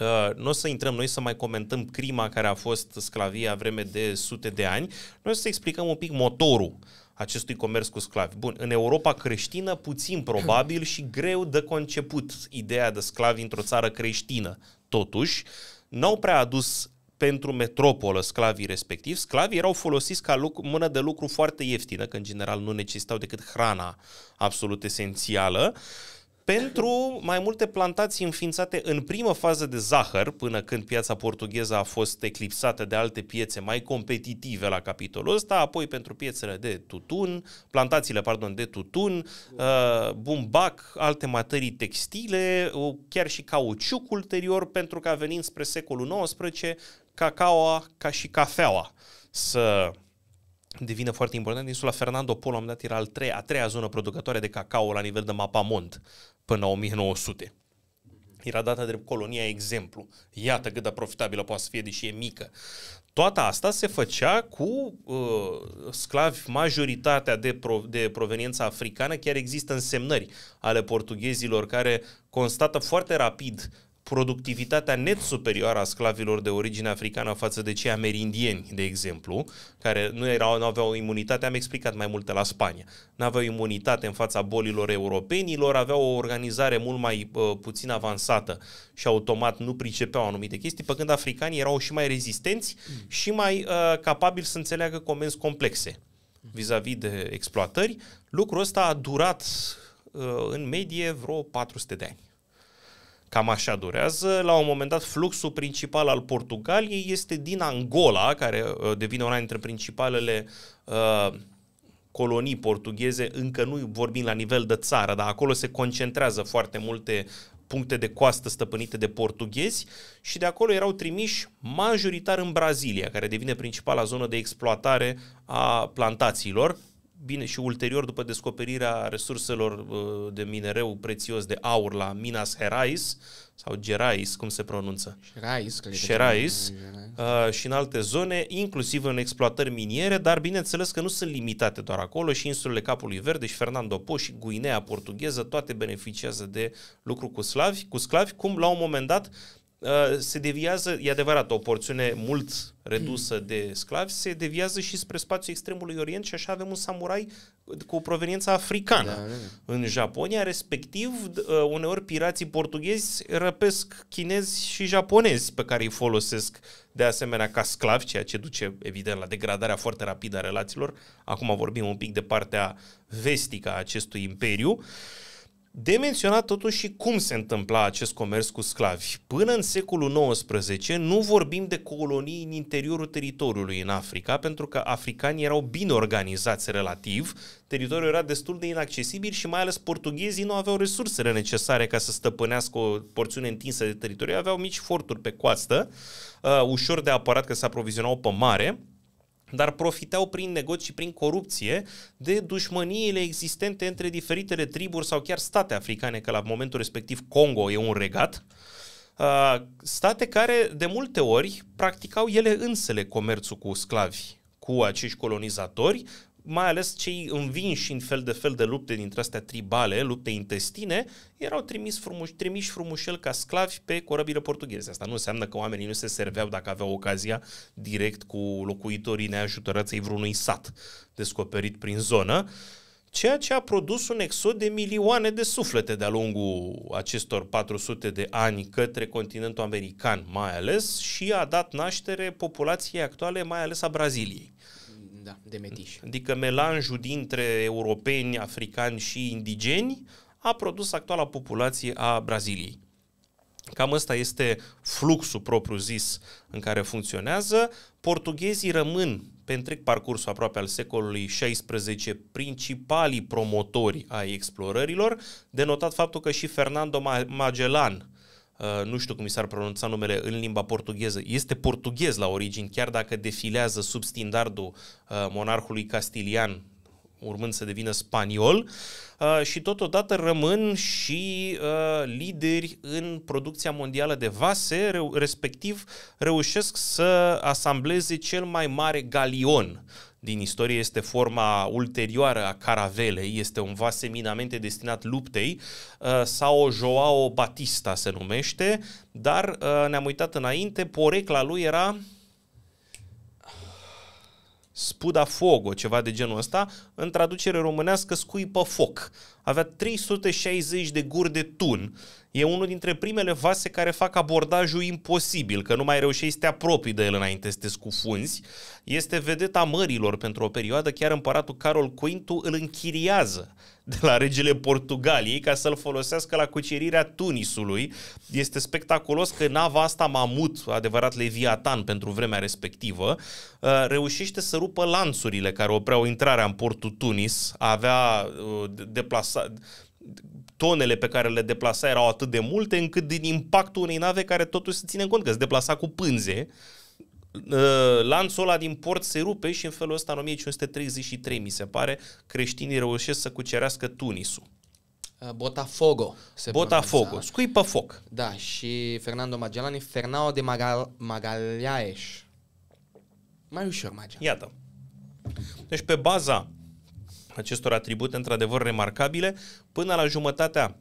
Uh, nu o să intrăm noi să mai comentăm crima care a fost sclavia vreme de sute de ani, noi o să explicăm un pic motorul acestui comerț cu sclavi. Bun, în Europa creștină, puțin probabil și greu de conceput ideea de sclavi într-o țară creștină. Totuși, n-au prea adus pentru metropolă sclavii respectiv. Sclavii erau folosiți ca lucru, mână de lucru foarte ieftină, că în general nu necesitau decât hrana absolut esențială. Uh, pentru mai multe plantații înființate în primă fază de zahăr, până când piața portugheză a fost eclipsată de alte piețe mai competitive la capitolul ăsta, apoi pentru piețele de tutun, plantațiile, pardon, de tutun, uh, bumbac, alte materii textile, chiar și cauciuc ulterior, pentru că a venit spre secolul XIX cacaoa ca și cafeaua să devine foarte important. Insula Fernando Polo, am dat, era al treia, a treia zonă producătoare de cacao la nivel de mapamont până la 1900. Era dată drept colonia exemplu. Iată cât de profitabilă poate să fie, deși e mică. Toată asta se făcea cu uh, sclavi, majoritatea de, pro, de proveniență africană, chiar există însemnări ale portughezilor care constată foarte rapid productivitatea net superioară a sclavilor de origine africană față de cei amerindieni, de exemplu, care nu, erau, nu aveau imunitate, am explicat mai multe la Spania, nu aveau imunitate în fața bolilor europenilor, aveau o organizare mult mai uh, puțin avansată și automat nu pricepeau anumite chestii, pe când africanii erau și mai rezistenți mm. și mai uh, capabili să înțeleagă comenzi complexe vis-a-vis de exploatări. Lucrul ăsta a durat uh, în medie vreo 400 de ani. Cam așa durează. La un moment dat, fluxul principal al Portugaliei este din Angola, care uh, devine una dintre principalele uh, colonii portugheze. Încă nu vorbim la nivel de țară, dar acolo se concentrează foarte multe puncte de coastă stăpânite de portughezi și de acolo erau trimiși majoritar în Brazilia, care devine principala zonă de exploatare a plantațiilor, bine, și ulterior, după descoperirea resurselor uh, de minereu prețios de aur la Minas Gerais, sau Gerais, cum se pronunță? Gerais, cred Gerais, uh, și în alte zone, inclusiv în exploatări miniere, dar bineînțeles că nu sunt limitate doar acolo și insulele Capului Verde și Fernando Po și Guinea portugheză, toate beneficiază de lucru cu slavi, cu sclavi, cum la un moment dat Uh, se deviază, e adevărat, o porțiune mult redusă de sclavi, se deviază și spre spațiul extremului orient și așa avem un samurai cu o proveniență africană da, da, da, în Japonia, respectiv uh, uneori pirații portughezi răpesc chinezi și japonezi pe care îi folosesc de asemenea ca sclavi, ceea ce duce evident la degradarea foarte rapidă a relațiilor. Acum vorbim un pic de partea vestică a acestui imperiu. Uh, de menționat totuși și cum se întâmpla acest comerț cu sclavi. Până în secolul XIX nu vorbim de colonii în interiorul teritoriului în Africa, pentru că africanii erau bine organizați relativ, teritoriul era destul de inaccesibil și mai ales portughezii nu aveau resursele necesare ca să stăpânească o porțiune întinsă de teritoriu, aveau mici forturi pe coastă, uh, ușor de apărat că se aprovizionau pe mare, dar profitau prin negoți și prin corupție de dușmăniile existente între diferitele triburi sau chiar state africane, că la momentul respectiv Congo e un regat, uh, state care de multe ori practicau ele însele comerțul cu sclavi cu acești colonizatori, mai ales cei învinși în fel de fel de lupte dintre astea tribale, lupte intestine, erau trimis frumuș, trimiși frumușel ca sclavi pe corăbile portugheze. Asta nu înseamnă că oamenii nu se serveau dacă aveau ocazia direct cu locuitorii neajutorați vreunui sat descoperit prin zonă, ceea ce a produs un exod de milioane de suflete de-a lungul acestor 400 de ani către continentul american mai ales și a dat naștere populației actuale mai ales a Braziliei da, de metiși. Adică melanjul dintre europeni, africani și indigeni a produs actuala populație a Braziliei. Cam ăsta este fluxul propriu-zis în care funcționează. Portughezii rămân pe întreg parcursul aproape al secolului XVI principalii promotori ai explorărilor, denotat faptul că și Fernando Magellan Uh, nu știu cum i s-ar pronunța numele în limba portugheză, este portughez la origini, chiar dacă defilează sub standardul uh, monarhului castilian, urmând să devină spaniol, uh, și totodată rămân și lideri în producția mondială de vase, respectiv reușesc să asambleze cel mai mare galion din istorie este forma ulterioară a caravelei, este un vas eminamente destinat luptei, uh, sau Joao Batista se numește, dar uh, ne-am uitat înainte, porecla lui era Spuda Fogo, ceva de genul ăsta, în traducere românească pe foc. Avea 360 de guri de tun. E unul dintre primele vase care fac abordajul imposibil, că nu mai reușești să te apropii de el înainte să te scufunzi. Este vedeta mărilor pentru o perioadă, chiar împăratul Carol Quintu îl închiriază de la regele Portugaliei ca să-l folosească la cucerirea Tunisului. Este spectaculos că nava asta mamut, adevărat leviatan pentru vremea respectivă, uh, reușește să rupă lanțurile care opreau intrarea în portul portul Tunis avea uh, deplasa, tonele pe care le deplasa erau atât de multe încât din impactul unei nave care totuși se ține în cont că se deplasa cu pânze, uh, lanțul ăla din port se rupe și în felul ăsta în 1533, mi se pare, creștinii reușesc să cucerească Tunisul. Uh, Botafogo. Se Botafogo, pronunța. scui pe foc. Da, și Fernando Magellan e Fernao de Magal- Magalhaes. Mai ușor, Magellan. Iată. Deci pe baza acestor atribute într-adevăr remarcabile. Până la jumătatea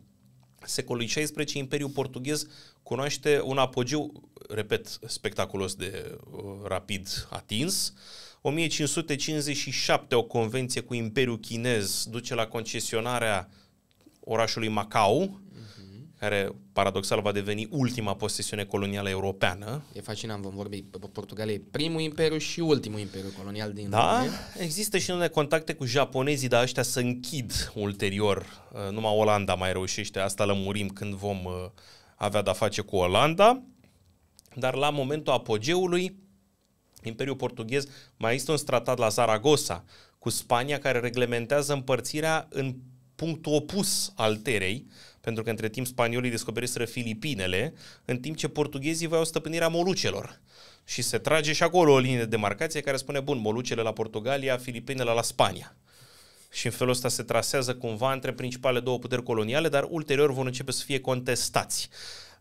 secolului XVI, Imperiul Portughez cunoaște un apogeu, repet, spectaculos de uh, rapid atins. 1557, o convenție cu Imperiul Chinez duce la concesionarea orașului Macau, care paradoxal va deveni ultima posesiune colonială europeană. E fascinant, vom vorbi. Portugalia e primul imperiu și ultimul imperiu colonial din Da, România. există și unele contacte cu japonezii, dar ăștia se închid ulterior. Uh, numai Olanda mai reușește, asta lămurim când vom uh, avea de-a face cu Olanda. Dar la momentul apogeului, Imperiul Portughez mai există un tratat la Zaragoza cu Spania care reglementează împărțirea în punctul opus al terei, uh, pentru că între timp spaniolii descoperiseră Filipinele, în timp ce portughezii voiau stăpânirea Molucelor. Și se trage și acolo o linie de demarcație care spune, bun, Molucele la Portugalia, Filipinele la Spania. Și în felul ăsta se trasează cumva între principale două puteri coloniale, dar ulterior vor începe să fie contestați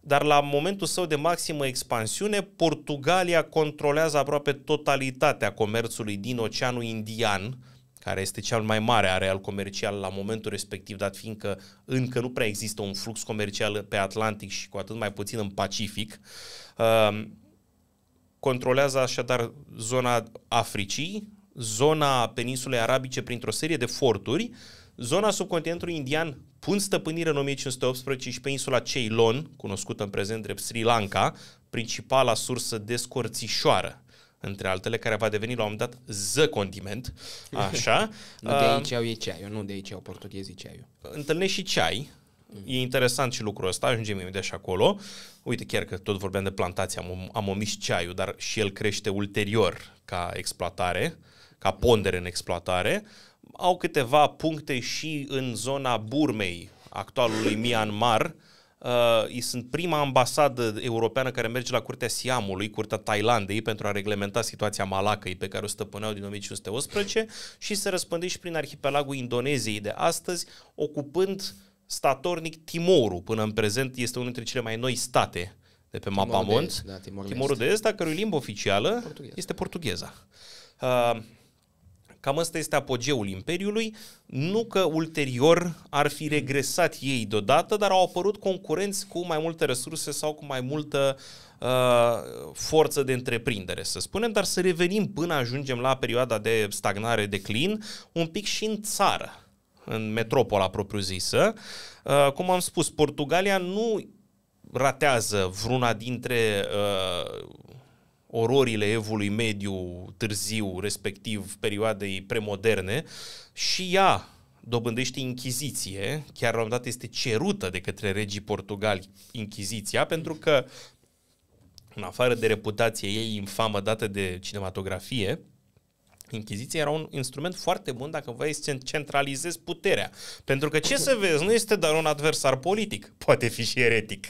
dar la momentul său de maximă expansiune, Portugalia controlează aproape totalitatea comerțului din Oceanul Indian, care este cel mai mare areal comercial la momentul respectiv, dat fiindcă încă nu prea există un flux comercial pe Atlantic și cu atât mai puțin în Pacific, ehm, controlează așadar zona Africii, zona peninsulei arabice printr-o serie de forturi, zona subcontinentului indian pun stăpânire în 1518 și pe insula Ceylon, cunoscută în prezent drept Sri Lanka, principala sursă de scorțișoară între altele, care va deveni la un moment dat ză condiment, așa. nu de aici um, au ei ceaiul, nu de aici au portughezii ceaiul. Întâlnești și ceai, mm. E interesant și lucrul ăsta, ajungem imediat și acolo. Uite, chiar că tot vorbeam de plantație, am, am omis ceaiul, dar și el crește ulterior ca exploatare, ca pondere în exploatare. Au câteva puncte și în zona Burmei, actualului Myanmar, Uh, ei sunt prima ambasadă europeană care merge la curtea Siamului, curtea Thailandei, pentru a reglementa situația Malacăi pe care o stăpâneau din 1511 și se răspândește și prin arhipelagul Indoneziei de astăzi, ocupând statornic Timorul. Până în prezent este unul dintre cele mai noi state de pe Timorul mapa mond. Da, Timorul, Timorul de Est, a cărui limbă oficială portugheza. este portugheza. Uh, Cam ăsta este apogeul Imperiului, nu că ulterior ar fi regresat ei deodată, dar au apărut concurenți cu mai multe resurse sau cu mai multă uh, forță de întreprindere, să spunem, dar să revenim până ajungem la perioada de stagnare, declin, un pic și în țară, în metropola propriu-zisă. Uh, cum am spus, Portugalia nu ratează vreuna dintre uh, ororile evului mediu târziu, respectiv perioadei premoderne, și ea dobândește inchiziție, chiar la un dat este cerută de către regii portugali inchiziția, pentru că în afară de reputație ei infamă dată de cinematografie, Inchiziția era un instrument foarte bun dacă vrei să centralizezi puterea. Pentru că ce să vezi, nu este doar un adversar politic, poate fi și eretic.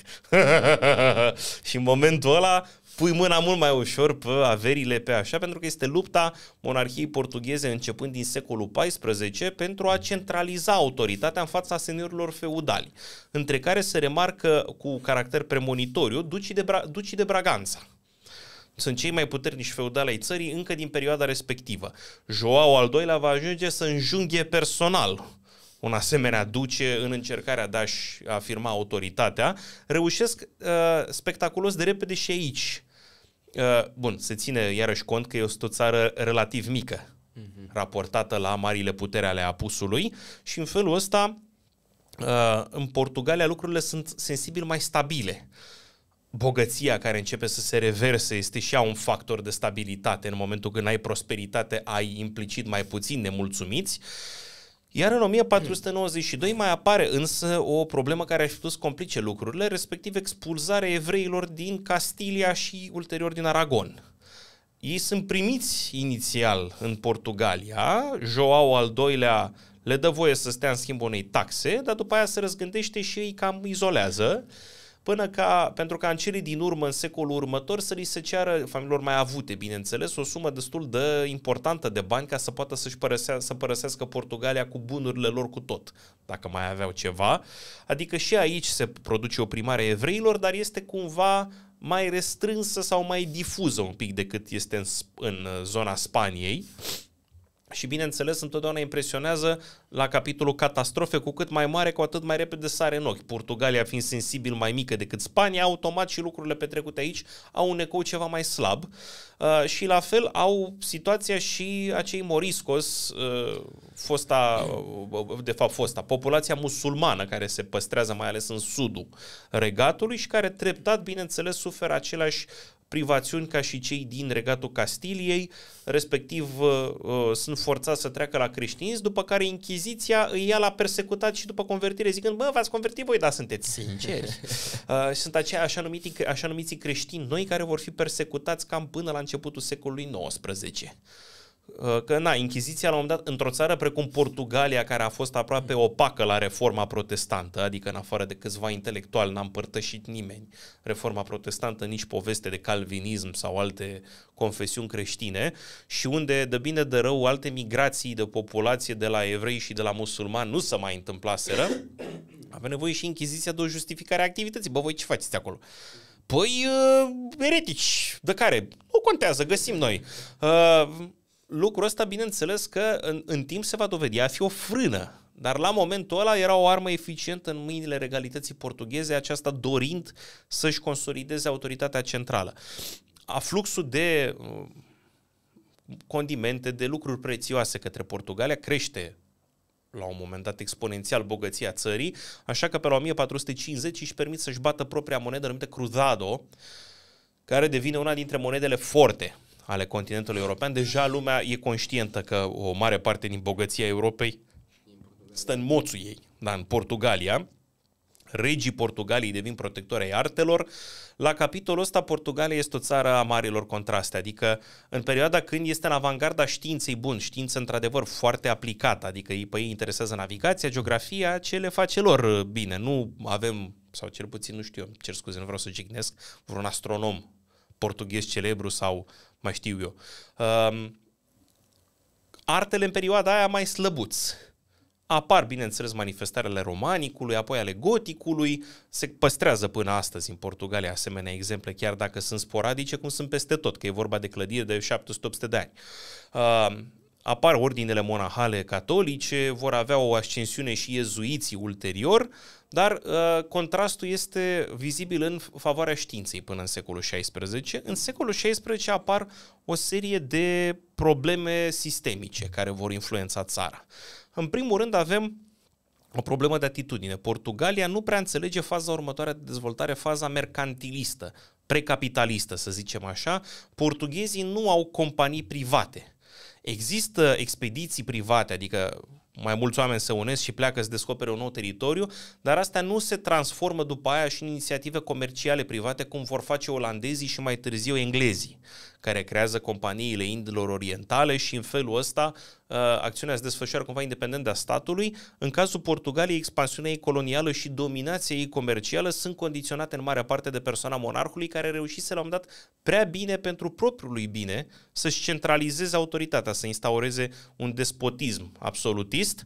și în momentul ăla pui mâna mult mai ușor pe averile pe așa, pentru că este lupta monarhiei portugheze începând din secolul XIV pentru a centraliza autoritatea în fața seniorilor feudali, între care se remarcă cu caracter premonitoriu ducii de, Bra- ducii de Braganța sunt cei mai puternici feudali ai țării încă din perioada respectivă. Joao al doilea va ajunge să înjunghe personal un asemenea duce în încercarea de a-și afirma autoritatea, reușesc uh, spectaculos de repede și aici Uh, bun, se ține iarăși cont că este o țară relativ mică, mm-hmm. raportată la marile putere ale apusului și în felul ăsta uh, în Portugalia lucrurile sunt sensibil mai stabile. Bogăția care începe să se reverse este și ea un factor de stabilitate. În momentul când ai prosperitate, ai implicit mai puțin nemulțumiți. Uh, iar în 1492 mai apare însă o problemă care ar fi putut să complice lucrurile, respectiv expulzarea evreilor din Castilia și ulterior din Aragon. Ei sunt primiți inițial în Portugalia, Joao al Doilea le dă voie să stea în schimb unei taxe, dar după aia se răzgândește și îi cam izolează până ca, pentru ca în cele din urmă, în secolul următor, să li se ceară familiilor mai avute, bineînțeles, o sumă destul de importantă de bani ca să poată să-și părăsea, să părăsească Portugalia cu bunurile lor cu tot, dacă mai aveau ceva. Adică și aici se produce o primare evreilor, dar este cumva mai restrânsă sau mai difuză un pic decât este în, în zona Spaniei. Uh, și bineînțeles, întotdeauna impresionează la capitolul catastrofe, cu cât mai mare, cu atât mai repede sare în ochi. Portugalia fiind sensibil mai mică decât Spania, automat și lucrurile petrecute aici au un ecou ceva mai slab. Uh, și la fel au situația și acei moriscos, uh, fosta, uh, de fapt fosta, populația musulmană care se păstrează mai ales în sudul regatului și care treptat, bineînțeles, suferă aceleași privațiuni ca și cei din regatul Castiliei, respectiv uh, uh, sunt forțați să treacă la creștinism, după care Inchiziția îi ia la persecutat și după convertire, zicând, bă, v-ați convertit voi, da, sunteți sinceri. Uh, sunt aceia așa, numiti, așa numiți creștini noi care vor fi persecutați cam până la începutul secolului XIX. Uh, că, na, Inchiziția la un moment dat, într-o țară precum Portugalia, care a fost aproape opacă la reforma protestantă, adică în afară de câțiva intelectuali n-a împărtășit nimeni reforma protestantă, nici poveste de calvinism sau alte confesiuni creștine, și unde, de bine de rău, alte migrații de populație de la evrei și de la musulmani nu se mai întâmplaseră, avea nevoie și Inchiziția de o justificare a activității. Bă, voi ce faceți acolo? Păi, uh, eretici, de care? Nu contează, găsim noi. Uh, lucrul ăsta, bineînțeles că în, în timp se va dovedi a fi o frână, dar la momentul ăla era o armă eficientă în mâinile regalității portugheze, aceasta dorind să-și consolideze autoritatea centrală. Afluxul de uh, condimente, de lucruri prețioase către Portugalia crește la un moment dat exponențial bogăția țării, așa că pe la 1450 își permit să-și bată propria monedă numită cruzado, care devine una dintre monedele forte ale continentului european, deja lumea e conștientă că o mare parte din bogăția Europei stă în moțul ei, da, în Portugalia. Regii Portugaliei devin protectori ai artelor. La capitolul ăsta, Portugalia este o țară a marilor contraste, adică în perioada când este în avangarda științei bun, știință într-adevăr foarte aplicată, adică ei, pe păi, ei interesează navigația, geografia, ce le face lor bine. Nu avem, sau cel puțin nu știu, cer scuze, nu vreau să jignesc, vreun astronom portughez celebru sau mai știu eu. Um, artele în perioada aia mai slăbuți. Apar, bineînțeles, manifestările romanicului, apoi ale goticului, se păstrează până astăzi în Portugalia asemenea exemple, chiar dacă sunt sporadice, cum sunt peste tot, că e vorba de clădiri de 700-800 de ani. Uh, apar ordinele monahale catolice, vor avea o ascensiune și iezuiții ulterior, uh, dar uh, contrastul este vizibil în favoarea științei până în secolul XVI. În secolul XVI apar o serie de probleme sistemice care vor influența țara. În primul rând avem o problemă de atitudine. Portugalia nu prea înțelege faza următoare de dezvoltare, faza mercantilistă, precapitalistă, să zicem așa. Portughezii nu au companii private. Există expediții private, adică mai mulți oameni se unesc și pleacă să descopere un nou teritoriu, dar asta nu se transformă după aia și în inițiative comerciale private, cum vor face olandezii și mai târziu englezii, care creează companiile indilor Orientale și în felul ăsta uh, acțiunea se desfășoară cumva independent de a statului. În cazul Portugaliei, expansiunea ei colonială și dominația ei comercială sunt condiționate în mare parte de persoana monarhului care reușise la un dat prea bine pentru propriul lui bine să-și centralizeze autoritatea, să instaureze un despotism absolutist.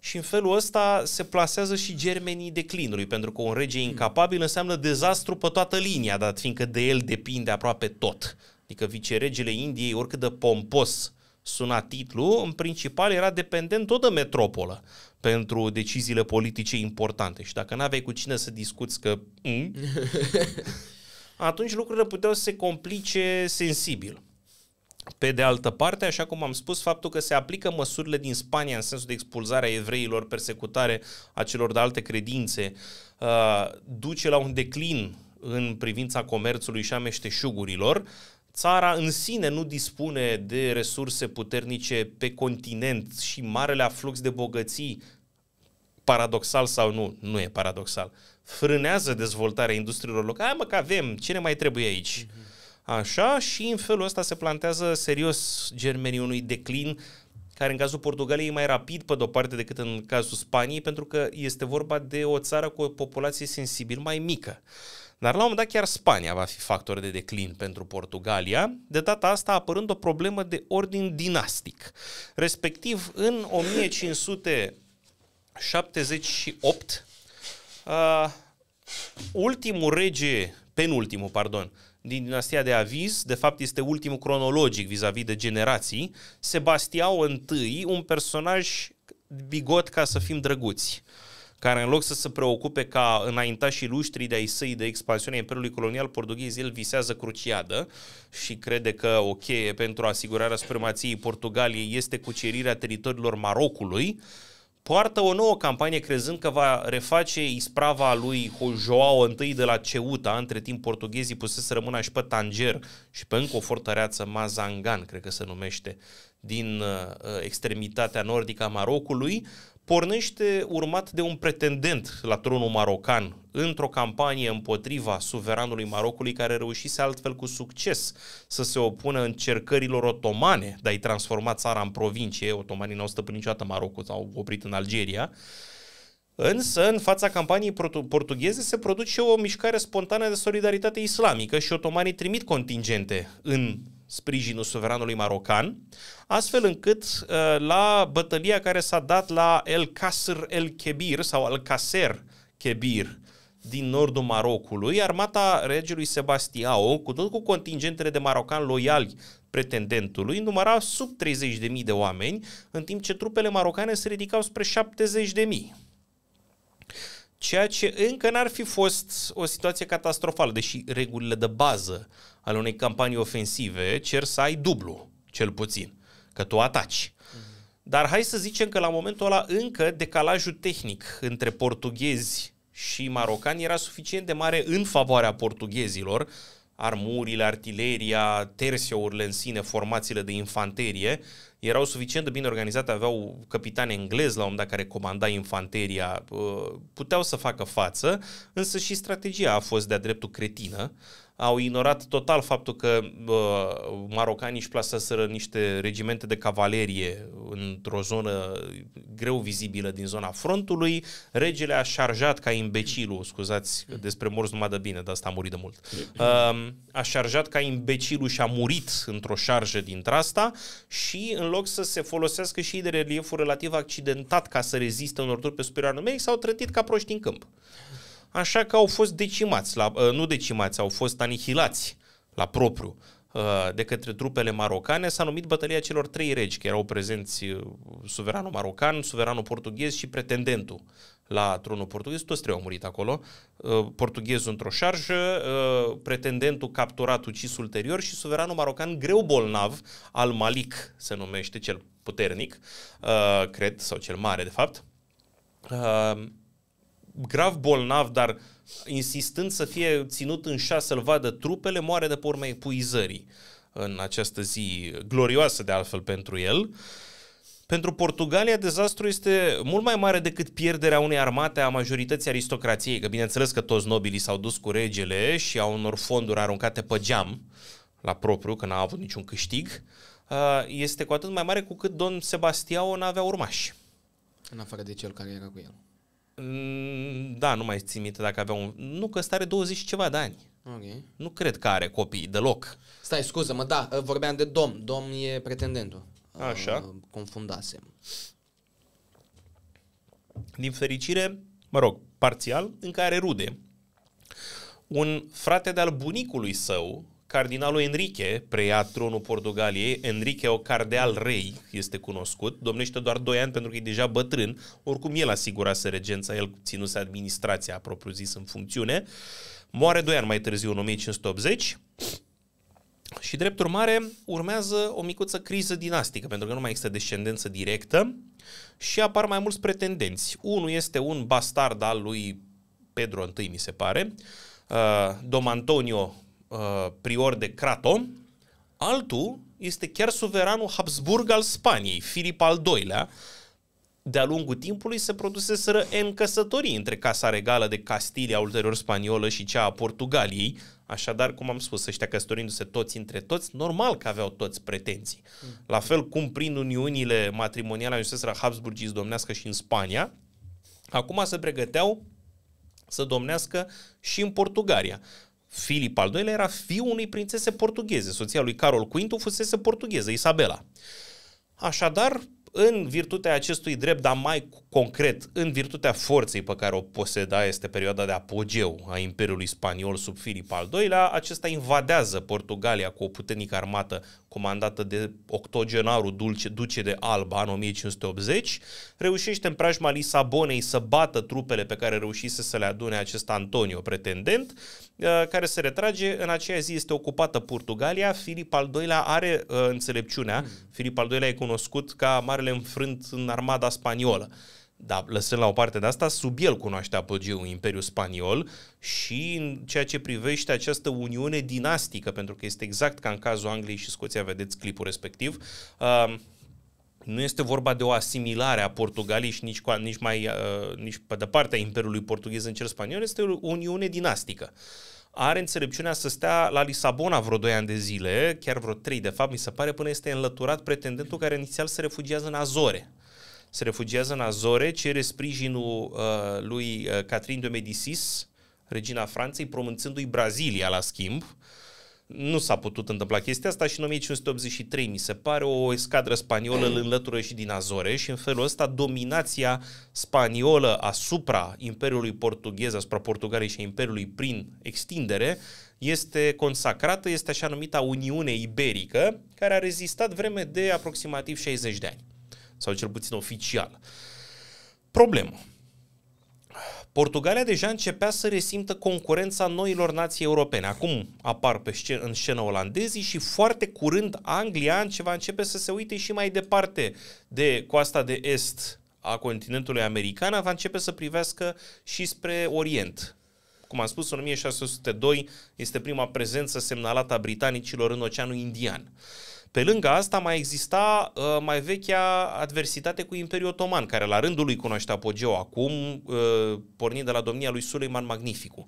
Și în felul ăsta se plasează și germenii declinului, pentru că un rege incapabil înseamnă dezastru pe toată linia, dat fiindcă de el depinde aproape tot adică viceregele Indiei, oricât de pompos suna titlu, în principal era dependent tot de metropolă pentru deciziile politice importante. Și dacă n-aveai cu cine să discuți că... Mm, atunci lucrurile puteau să se complice sensibil. Pe de altă parte, așa cum am spus, faptul că se aplică măsurile din Spania în sensul de expulzarea evreilor, persecutare a celor de alte credințe, uh, duce la un declin în privința comerțului și a meșteșugurilor, țara în sine nu dispune de resurse puternice pe continent și marele aflux de bogății, paradoxal sau nu, nu e paradoxal, frânează dezvoltarea industriilor locale. Hai mă că avem, ce ne mai trebuie aici? Mhm. Așa și în felul ăsta se plantează serios germenii unui declin care în cazul Portugaliei e mai rapid pe de-o parte decât în cazul Spaniei, pentru că este vorba de o țară cu o populație sensibil mai mică. Dar la un moment dat chiar Spania va fi factor de declin pentru Portugalia, de data asta apărând o problemă de ordin dinastic. Respectiv, în 1578, uh, ultimul rege, penultimul, pardon, din dinastia de Aviz, de fapt este ultimul cronologic vis-a-vis de generații, Sebastiao I, un personaj bigot ca să fim drăguți care în loc să se preocupe ca înaintașii luștri de-ai săi de expansiunea Imperiului Colonial Portughez, el visează cruciadă și crede că o cheie pentru asigurarea supremației Portugaliei este cucerirea teritoriilor Marocului, poartă o nouă campanie crezând că va reface isprava lui Joao I de la Ceuta. Între timp, portughezii pusese rămâna și pe Tanger și pe încă o fortăreață Mazangan, cred că se numește, din uh, extremitatea nordică a Marocului pornește urmat de un pretendent la tronul marocan într-o campanie împotriva suveranului Marocului care reușise altfel cu succes să se opună încercărilor otomane de a-i transforma țara în provincie, otomanii n-au stăpânit niciodată Marocul, s-au oprit în Algeria, Însă, în fața campaniei portugheze se produce o mișcare spontană de solidaritate islamică și otomanii trimit contingente în sprijinul suveranului marocan, astfel încât uh, la bătălia care s-a dat la El Kasr El Kebir sau El Kaser Kebir din nordul Marocului, armata regelui Sebastiao, cu tot cu contingentele de marocani loiali pretendentului, număra sub 30.000 de oameni, în timp ce trupele marocane se ridicau spre 70.000 ceea ce încă n-ar fi fost o situație catastrofală, deși regulile de bază al unei campanii ofensive, cer să ai dublu, cel puțin, că tu ataci. Mhm. Dar hai să zicem că la momentul ăla încă decalajul tehnic între portughezi și marocani era suficient de mare în favoarea portughezilor, armurile, artileria, terseurile în sine, formațiile de infanterie, erau suficient de bine organizate, aveau capitan englez la un moment dat care comanda infanteria, uh, puteau să facă față, însă și strategia a fost de-a dreptul cretină au ignorat total faptul că uh, marocanii își plasaseră niște regimente de cavalerie într-o zonă greu vizibilă din zona frontului. Regele a șarjat ca imbecilul, scuzați că despre morți numai de bine, dar asta a murit de mult. Uh, a șarjat ca imbecilul și a murit într-o șarjă dintre asta și în loc să se folosească și de relieful relativ accidentat ca să reziste unor trupe superioare numeric, s-au trătit ca proști în câmp așa că au fost decimați, la, ă, nu decimați, au fost anihilați la propriu ă, de către trupele marocane, s-a numit Bătălia celor trei regi, care erau prezenți ă, suveranul marocan, suveranul portughez și pretendentul la tronul portughez, toți trei au murit acolo, portughezul într-o șarjă, pretendentul capturat ucis ulterior și suveranul marocan greu bolnav, al Malik se numește, cel puternic, cred, sau cel mare de fapt, grav bolnav, dar insistând să fie ținut în șa să-l vadă trupele, moare de pe urma epuizării în această zi glorioasă de altfel pentru el. Pentru Portugalia, dezastru este mult mai mare decât pierderea unei armate a majorității aristocrației, că bineînțeles că toți nobilii s-au dus cu regele și au unor fonduri aruncate pe geam, la propriu, că n-a avut niciun câștig, este cu atât mai mare cu cât Don Sebastiao n-avea urmași. În afară de cel care era cu el. Mm, da, nu mai țin minte dacă avea un... Nu, că stare are 20 și ceva de ani. Okay. Nu cred că are copii deloc. Stai, scuză-mă, da, ă, vorbeam de domn. Domn e pretendentul. Așa. Ă, confundasem. Din fericire, mă rog, parțial, în care rude. Un frate de-al bunicului său, Cardinalul Enrique preia tronul Portugaliei. Enrique o cardeal Rei este cunoscut. Domnește doar 2 ani pentru că e deja bătrân. Oricum el asigurase regența, el ținuse administrația propriu-zis în funcțiune. Moare 2 ani mai târziu, în 1580. Și drept urmare urmează o micuță criză dinastică, pentru că nu mai există descendență directă și apar mai mulți pretendenți. Unul este un bastard al lui Pedro I, mi se pare, uh, Dom Antonio uh, prior de Craton, altul este chiar suveranul Habsburg al Spaniei, Filip al II-lea. De-a lungul timpului se produseseră în căsătorii între Casa Regală de Castilia, ulterior spaniolă, și cea a Portugaliei. Așadar, cum am spus, ăștia căsătorindu-se toți între toți, normal că aveau toți pretenții. Mm. La fel cum prin uniunile matrimoniale ajunseseră Habsburgii să domnească și în Spania, acum se pregăteau să domnească și în Portugalia. Filip al II-lea era fiul unei prințese portugheze. Soția lui Carol V fusese portugheză, Isabela. Așadar, în virtutea acestui drept, dar mai concret, în virtutea forței pe care o poseda, este perioada de apogeu a Imperiului Spaniol sub Filip al II-lea, acesta invadează Portugalia cu o puternică armată comandată de octogenarul Dulce, Duce de Alba în 1580, reușește în preajma Lisabonei să bată trupele pe care reușise să le adune acest Antonio pretendent, uh, care se retrage. În aceea zi este ocupată Portugalia. Filip al II-lea are uh, înțelepciunea. Mm. Filip al II-lea e cunoscut ca marele înfrânt în armada spaniolă. Dar lăsând la o parte de asta, sub el cunoaște apogeul Imperiul Spaniol și în ceea ce privește această uniune dinastică, pentru că este exact ca în cazul Angliei și Scoția, vedeți clipul respectiv, uh, nu este vorba de o asimilare a Portugaliei și nici, nici, mai, uh, nici pe departe a Imperiului Portughez în cel spaniol, este o uniune dinastică. Are înțelepciunea să stea la Lisabona vreo 2 ani de zile, chiar vreo 3 de fapt, mi se pare, până este înlăturat pretendentul care inițial se refugiază în Azore. Uh, se refugiază în Azore, cere sprijinul uh, lui uh, Catherine de Medicis, regina Franței, promânțându-i Brazilia la schimb. Nu s-a putut întâmpla chestia asta și în 1583, mi se pare, o escadră spaniolă îl înlătură și din Azore și în felul ăsta dominația spaniolă asupra Imperiului Portughez, asupra Portugaliei și Imperiului prin extindere, este consacrată, este așa numita Uniune Iberică, care a rezistat vreme de aproximativ 60 de ani sau cel puțin oficial. Problemă. Portugalia deja începea să resimtă concurența noilor nații europene. Acum apar pe scen- în scenă olandezii și foarte curând Anglia ceva începe să se uite și mai departe de coasta de est a continentului american, va începe să privească și spre Orient. Cum am spus, în 1602 este prima prezență semnalată a britanicilor în Oceanul Indian. Uh, pe lângă asta mai exista uh, mai vechea adversitate cu Imperiul Otoman, care la rândul lui cunoaște apogeu acum, uh, pornind de la domnia lui Suleiman Magnificu.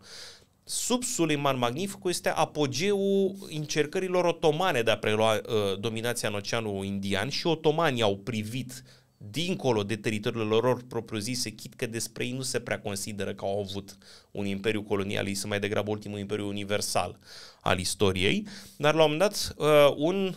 Sub Suleiman Magnificu este apogeul încercărilor otomane de a prelua uh, dominația în Oceanul Indian și otomanii au privit dincolo de teritoriile lor propriu-zise, chit că despre ei nu se prea consideră că au avut un imperiu colonial sunt mai degrabă ultimul imperiu universal al istoriei, dar la un moment dat uh, un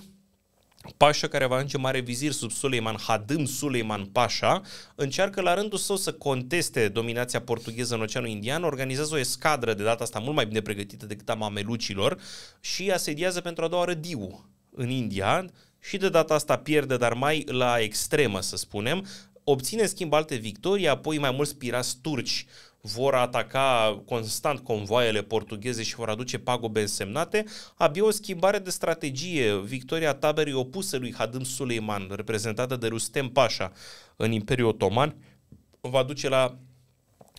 Pașa care va ajunge mare vizir sub Suleiman, Hadim Suleiman Pașa, încearcă la rândul său să conteste dominația portugheză în Oceanul Indian, organizează o escadră de data asta mult mai bine pregătită decât a mamelucilor și asediază pentru a doua oară Diu în India și de data asta pierde, dar mai la extremă, să spunem, obține în schimb alte victorii, apoi mai mulți pirați turci vor ataca constant convoaiele portugheze și vor aduce pagube însemnate, abia o schimbare de strategie, victoria taberei opuse lui Hadım Suleiman, reprezentată de Rustem Pașa în Imperiul Otoman, va duce la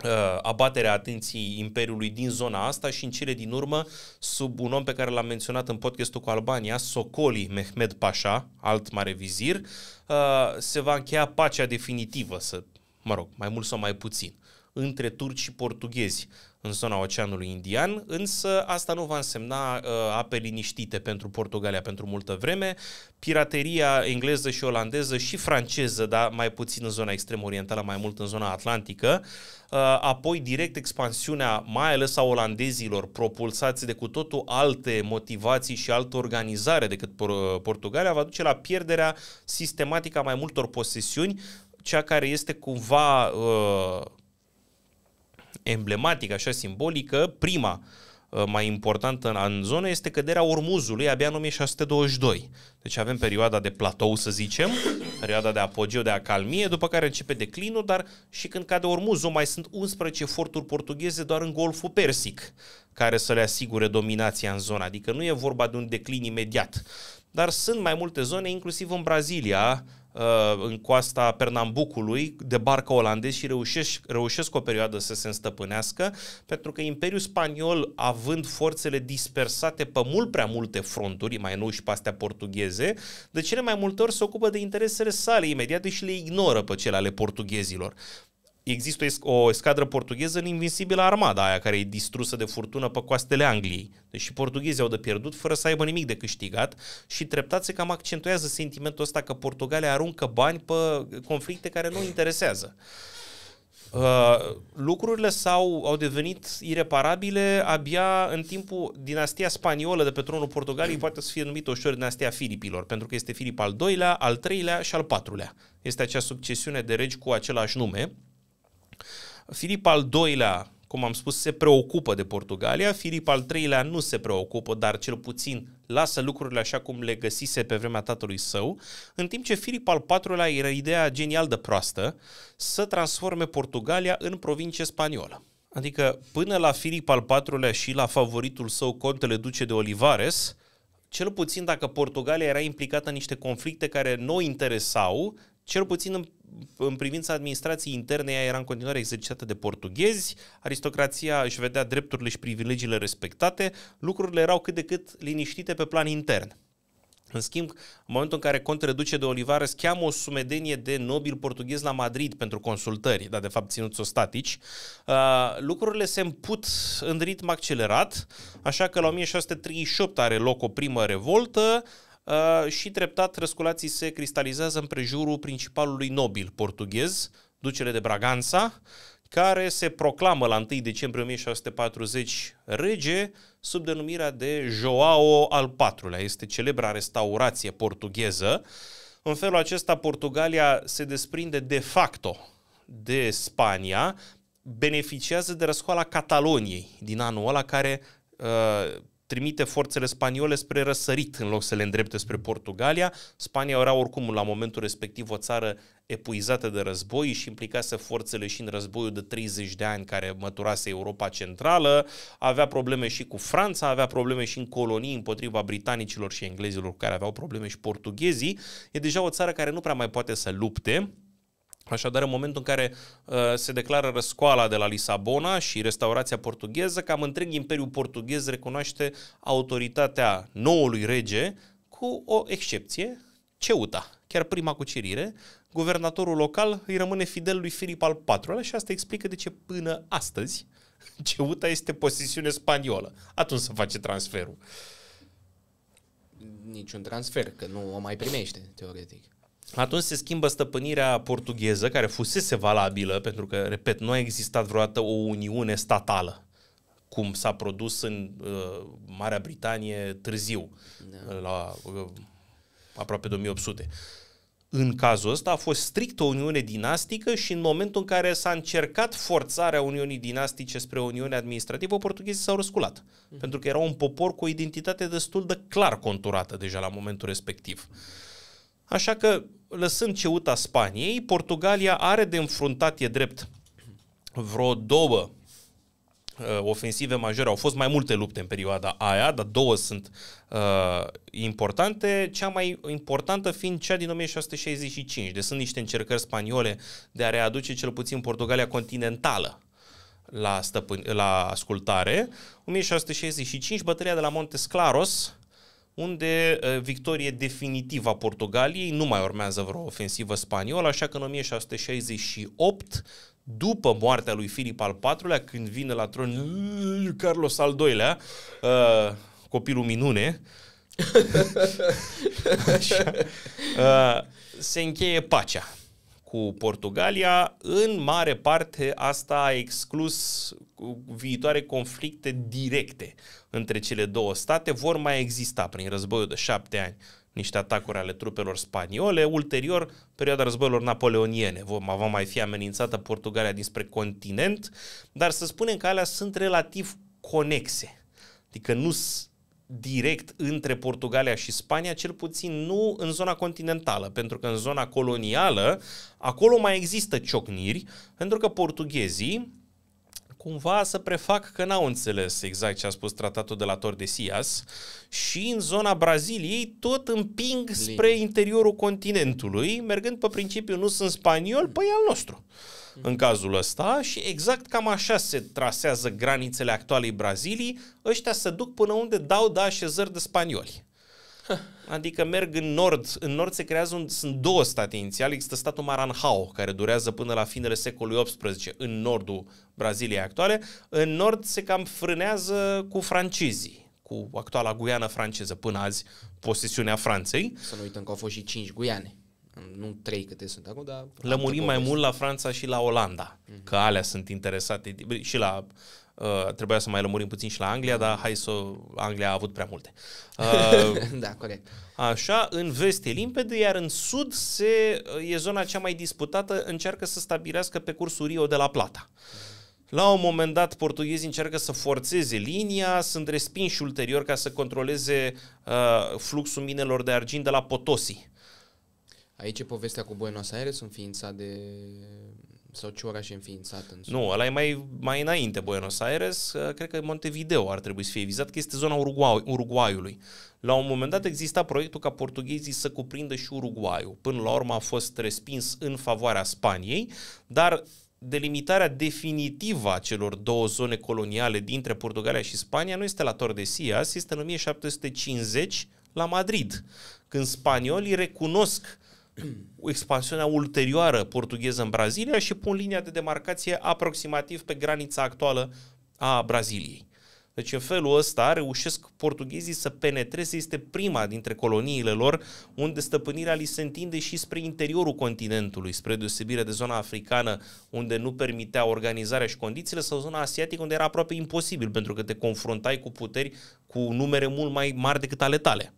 uh, abaterea atenției Imperiului din zona asta și în cele din urmă sub un om pe care l-am menționat în podcastul cu Albania, Socoli Mehmed Pasha, alt mare vizir, uh, se va încheia pacea definitivă, să, mă rog, mai mult sau mai puțin între turci și portughezi în zona Oceanului Indian, însă asta nu va însemna uh, ape liniștite pentru Portugalia pentru multă vreme. Pirateria engleză și olandeză și franceză, dar mai puțin în zona extrem orientală, mai mult în zona atlantică, uh, apoi direct expansiunea mai ales a olandezilor, propulsați de cu totul alte motivații și altă organizare decât por- uh, Portugalia, va duce la pierderea sistematică a mai multor posesiuni, cea care este cumva uh, emblematică, așa simbolică, prima uh, mai importantă în zonă este căderea Ormuzului abia în 1622. Deci avem perioada de platou, să zicem, perioada de apogeu, de acalmie, după care începe declinul, dar și când cade Ormuzul mai sunt 11 forturi portugheze doar în Golful Persic, care să le asigure dominația în zonă. Adică nu e vorba de un declin imediat. Dar sunt mai multe zone, inclusiv în Brazilia, Uh, în coasta Pernambucului de barcă olandez și reușesc, reușesc o perioadă să se înstăpânească, pentru că Imperiul Spaniol, având forțele dispersate pe mult prea multe fronturi, mai nou și pe astea portugheze, de cele mai multe ori se ocupă de interesele sale imediat și le ignoră pe cele ale portughezilor există o escadră portugheză în invincibilă armada aia care e distrusă de furtună pe coastele Angliei. Deci și portughezii au de pierdut fără să aibă nimic de câștigat și treptat se cam accentuează sentimentul ăsta că Portugalia aruncă bani pe conflicte care nu interesează. Uh, lucrurile s-au, au devenit ireparabile abia în timpul dinastia spaniolă de pe tronul Portugaliei poate să fie numită ușor dinastia Filipilor, pentru că este Filip al doilea, al treilea și al patrulea. Este acea succesiune de regi cu același nume, Filip al doilea, cum am spus, se preocupă de Portugalia, Filip al Treilea nu se preocupă, dar cel puțin lasă lucrurile așa cum le găsise pe vremea tatălui său, în timp ce Filip al IV-lea era ideea genial de proastă să transforme Portugalia în provincie spaniolă. Adică până la Filip al IV-lea și la favoritul său contele duce de Olivares, cel puțin dacă Portugalia era implicată în niște conflicte care nu o interesau, cel puțin în privința administrației interne, ea era în continuare exercitată de portughezi, aristocrația își vedea drepturile și privilegiile respectate, lucrurile erau cât de cât liniștite pe plan intern. În schimb, în momentul în care Conte reduce de Olivares, cheamă o sumedenie de nobil portughez la Madrid pentru consultări, dar de fapt ținuți o statici, uh, lucrurile se împut în ritm accelerat, așa că la 1638 are loc o primă revoltă, Uh, și treptat răsculații se cristalizează în prejurul principalului nobil portughez, ducele de Braganța, care se proclamă la 1 decembrie 1640 rege sub denumirea de Joao al IV-lea. Este celebra restaurație portugheză. În felul acesta, Portugalia se desprinde de facto de Spania, beneficiază de răscoala Cataloniei din anul ăla, care uh, trimite forțele spaniole spre răsărit în loc să le îndrepte spre Portugalia. Spania era oricum la momentul respectiv o țară epuizată de război și implicase forțele și în războiul de 30 de ani care măturase Europa Centrală, avea probleme și cu Franța, avea probleme și în colonii împotriva britanicilor și englezilor care aveau probleme și portughezii. E deja o țară care nu prea mai poate să lupte, Așadar, în momentul în care uh, se declară răscoala de la Lisabona și restaurația portugheză, cam întreg Imperiul portughez recunoaște autoritatea noului rege, cu o excepție, Ceuta, chiar prima cucerire, guvernatorul local îi rămâne fidel lui Filip al IV-lea și asta explică de ce până astăzi Ceuta este posesiune spaniolă. Atunci se face transferul. Niciun transfer, că nu o mai primește, teoretic atunci se schimbă stăpânirea portugheză, care fusese valabilă, pentru că, repet, nu a existat vreodată o uniune statală, cum s-a produs în uh, Marea Britanie târziu, da. Uh, la uh, aproape de 1800. În cazul ăsta a fost strict o uniune dinastică și în momentul în care s-a încercat forțarea uniunii dinastice spre o uniune administrativă, portughezii s-au răsculat. Mm-hmm. Pentru că era un popor cu o identitate destul de clar conturată deja la momentul respectiv. Așa că, lăsând ceuta Spaniei, Portugalia are de înfruntat, e drept, vreo două uh, ofensive majore. Au fost mai multe lupte în perioada aia, dar două sunt uh, importante. Cea mai importantă fiind cea din 1665, deci sunt niște încercări spaniole de a readuce cel puțin Portugalia continentală la, stăpân- la ascultare. 1665, bătălia de la Montes Claros, unde ă, victorie definitivă a Portugaliei, nu mai urmează vreo ofensivă spaniolă, așa că în 1668, după moartea lui Filip al IV-lea, când vine la tron Carlos al II-lea, ă, copilul minune, așa, ă, se încheie pacea cu Portugalia. În mare parte asta a exclus viitoare conflicte directe între cele două state vor mai exista prin războiul de șapte ani niște atacuri ale trupelor spaniole. Ulterior, perioada războiilor napoleoniene vom, va mai fi amenințată Portugalia dinspre continent, dar să spunem că alea sunt relativ conexe. Adică nu direct între Portugalia și Spania, cel puțin nu în zona continentală, pentru că în zona colonială, acolo mai există ciocniri, pentru că portughezii cumva să prefac că n-au înțeles exact ce a spus tratatul de la Tordesillas și în zona Braziliei tot împing spre interiorul continentului, mergând pe principiu nu sunt spaniol, păi al nostru mhm. în cazul ăsta și exact cam așa se trasează granițele actualei Braziliei ăștia se duc până unde dau de da, așezări de spanioli. Adică merg în nord. În nord se creează un, sunt două state inițiale. Există statul Maranhao, care durează până la finele secolului XVIII, în nordul Braziliei actuale. În nord se cam frânează cu francizii, cu actuala Guiana franceză până azi, posesiunea Franței. Să nu uităm că au fost și cinci Guiane. Nu trei câte sunt acum, dar... Lămurim mai mult la Franța și la Olanda, mm-hmm. că alea sunt interesate, și la Uh, trebuia să mai lămurim puțin și la Anglia, dar hai să... Anglia a avut prea multe. Uh, da, corect. Așa, în vest e limpede, iar în sud se, e zona cea mai disputată, încearcă să stabilească pe cursul Rio de la Plata. La un moment dat, portughezii încearcă să forțeze linia, sunt respinși ulterior ca să controleze uh, fluxul minelor de argint de la Potosi. Aici e povestea cu Buenos Aires, înființat de sau oraș e înființat în Nu, ăla e mai, mai înainte Buenos Aires, uh, cred că Montevideo ar trebui să fie vizat, că este zona Uruguay, Uruguayului. La un moment dat exista proiectul ca portughezii să cuprindă și Uruguayul. Până la urmă a fost respins în favoarea Spaniei, dar delimitarea definitivă a celor două zone coloniale dintre Portugalia și Spania nu este la Tordesillas, este în 1750 la Madrid, când spaniolii recunosc expansiunea ulterioară portugheză în Brazilia și pun linia de demarcație aproximativ pe granița actuală a Braziliei. Deci în felul ăsta reușesc portughezii să penetreze, este prima dintre coloniile lor unde stăpânirea li se întinde și spre interiorul continentului, spre deosebire de zona africană unde nu permitea organizarea și condițiile sau zona asiatică unde era aproape imposibil pentru că te confruntai cu puteri cu numere mult mai mari decât ale tale.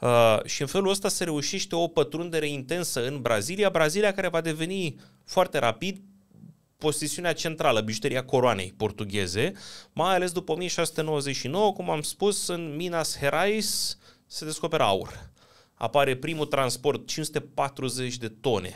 Uh, și în felul ăsta se reușește o pătrundere intensă în Brazilia, Brazilia care va deveni foarte rapid posesiunea centrală, bijuteria coroanei portugheze, mai ales după 1699, cum am spus, în Minas Gerais se descoperă aur. Apare primul transport, 540 de tone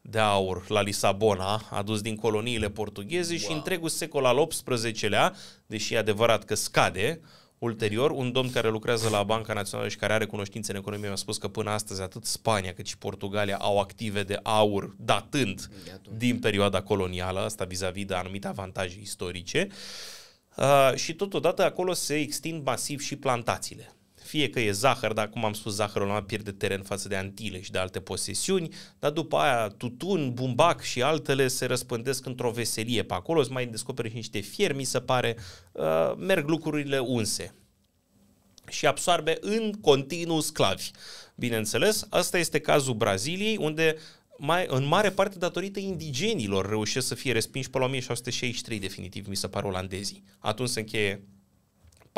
de aur la Lisabona, adus din coloniile portugheze wow. și întregul secol al XVIII-lea, deși e adevărat că scade, Ulterior, un domn care lucrează la Banca Națională și care are cunoștințe în economie mi-a spus că până astăzi atât Spania cât și Portugalia au active de aur datând din perioada colonială, asta vis-a-vis de anumite avantaje istorice. Uh, și totodată acolo se extind masiv și plantațiile fie că e zahăr, dar cum am spus, zahărul nu pierde teren față de antile și de alte posesiuni, dar după aia tutun, bumbac și altele se răspândesc într-o veselie pe acolo, îți mai descoperi și niște fier, mi se pare, uh, merg lucrurile unse și absorbe în continuu sclavi. Bineînțeles, asta este cazul Braziliei, unde mai, în mare parte datorită indigenilor reușesc să fie respinși pe la 1663 definitiv, mi se par olandezii. Atunci se încheie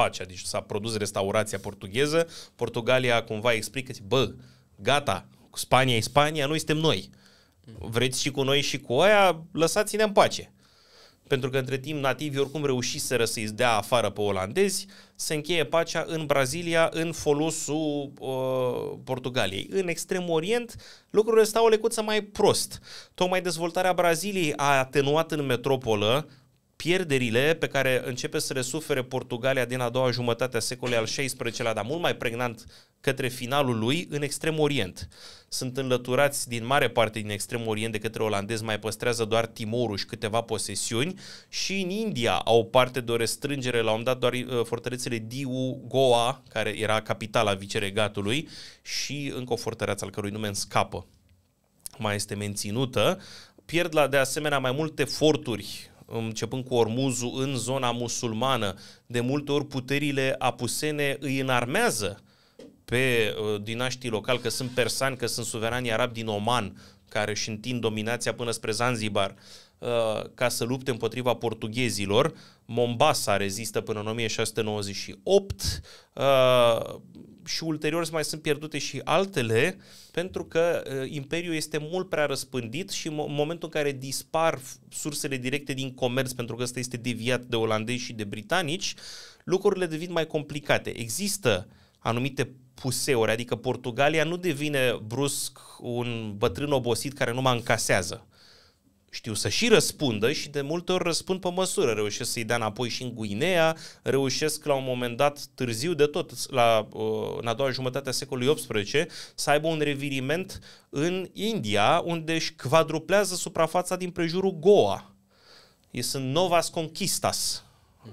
pacea, adică deci s-a produs restaurația portugheză, Portugalia cumva explică bă, gata, Spania e Spania, noi suntem noi. Vreți și cu noi și cu aia, lăsați-ne în pace. Pentru că între timp nativii oricum reușiseră să-i dea afară pe olandezi, se încheie pacea în Brazilia în folosul uh, Portugaliei. În Extrem orient lucrurile stau o lecuță mai prost. Tocmai dezvoltarea Braziliei a atenuat în metropolă pierderile pe care începe să le sufere Portugalia din a doua jumătate a secolului al XVI-lea, dar mult mai pregnant către finalul lui, în Extrem Orient. Sunt înlăturați din mare parte din Extrem Orient de către olandezi, mai păstrează doar Timorul și câteva posesiuni și în India au parte de o restrângere, la un dat doar uh, fortărețele Diu, Goa, care era capitala viceregatului și încă o fortăreață al cărui nume în scapă mai este menținută, pierd la de asemenea mai multe forturi începând cu Ormuzul, în zona musulmană, de multe ori puterile apusene îi înarmează pe uh, dinaștii locali, că sunt persani, că sunt suverani arabi din Oman, care își întind dominația până spre Zanzibar. Uh, Uh, ca să lupte împotriva portughezilor. Mombasa rezistă până în 1698 uh, și ulterior mai sunt pierdute și altele pentru că uh, imperiul este mult prea răspândit și în momentul în care dispar sursele directe din comerț pentru că ăsta este deviat de olandezi și de britanici, lucrurile devin mai complicate. Există anumite puseuri, adică Portugalia nu devine brusc un bătrân obosit care nu mai încasează știu să și răspundă și de multe ori răspund pe măsură. Reușesc să-i dea înapoi și în Guinea, reușesc la un moment dat târziu de tot, la, uh, în a doua jumătate a secolului XVIII, să aibă un reviriment în India, unde își quadruplează suprafața din prejurul Goa. Sunt Novas Conquistas,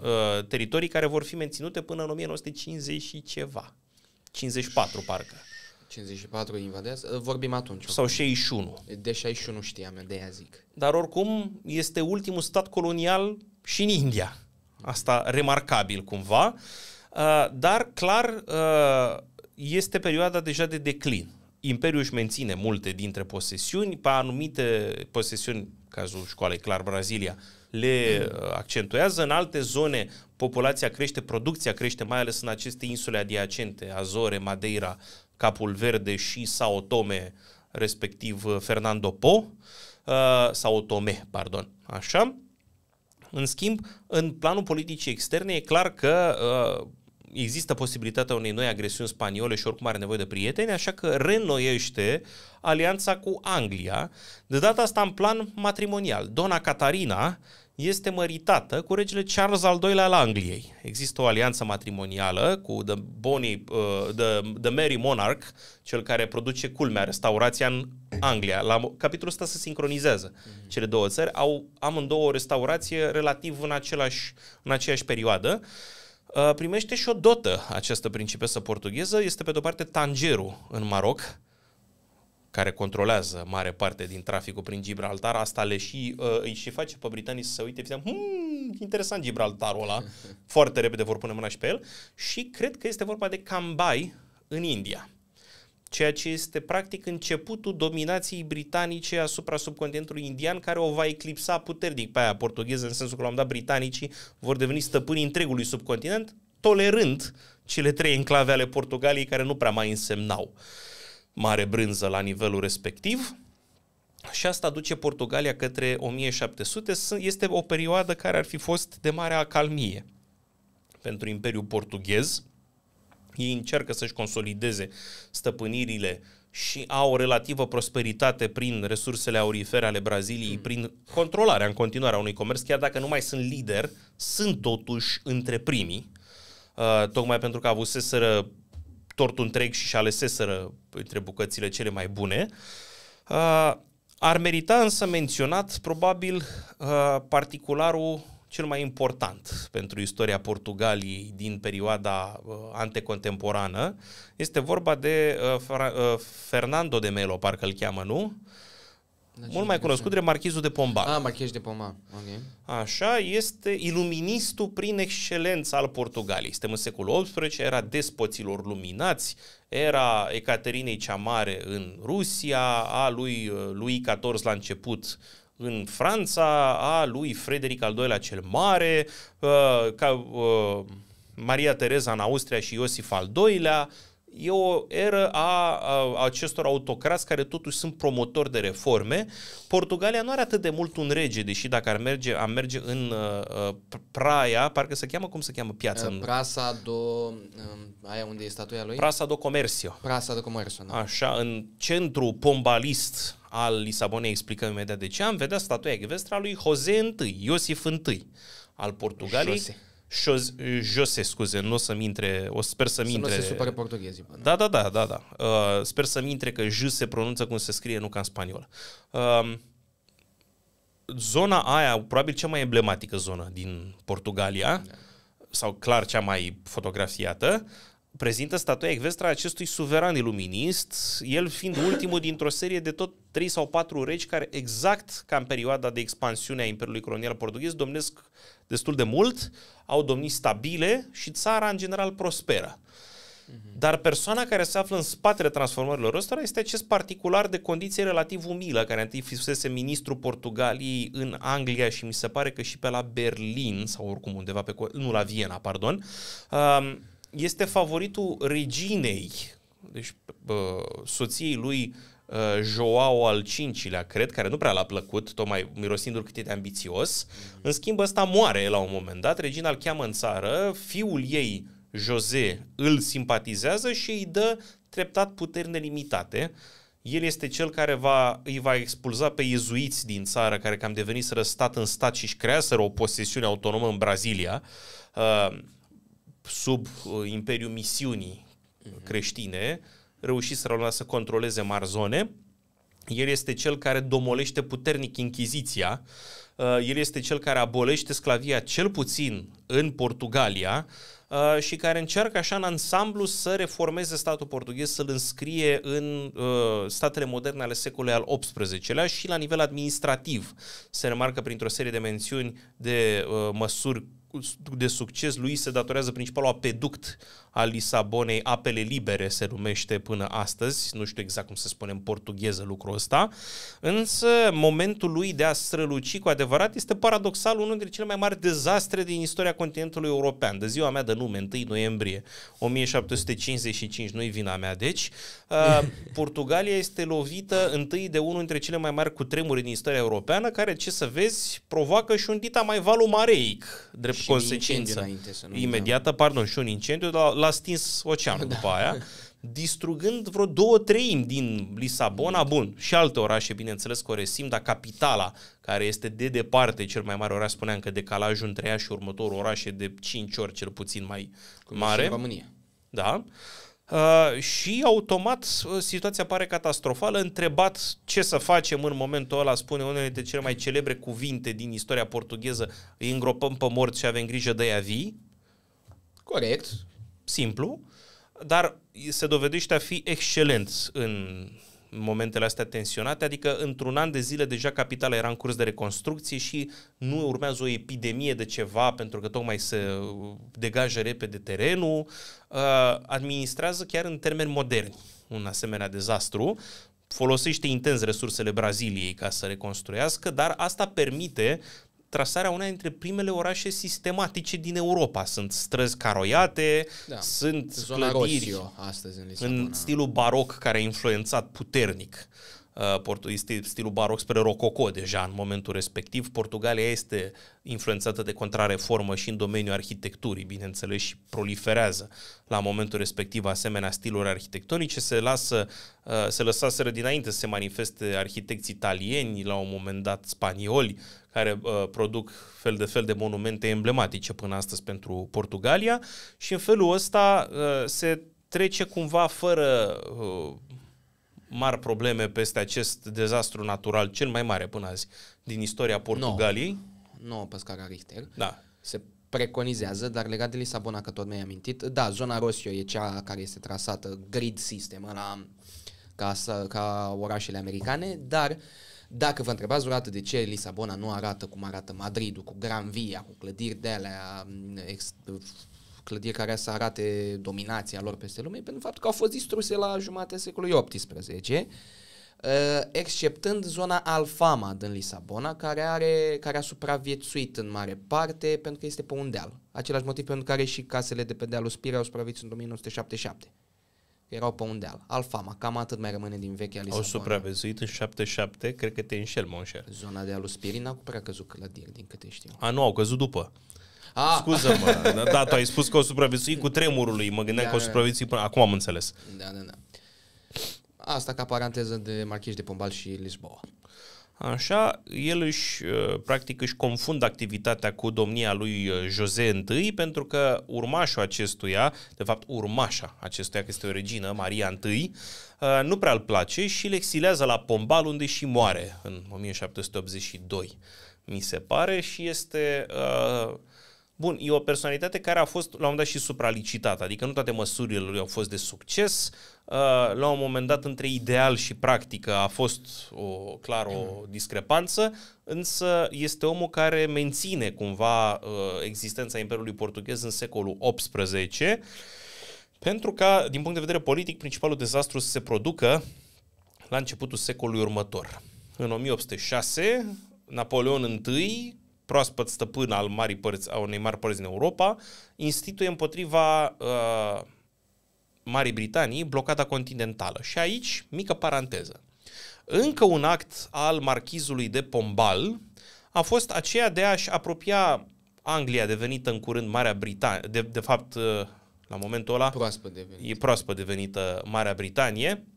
uh, teritorii care vor fi menținute până în 1950 și ceva. 54, parcă. 54 invadează, ă, vorbim atunci. Sau 61. De 61 știam, de aia zic. Dar oricum este ultimul stat colonial și în India. Asta remarcabil cumva, ă, dar clar ă, este perioada deja de declin. Imperiul își menține multe dintre posesiuni, pe anumite posesiuni, cazul școalei clar Brazilia, le accentuează. În alte zone populația crește, producția crește, mai ales în aceste insule adiacente, Azore, Madeira, Capul Verde și Sao Tome, respectiv uh, Fernando Po, uh, Sao Tome, pardon, așa. În schimb, în planul politicii externe e clar că uh, există posibilitatea unei noi agresiuni spaniole și oricum are nevoie de prieteni, așa că reînnoiește alianța cu Anglia, de data asta în plan matrimonial. Dona Catarina este măritată cu regele Charles al II-lea al Angliei. Există o alianță matrimonială cu the, Bonnie, uh, the, the Mary Monarch, cel care produce culmea, restaurația în Anglia. La capitolul ăsta se sincronizează. Mhm. Cele două țări au amândouă o restaurație relativ în, același, în aceeași perioadă. Uh, primește și o dotă această principesă portugheză. Este pe de-o parte Tangeru în Maroc, care controlează mare parte din traficul prin Gibraltar, asta le și, uh, îi și face pe britanii să se uite, ziceam, hmm, interesant Gibraltarul ăla, foarte repede vor pune mâna și pe el, și cred că este vorba de Cambai în India ceea ce este practic începutul dominației britanice asupra subcontinentului indian, care o va eclipsa puternic pe aia portugheză, în sensul că la un dat britanicii vor deveni stăpâni întregului subcontinent, tolerând cele trei enclave ale Portugaliei care nu prea mai însemnau. Uh, mare brânză la nivelul respectiv și asta duce Portugalia către 1700. Este o perioadă care ar fi fost de mare acalmie pentru Imperiul Portughez. Ei încearcă să-și consolideze stăpânirile și au o relativă prosperitate prin resursele aurifere ale Braziliei, hmm. prin controlarea în continuare a unui comerț, chiar dacă nu mai sunt lider, sunt totuși între primii, uh, tocmai pentru că avuseseră tortul întreg și-și aleseseră între bucățile cele mai bune. ar merita însă menționat probabil particularul cel mai important pentru istoria Portugaliei din perioada uh, antecontemporană. Este vorba de uh, Fernando de Melo, parcă îl cheamă, nu? Uh, deci Mult mai cunoscut de marchizul de Pombal. Ah, marchizul de Pombal. Okay. Așa, este iluministul prin excelență al Portugaliei. Suntem în secolul XVIII, era despoților luminați, era Ecaterinei cea Mare în Rusia, a lui uh, lui XIV la început în Franța, a lui Frederic al II-lea cel Mare, uh, ca, uh, Maria Tereza în Austria și Iosif al II-lea, e o eră a, a acestor autocrați care totuși sunt promotori de reforme. Portugalia nu are atât de mult un rege, deși dacă ar merge, ar merge în uh, uh Praia, parcă se cheamă, cum se cheamă piața? Uh, Prasa do... Uh, aia unde e statuia lui? Prasa do Comercio. Prasa do Comercio, da. Așa, în centru pombalist al Lisabonei, explicăm imediat de ce, am vedea statuia ecvestra lui Jose I, Iosif I al Portugaliei. Jose Jose, scuze, nu o să-mi intre, o sper să-mi să intre. Să nu se supere portughezii. Până. Da, da, da, da, da. Uh, sper să-mi intre că J se pronunță cum se scrie, nu ca în spaniolă. Uh, um, zona aia, probabil cea mai emblematică zonă din Portugalia, da. sau clar cea mai fotografiată, prezintă statuia ecvestră a acestui suveran iluminist, el fiind ultimul dintr-o serie de tot 3 sau 4 regi care exact ca în perioada de expansiune a Imperiului Colonial Portughez domnesc destul de mult, au domnii stabile și țara în general prosperă. Mhm. Dar persoana care se află în spatele transformărilor ăsta este acest particular de condiție relativ umilă, care întâi fusese ministru Portugaliei în Anglia și mi se pare că și pe la Berlin, sau oricum undeva pe... nu, la Viena, pardon, um, este favoritul reginei, deci soției lui Uh, Joao al cincilea, cred, care nu prea l-a plăcut, tocmai mirosindu-l cât e de ambițios. Mhm. În schimb, ăsta moare la un moment dat, regina îl cheamă în țară, fiul ei, Jose, îl simpatizează și îi dă treptat puteri nelimitate. El este cel care va, îi va expulza pe iezuiți din țară, care cam devenit stat în stat și își creaseră o posesiune autonomă în Brazilia, uh, sub uh, imperiul misiunii mhm. creștine, uh, reușiseră să să controleze mari zone. El este cel care domolește puternic Inchiziția, uh, el este cel care abolește sclavia cel puțin în Portugalia uh, și care încearcă așa în ansamblu să reformeze statul portughez, să-l înscrie în uh, statele moderne ale secolului al XVIII-lea și la nivel administrativ. Se remarcă printr-o serie de mențiuni de măsuri de succes lui se datorează principalul apeduct a Lisabonei, apele libere se numește până astăzi, nu știu exact cum se spune în portugheză lucrul ăsta, însă momentul lui de a străluci cu adevărat este paradoxal unul dintre cele mai mari dezastre din istoria continentului european. De ziua mea de nume, 1 noiembrie 1755, nu-i vina mea, deci, uh, Portugalia este lovită întâi de unul dintre cele mai mari cutremuri din istoria europeană, care, ce să vezi, provoacă și un dita mai valul mareic, drept și consecință. Imediată, pardon, și un incendiu dar l-a stins oceanul da. după aia, distrugând vreo două treimi din Lisabona, bun, și alte orașe, bineînțeles că o resim, dar capitala, care este de departe cel mai mare oraș, spuneam că decalajul între ea și următorul oraș e de 5 ori cel puțin mai mare. În România. Da. Uh, și automat uh, situația pare catastrofală, întrebat ce să facem în momentul ăla, spune unele dintre cele mai celebre cuvinte din istoria portugheză, îi îngropăm pe morți și avem grijă de ea vii. Corect simplu, dar se dovedește a fi excelent în momentele astea tensionate, adică într-un an de zile deja capitala era în curs de reconstrucție și nu urmează o epidemie de ceva pentru că tocmai se degajă repede terenul, uh, administrează chiar în termeni moderni un asemenea dezastru, folosește intens resursele Braziliei ca să reconstruiască, dar asta permite trasarea una dintre primele orașe sistematice din Europa. Sunt străzi caroiate, da. sunt Zona clădiri Rocio, astăzi în, în stilul baroc care a influențat puternic Uh, este stilul baroc spre rococo deja în momentul respectiv. Portugalia este influențată de contrareformă și în domeniul arhitecturii, bineînțeles, și proliferează la momentul respectiv asemenea stiluri arhitectonice. Se, lasă, uh, se lăsaseră dinainte să se manifeste arhitecți italieni, la un moment dat spanioli, care uh, produc fel de fel de monumente emblematice până astăzi pentru Portugalia și în felul ăsta uh, se trece cumva fără uh, mari probleme peste acest dezastru natural, cel mai mare până azi, din istoria Portugaliei. Nu, no, no, pe scara Richter. Da. Se preconizează, dar legat de Lisabona, că tot mi-ai amintit, da, zona Rosio e cea care este trasată, grid system, ăla ca, să, ca orașele americane, dar dacă vă întrebați vreodată de ce Lisabona nu arată cum arată Madridul, cu Gran Via, cu clădiri de alea ex, clădire care să arate dominația lor peste lume, pentru faptul că au fost distruse la jumatea secolului XVIII, eh, exceptând zona Alfama din Lisabona, care, are, care a supraviețuit în mare parte pentru că este pe un deal. Același motiv pentru care și casele de pe dealul Spira au supraviețuit în 1977 erau pe un deal. Alfama, cam atât mai rămâne din vechea Lisabona. Au supraviețuit în 77, cred că te înșel, monșer. Zona de alu Spirin n-a prea căzut clădiri, din câte știu. A, nu, au căzut după. Ah. Scuză-mă, da, da, tu ai spus că o supraviețui cu tremurul lui, mă gândeam da, că o da, da. supraviețui până... Acum am înțeles. Da, da, da. Asta ca paranteză de marchiș de Pombal și Lisboa. Așa, el își, uh, practic își confund activitatea cu domnia lui uh, Jose I pentru că urmașul acestuia, de fapt urmașa acestuia, că este o regină, Maria I, uh, nu prea îl place și îl exilează la Pombal unde și moare în 1782, mi se pare, și este uh, Bun, e o personalitate care a fost la un moment dat și supralicitată, adică nu toate măsurile lui au fost de succes. Uh, la un moment dat, între ideal și practică a fost o, clar o discrepanță, însă este omul care menține cumva uh, existența Imperiului Portughez în secolul XVIII, pentru că, din punct de vedere politic, principalul dezastru se producă la începutul secolului următor. În 1806, Napoleon I proaspăt stăpân al marii părți, a unei mari părți din Europa, instituie împotriva uh, Marii Britanii blocada continentală. Și aici, mică paranteză. Încă un act al marchizului de Pombal a fost aceea de a-și apropia Anglia, devenită în curând Marea Britanie, de, de fapt, uh, la momentul ăla, proaspăt devenită. e proaspăt devenită Marea Britanie.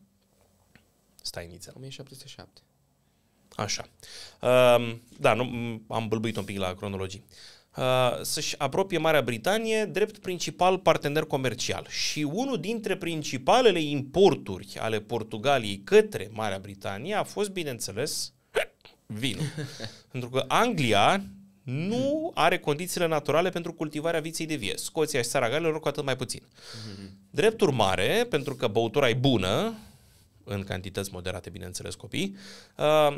Stai inițial. 1707. Așa. Uh, da, nu, am bâlbuit un pic la cronologie. Uh, să-și apropie Marea Britanie drept principal partener comercial. Și unul dintre principalele importuri ale Portugaliei către Marea Britanie a fost, bineînțeles, vinul. Pentru că Anglia nu are condițiile naturale pentru cultivarea viței de vie. Scoția și saragale Galilor cu atât mai puțin. Mhm. Drept urmare, pentru că băutura e bună, în cantități moderate, bineînțeles, copii, uh,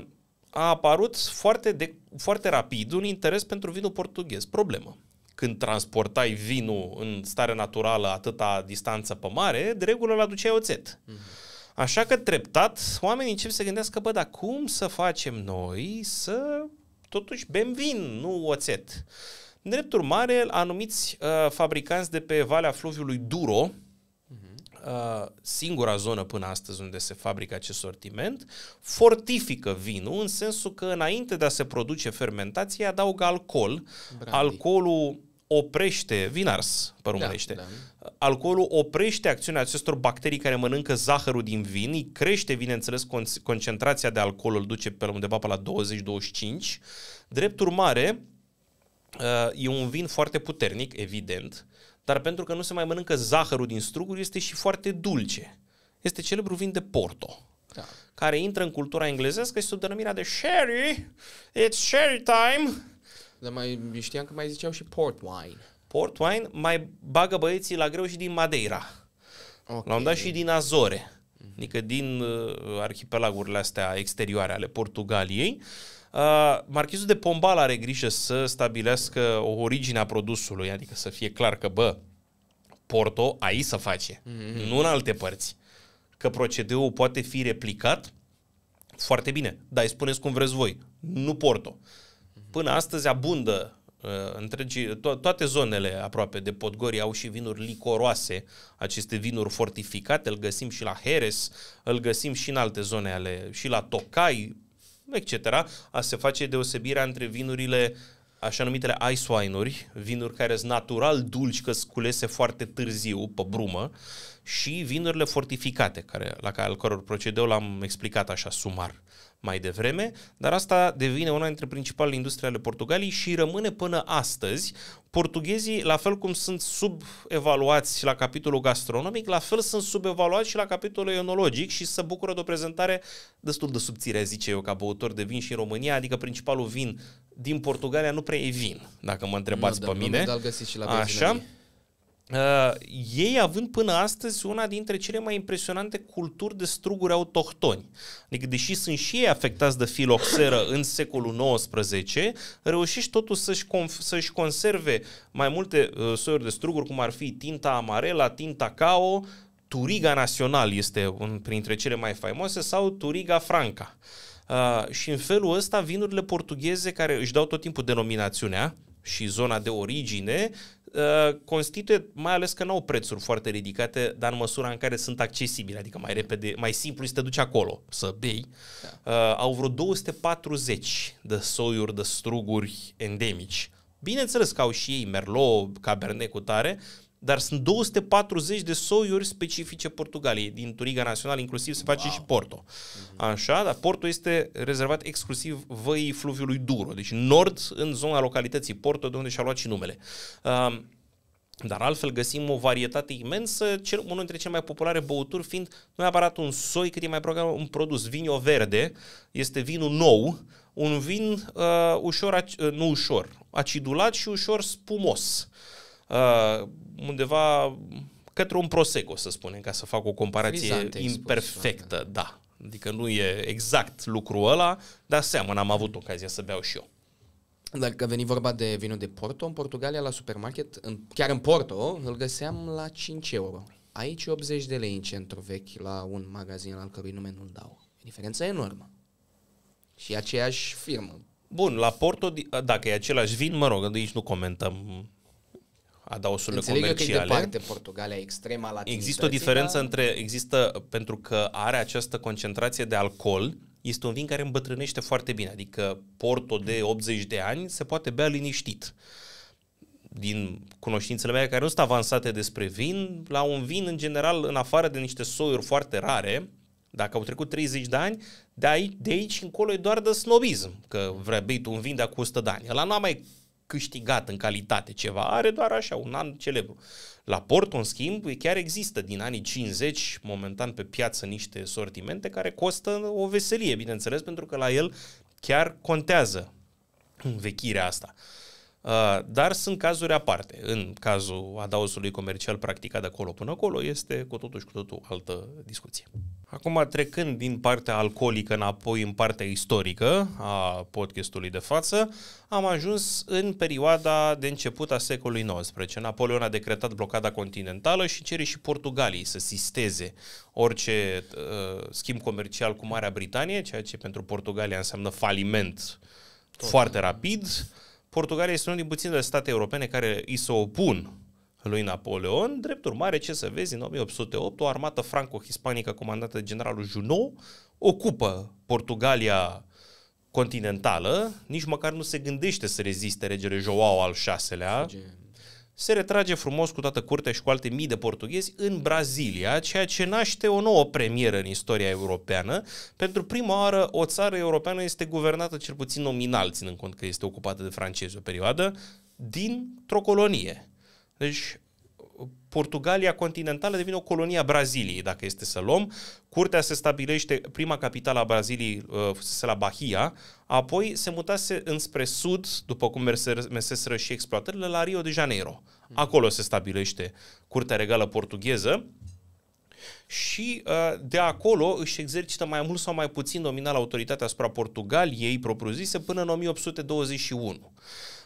a apărut foarte, de, foarte rapid un interes pentru vinul portughez. Problemă. Când transportai vinul în stare naturală atâta distanță pe mare, de regulă îl aduceai oțet. Mm-hmm. Așa că treptat oamenii încep să gândească, bă, dar cum să facem noi să totuși bem vin, nu oțet? În drept urmare, anumiți uh, fabricanți de pe Valea Fluviului Duro, Uh, singura zonă până astăzi unde se fabrică acest sortiment, fortifică vinul în sensul că înainte de a se produce fermentație adaugă alcool. Brandy. Alcoolul oprește, vinars părumărește, da, da. alcoolul oprește acțiunea acestor bacterii care mănâncă zahărul din vin, îi crește, bineînțeles, concentrația de alcool, îl duce pe undeva pe la 20-25. Drept urmare, uh, e un vin foarte puternic, evident, dar pentru că nu se mai mănâncă zahărul din struguri, este și foarte dulce. Este celebru vin de Porto, da. care intră în cultura englezească și sub denumirea de sherry, it's sherry time. Dar mai știam că mai ziceau și port wine. Port wine mai bagă băieții la greu și din Madeira. Okay. L-am dat și din Azore, adică din uh, arhipelagurile astea exterioare ale Portugaliei. Uh, Uh, Marchizul de Pombal are grijă să stabilească o origine a produsului, adică să fie clar că, bă, Porto aici să face, mm-hmm. nu în alte părți. Că procedeul poate fi replicat, foarte bine, dar îi spuneți cum vreți voi, nu Porto. Până astăzi abundă uh, întregi, to- toate zonele aproape de Podgori au și vinuri licoroase, aceste vinuri fortificate, îl găsim și la Heres, îl găsim și în alte zone ale, și la Tocai, etc. Asta se face deosebirea între vinurile așa numitele ice wine-uri, vinuri care sunt natural dulci, că sculese foarte târziu, pe brumă, și vinurile fortificate, care, la care, al căror procedeu l-am explicat așa sumar mai devreme, dar asta devine una dintre principalele industrie ale Portugaliei și rămâne până astăzi. Portughezii, la fel cum sunt subevaluați la capitolul gastronomic, la fel sunt subevaluați și la capitolul enologic și se bucură de o prezentare destul de subțire, zice eu, ca băutor de vin și în România, adică principalul vin din Portugalia nu prea e vin, dacă mă întrebați nu, pe da, mine. Nu, dar găsiți și la benzinării. Așa. Uh, ei având până astăzi una dintre cele mai impresionante culturi de struguri autohtoni. Adică, deși sunt și ei afectați de filoxeră în secolul XIX, reușești totuși să-și, conf- să-și conserve mai multe uh, soiuri de struguri, cum ar fi tinta amarela, tinta cao, Turiga Național este un, printre cele mai faimoase, sau Turiga Franca. Uh, și în felul ăsta, vinurile portugheze, care își dau tot timpul denominațiunea, și zona de origine uh, constituie, mai ales că nu au prețuri foarte ridicate, dar în măsura în care sunt accesibile, adică mai repede, mai simplu să te duci acolo să bei. Da. Uh, au vreo 240 de soiuri de struguri endemici. Bineînțeles că au și ei Merlot, Cabernet cu tare, dar sunt 240 de soiuri specifice Portugaliei, din Turiga Națională, inclusiv se face wow. și Porto. Mhm. Așa, dar Porto este rezervat exclusiv văii fluviului Duro, deci nord în zona localității Porto, de unde și-a luat și numele. Um, dar altfel găsim o varietate imensă, cel, unul dintre cele mai populare băuturi fiind nu neapărat un soi, cât e mai probabil un produs. vinio verde este vinul nou, un vin uh, ușor, uh, nu ușor, acidulat și ușor spumos. Uh, undeva către un prosecco, să spunem, ca să fac o comparație Frizante imperfectă, spus, da. Adică nu e exact lucrul ăla, dar seamănă, am avut ocazia să beau și eu. Dacă veni vorba de vinul de Porto, în Portugalia, la supermarket, în, chiar în Porto, îl găseam la 5 euro. Aici 80 de lei în centru vechi, la un magazin al cărui nume nu-l dau. E diferența enormă. Și aceeași firmă. Bun, la Porto, dacă e același vin, mă rog, aici nu comentăm adaosurile Înțeleg comerciale. Înțeleg că e departe Portugalia, extrema la Există o diferență dar... între, există, pentru că are această concentrație de alcool, este un vin care îmbătrânește foarte bine, adică Porto de 80 mm. de ani se poate bea liniștit. Din cunoștințele mele care nu sunt avansate despre vin, la un vin, în general, în afară de niște soiuri foarte rare, dacă au trecut 30 de ani, de aici, de aici încolo e doar de snobism, că vrei tu un vin de acum 100 de ani. Ăla nu a mai câștigat în calitate ceva, are doar așa un an celebru. La Porto, în schimb, chiar există din anii 50, momentan pe piață, niște sortimente care costă o veselie, bineînțeles, pentru că la el chiar contează vechirea asta. Uh, dar sunt cazuri aparte. În cazul adaosului comercial practicat de acolo până acolo, este cu totul și cu totul altă discuție. Acum, trecând din partea alcoolică înapoi în partea istorică a podcastului de față, am ajuns în perioada de început a secolului XIX. Napoleon a decretat blocada continentală și cere și Portugalii să sisteze orice uh, schimb comercial cu Marea Britanie, ceea ce pentru Portugalia înseamnă faliment Tot. foarte rapid. Portugalia este unul din puținele state europene care îi se opun lui Napoleon. Drept urmare, ce să vezi, în 1808, o armată franco-hispanică comandată de generalul Junot ocupă Portugalia continentală, nici măcar nu se gândește să reziste regele Joao al VI-lea, se retrage frumos cu toată curtea și cu alte mii de portughezi în Brazilia, ceea ce naște o nouă premieră în istoria europeană. Pentru prima oară, o țară europeană este guvernată cel puțin nominal, ținând cont că este ocupată de francezi o perioadă, dintr-o colonie. Deci Portugalia continentală devine o colonie a Braziliei, dacă este să luăm. Curtea se stabilește, prima capitală a Braziliei uh, se la Bahia, apoi se mutase înspre sud, după cum merseseră și exploatările, la Rio de Janeiro. Hmm. Acolo se stabilește Curtea Regală Portugheză și uh, de acolo își exercită mai mult sau mai puțin nominal autoritatea asupra Portugaliei propriu-zise până în 1821.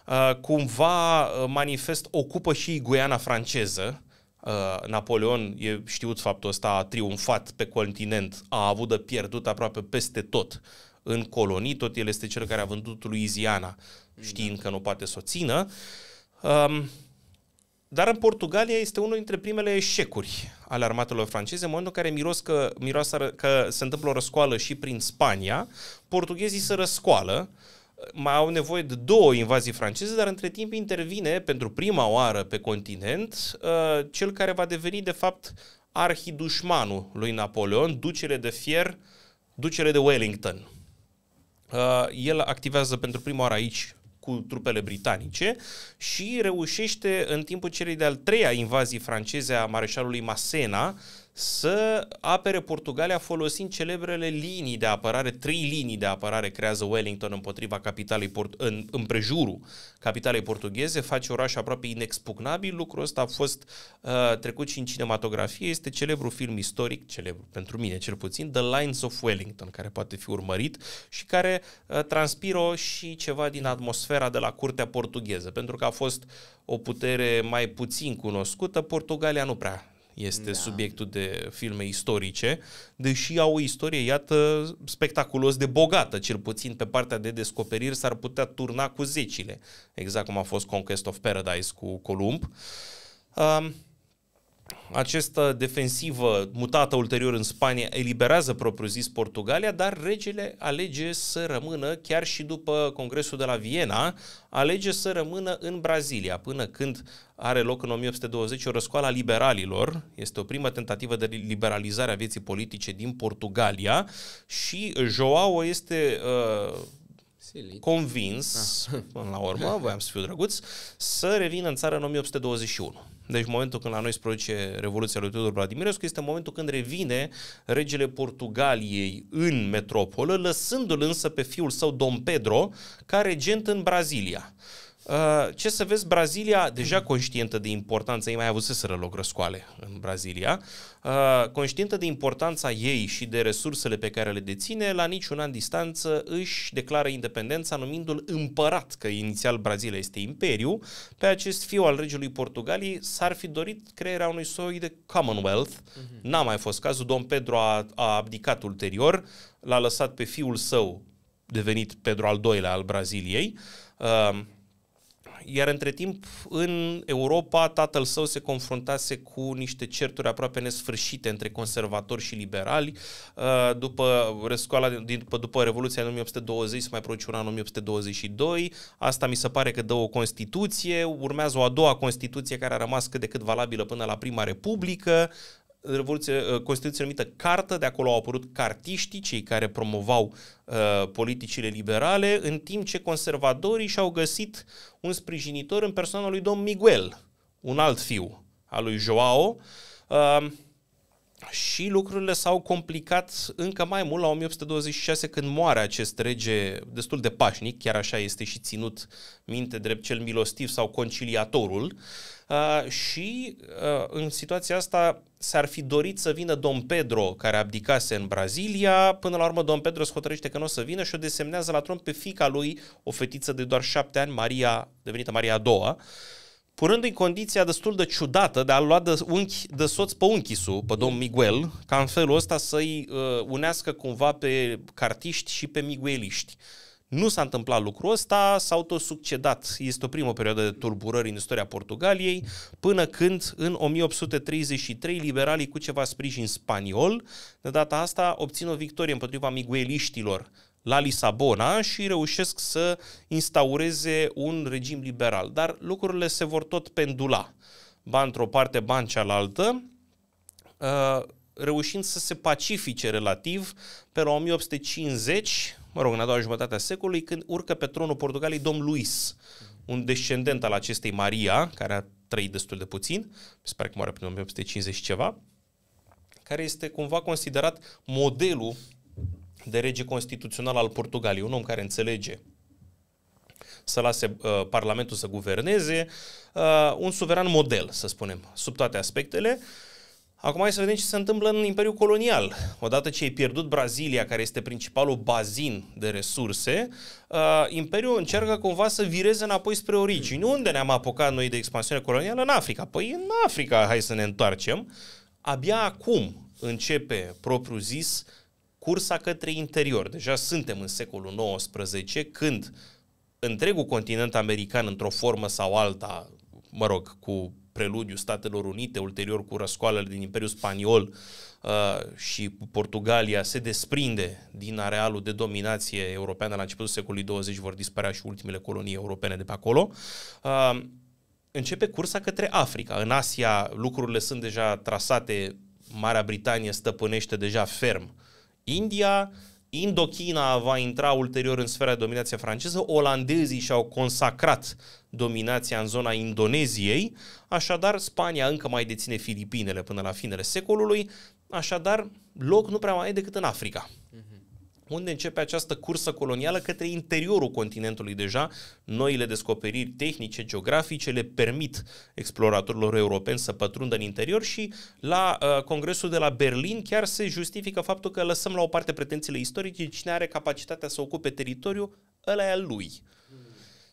Uh, cumva uh, manifest ocupă și Guiana franceză, uh, Napoleon, e știut faptul ăsta, a triumfat pe continent, a avut de pierdut aproape peste tot în colonii, tot el este cel care a vândut Louisiana, știind că nu poate să o țină. Um, dar în Portugalia este unul dintre primele eșecuri ale armatelor franceze. În momentul în care miros că, miroasă că se întâmplă o răscoală și prin Spania, portughezii se răscoală, mai au nevoie de două invazii franceze, dar între timp intervine pentru prima oară pe continent uh, cel care va deveni de fapt arhidușmanul lui Napoleon, ducele de fier, ducele de Wellington. Uh, el activează pentru prima oară aici cu trupele britanice și reușește în timpul celei de-al treia invazii franceze a mareșalului Masena să apere Portugalia folosind celebrele linii de apărare, trei linii de apărare creează Wellington împotriva capitalei port- în, împrejurul capitalei portugheze, face oraș aproape inexpugnabil, lucrul ăsta a fost uh, trecut și în cinematografie, este celebru film istoric, celebru pentru mine cel puțin, The Lines of Wellington, care poate fi urmărit și care uh, transpiră și ceva din atmosfera de la curtea portugheză, pentru că a fost o putere mai puțin cunoscută, Portugalia nu prea este da. subiectul de filme istorice, deși au o istorie, iată, spectaculos de bogată, cel puțin pe partea de descoperiri s-ar putea turna cu zecile, exact cum a fost Conquest of Paradise cu Columb. Um, această defensivă mutată ulterior în Spania eliberează propriu-zis Portugalia, dar regele alege să rămână, chiar și după congresul de la Viena, alege să rămână în Brazilia, până când are loc în 1820 o răscoală a liberalilor. Este o primă tentativă de liberalizare a vieții politice din Portugalia și Joao este uh, Silit. convins, ah. până la urmă, voiam să fiu drăguț, să revină în țară în 1821. Deci momentul când la noi se produce Revoluția lui Tudor Vladimirescu este momentul când revine regele Portugaliei în metropolă, lăsându-l însă pe fiul său Dom Pedro ca regent în Brazilia. Uh, ce să vezi, Brazilia, deja conștientă de importanța ei, mai avuseseră loc răscoale în Brazilia, uh, conștientă de importanța ei și de resursele pe care le deține, la niciun an distanță își declară independența numindu-l împărat, că inițial Brazilia este imperiu, pe acest fiu al regelui Portugalii s-ar fi dorit crearea unui soi de Commonwealth. Uh-huh. N-a mai fost cazul, domn Pedro a, a abdicat ulterior, l-a lăsat pe fiul său, devenit Pedro al doilea al Braziliei, uh, iar între timp, în Europa, tatăl său se confruntase cu niște certuri aproape nesfârșite între conservatori și liberali. Uh, după răscoala, după, după Revoluția în 1820, se mai produce una în 1822. Asta mi se pare că dă o Constituție. Urmează o a doua Constituție care a rămas cât de cât valabilă până la Prima Republică. Revoluție, uh, Constituție numită Cartă, de acolo au apărut cartiștii, cei care promovau uh, politicile liberale, în timp ce conservatorii și-au găsit un sprijinitor în persoana lui Dom Miguel, un alt fiu al lui Joao, uh, și lucrurile s-au complicat încă mai mult la 1826 când moare acest rege destul de pașnic, chiar așa este și ținut minte drept cel milostiv sau conciliatorul, uh, și uh, în situația asta s-ar fi dorit să vină Dom Pedro, care abdicase în Brazilia. Până la urmă, Dom Pedro se hotărăște că nu o să vină și o desemnează la tron pe fica lui, o fetiță de doar șapte ani, Maria, devenită Maria a doua, punându în condiția destul de ciudată de a lua de, unchi, de soț pe unchisul, pe dom Miguel, ca în felul ăsta să-i uh, unească cumva pe cartiști și pe migueliști. Uh, nu s-a întâmplat lucrul ăsta, s-au tot succedat. Este o primă perioadă de turburări în istoria Portugaliei, până când în 1833 liberalii cu ceva sprijin spaniol, de data asta obțin o victorie împotriva migueliștilor la Lisabona și reușesc să instaureze un regim liberal. Dar lucrurile se vor tot pendula. Ba într-o parte, ba în cealaltă. Uh, reușind să se pacifice relativ, pe la 1850 mă rog, în a doua jumătate a secolului, când urcă pe tronul Portugalii domn Luis, un descendent al acestei Maria, care a trăit destul de puțin, sper că moare prin 1850 ceva, care este cumva considerat modelul de rege constituțional al Portugaliei, un om care înțelege să lase uh, Parlamentul să guverneze, uh, un suveran model, să spunem, sub toate aspectele. Uh, Acum hai să vedem ce se întâmplă în Imperiul Colonial. Odată ce ai pierdut Brazilia, care este principalul bazin de resurse, uh, Imperiul încearcă cumva să vireze înapoi spre origini. Unde ne-am apucat noi de expansiune colonială? În Africa. Păi în Africa, hai să ne întoarcem. Abia acum începe propriu zis cursa către interior. Deja suntem în secolul XIX, când întregul continent american, într-o formă sau alta, mă rog, cu preludiu Statelor Unite, ulterior cu răscoalele din Imperiul Spaniol uh, și cu Portugalia, se desprinde din arealul de dominație europeană la începutul secolului 20, vor dispărea și ultimele colonii europene de pe acolo. Uh, începe cursa către Africa. În Asia lucrurile sunt deja trasate, Marea Britanie stăpânește deja ferm India, Indochina va intra ulterior în sfera de dominație franceză, olandezii și-au consacrat dominația în zona Indoneziei, așadar Spania încă mai deține Filipinele până la finele secolului, așadar loc nu prea mai e decât în Africa. Uh-huh unde începe această cursă colonială către interiorul continentului deja. Noile descoperiri tehnice, geografice le permit exploratorilor europeni să pătrundă în interior și la uh, congresul de la Berlin chiar se justifică faptul că lăsăm la o parte pretențiile istorice, cine are capacitatea să ocupe teritoriu, ăla e al lui.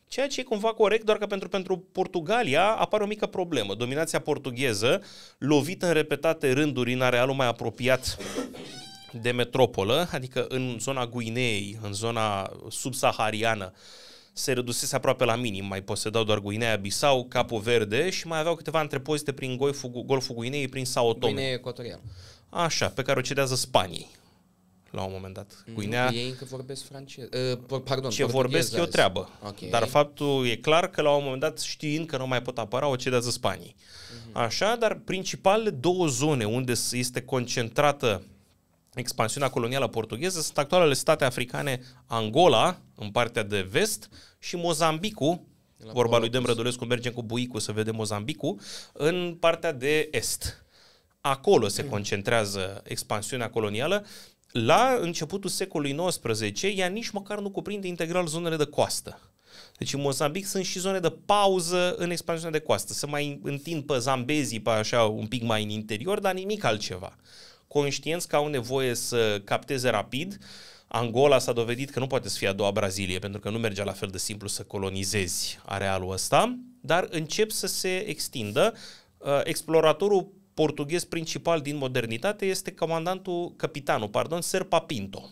Ceea ce e cumva corect, doar că pentru, pentru Portugalia apare o mică problemă. Dominația portugheză, lovită în repetate rânduri în arealul mai apropiat de metropolă, adică în zona Guineei, în zona subsahariană, se redusese aproape la minim, mai posedau doar Guinea Bissau, Capo Verde și mai aveau câteva întrepozite prin golful, golful Guineei, prin Sao Tome. Guinea Ecuatorial. Așa, pe care o cedează Spaniei la un moment dat. Guinea... ei încă vorbesc francez. Uh, pardon, Ce vorbesc e o treabă. Okay. Dar faptul e clar că la un moment dat, știind că nu mai pot apăra, o cedează Spaniei. Uh-huh. Așa, dar principalele două zone unde este concentrată expansiunea colonială portugheză sunt actualele state africane Angola, în partea de vest, și la vorba lui Dan Rădulescu, mergem cu Buicu să vedem Mozambicu, în partea de est. Acolo se concentrează expansiunea colonială. La începutul secolului XIX, ea nici măcar nu cuprinde integral zonele de coastă. Deci în Mozambic sunt și zone de pauză în expansiunea de coastă. Să mai întind pe Zambezii, pe așa, un pic mai în interior, dar nimic altceva conștienți că au nevoie să capteze rapid. Angola s-a dovedit că nu poate să fie a doua Brazilie, pentru că nu mergea la fel de simplu să colonizezi arealul ăsta, dar încep să se extindă. Uh, exploratorul portughez principal din modernitate este comandantul, capitanul, pardon, Serpa Pinto.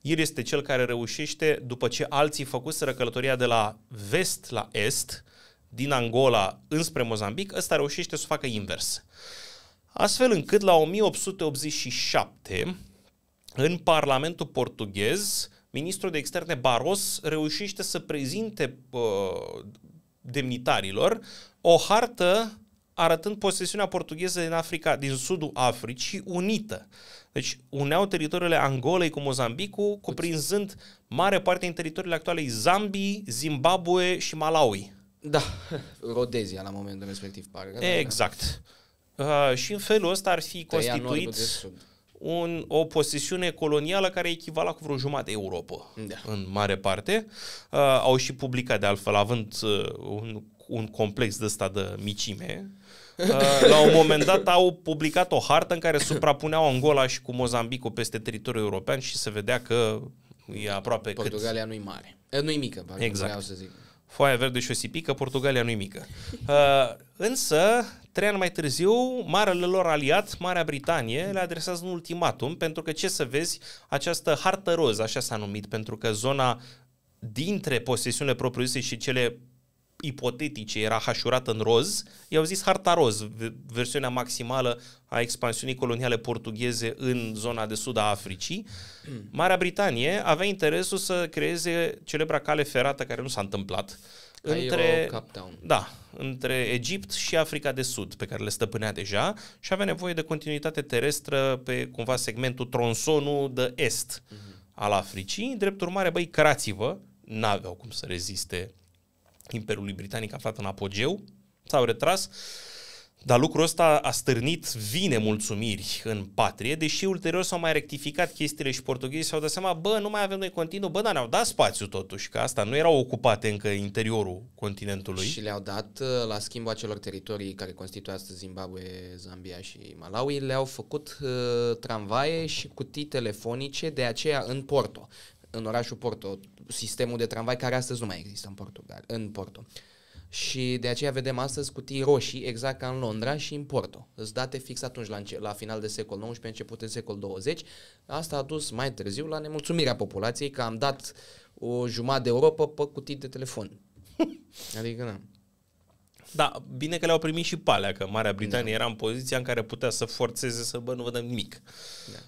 El este cel care reușește, după ce alții făcuseră călătoria de la vest la est, din Angola înspre Mozambic, ăsta reușește să facă invers. Uh, astfel încât la 1887, în Parlamentul portughez, ministrul de externe Baros reușește să prezinte uh, demnitarilor o hartă arătând posesiunea portugheză din Africa, din sudul Africii, unită. Deci uneau teritoriile Angolei cu Mozambicul, cuprinzând mare parte din teritoriile actualei Zambii, Zimbabwe și Malawi. Da, Rodezia la momentul respectiv, pare. Da, da. Exact. Da. Uh, și în felul ăsta ar fi constituit un, o posesiune colonială care echivala cu vreo jumătate Europa, da. în mare parte. Uh, au și publicat, de altfel, având uh, un, un complex de ăsta de micime, Uh, la un moment dat au publicat o hartă în care suprapuneau Angola și cu Mozambicul peste teritoriul european și se vedea că e aproape Portugalia cât... nu-i mare. Nu-i mică, exact. vreau să zic foaia verde și o sipică, Portugalia nu-i mică. Uh, însă, trei ani mai târziu, marele lor aliat, Marea Britanie, le adresează un ultimatum, pentru că ce să vezi, această hartă roz, așa s-a numit, pentru că zona dintre posesiunile propriu-zise și cele ipotetice era hașurată în roz, i-au zis harta roz, versiunea maximală a expansiunii coloniale portugheze în zona de sud a Africii. Hmm. Marea Britanie avea interesul să creeze celebra cale ferată care nu s-a întâmplat, între, da, între Egipt și Africa de Sud, pe care le stăpânea deja și avea nevoie de continuitate terestră pe cumva segmentul tronsonul de est mm-hmm. al Africii. Drept urmare, băi, crați-vă, n-aveau cum să reziste Imperiului Britanic aflat în apogeu, s-au retras, dar lucrul ăsta a stârnit vine mulțumiri în patrie, deși ulterior s-au mai rectificat chestiile și portughezii s-au dat seama, bă, nu mai avem noi continuu, bă, dar ne-au dat spațiu totuși, că asta nu erau ocupate încă interiorul continentului. Și le-au dat, uh, la schimbul acelor teritorii care constituie astăzi Zimbabwe, Zambia și Malawi, le-au făcut uh, tramvaie și cutii telefonice, de aceea în Porto în orașul Porto, sistemul de tramvai care astăzi nu mai există în, Portugal, în Porto. Și de aceea vedem astăzi cutii roșii, exact ca în Londra și în Porto. Îți date fix atunci, la, înce- la final de secol XIX, început de secol 20. Asta a dus mai târziu la nemulțumirea populației că am dat o jumătate de Europa pe cutii de telefon. adică, nu. Da, bine că le-au primit și palea, că Marea exact. Britanie da. era în poziția în care putea să forțeze să bă, nu vedem nimic.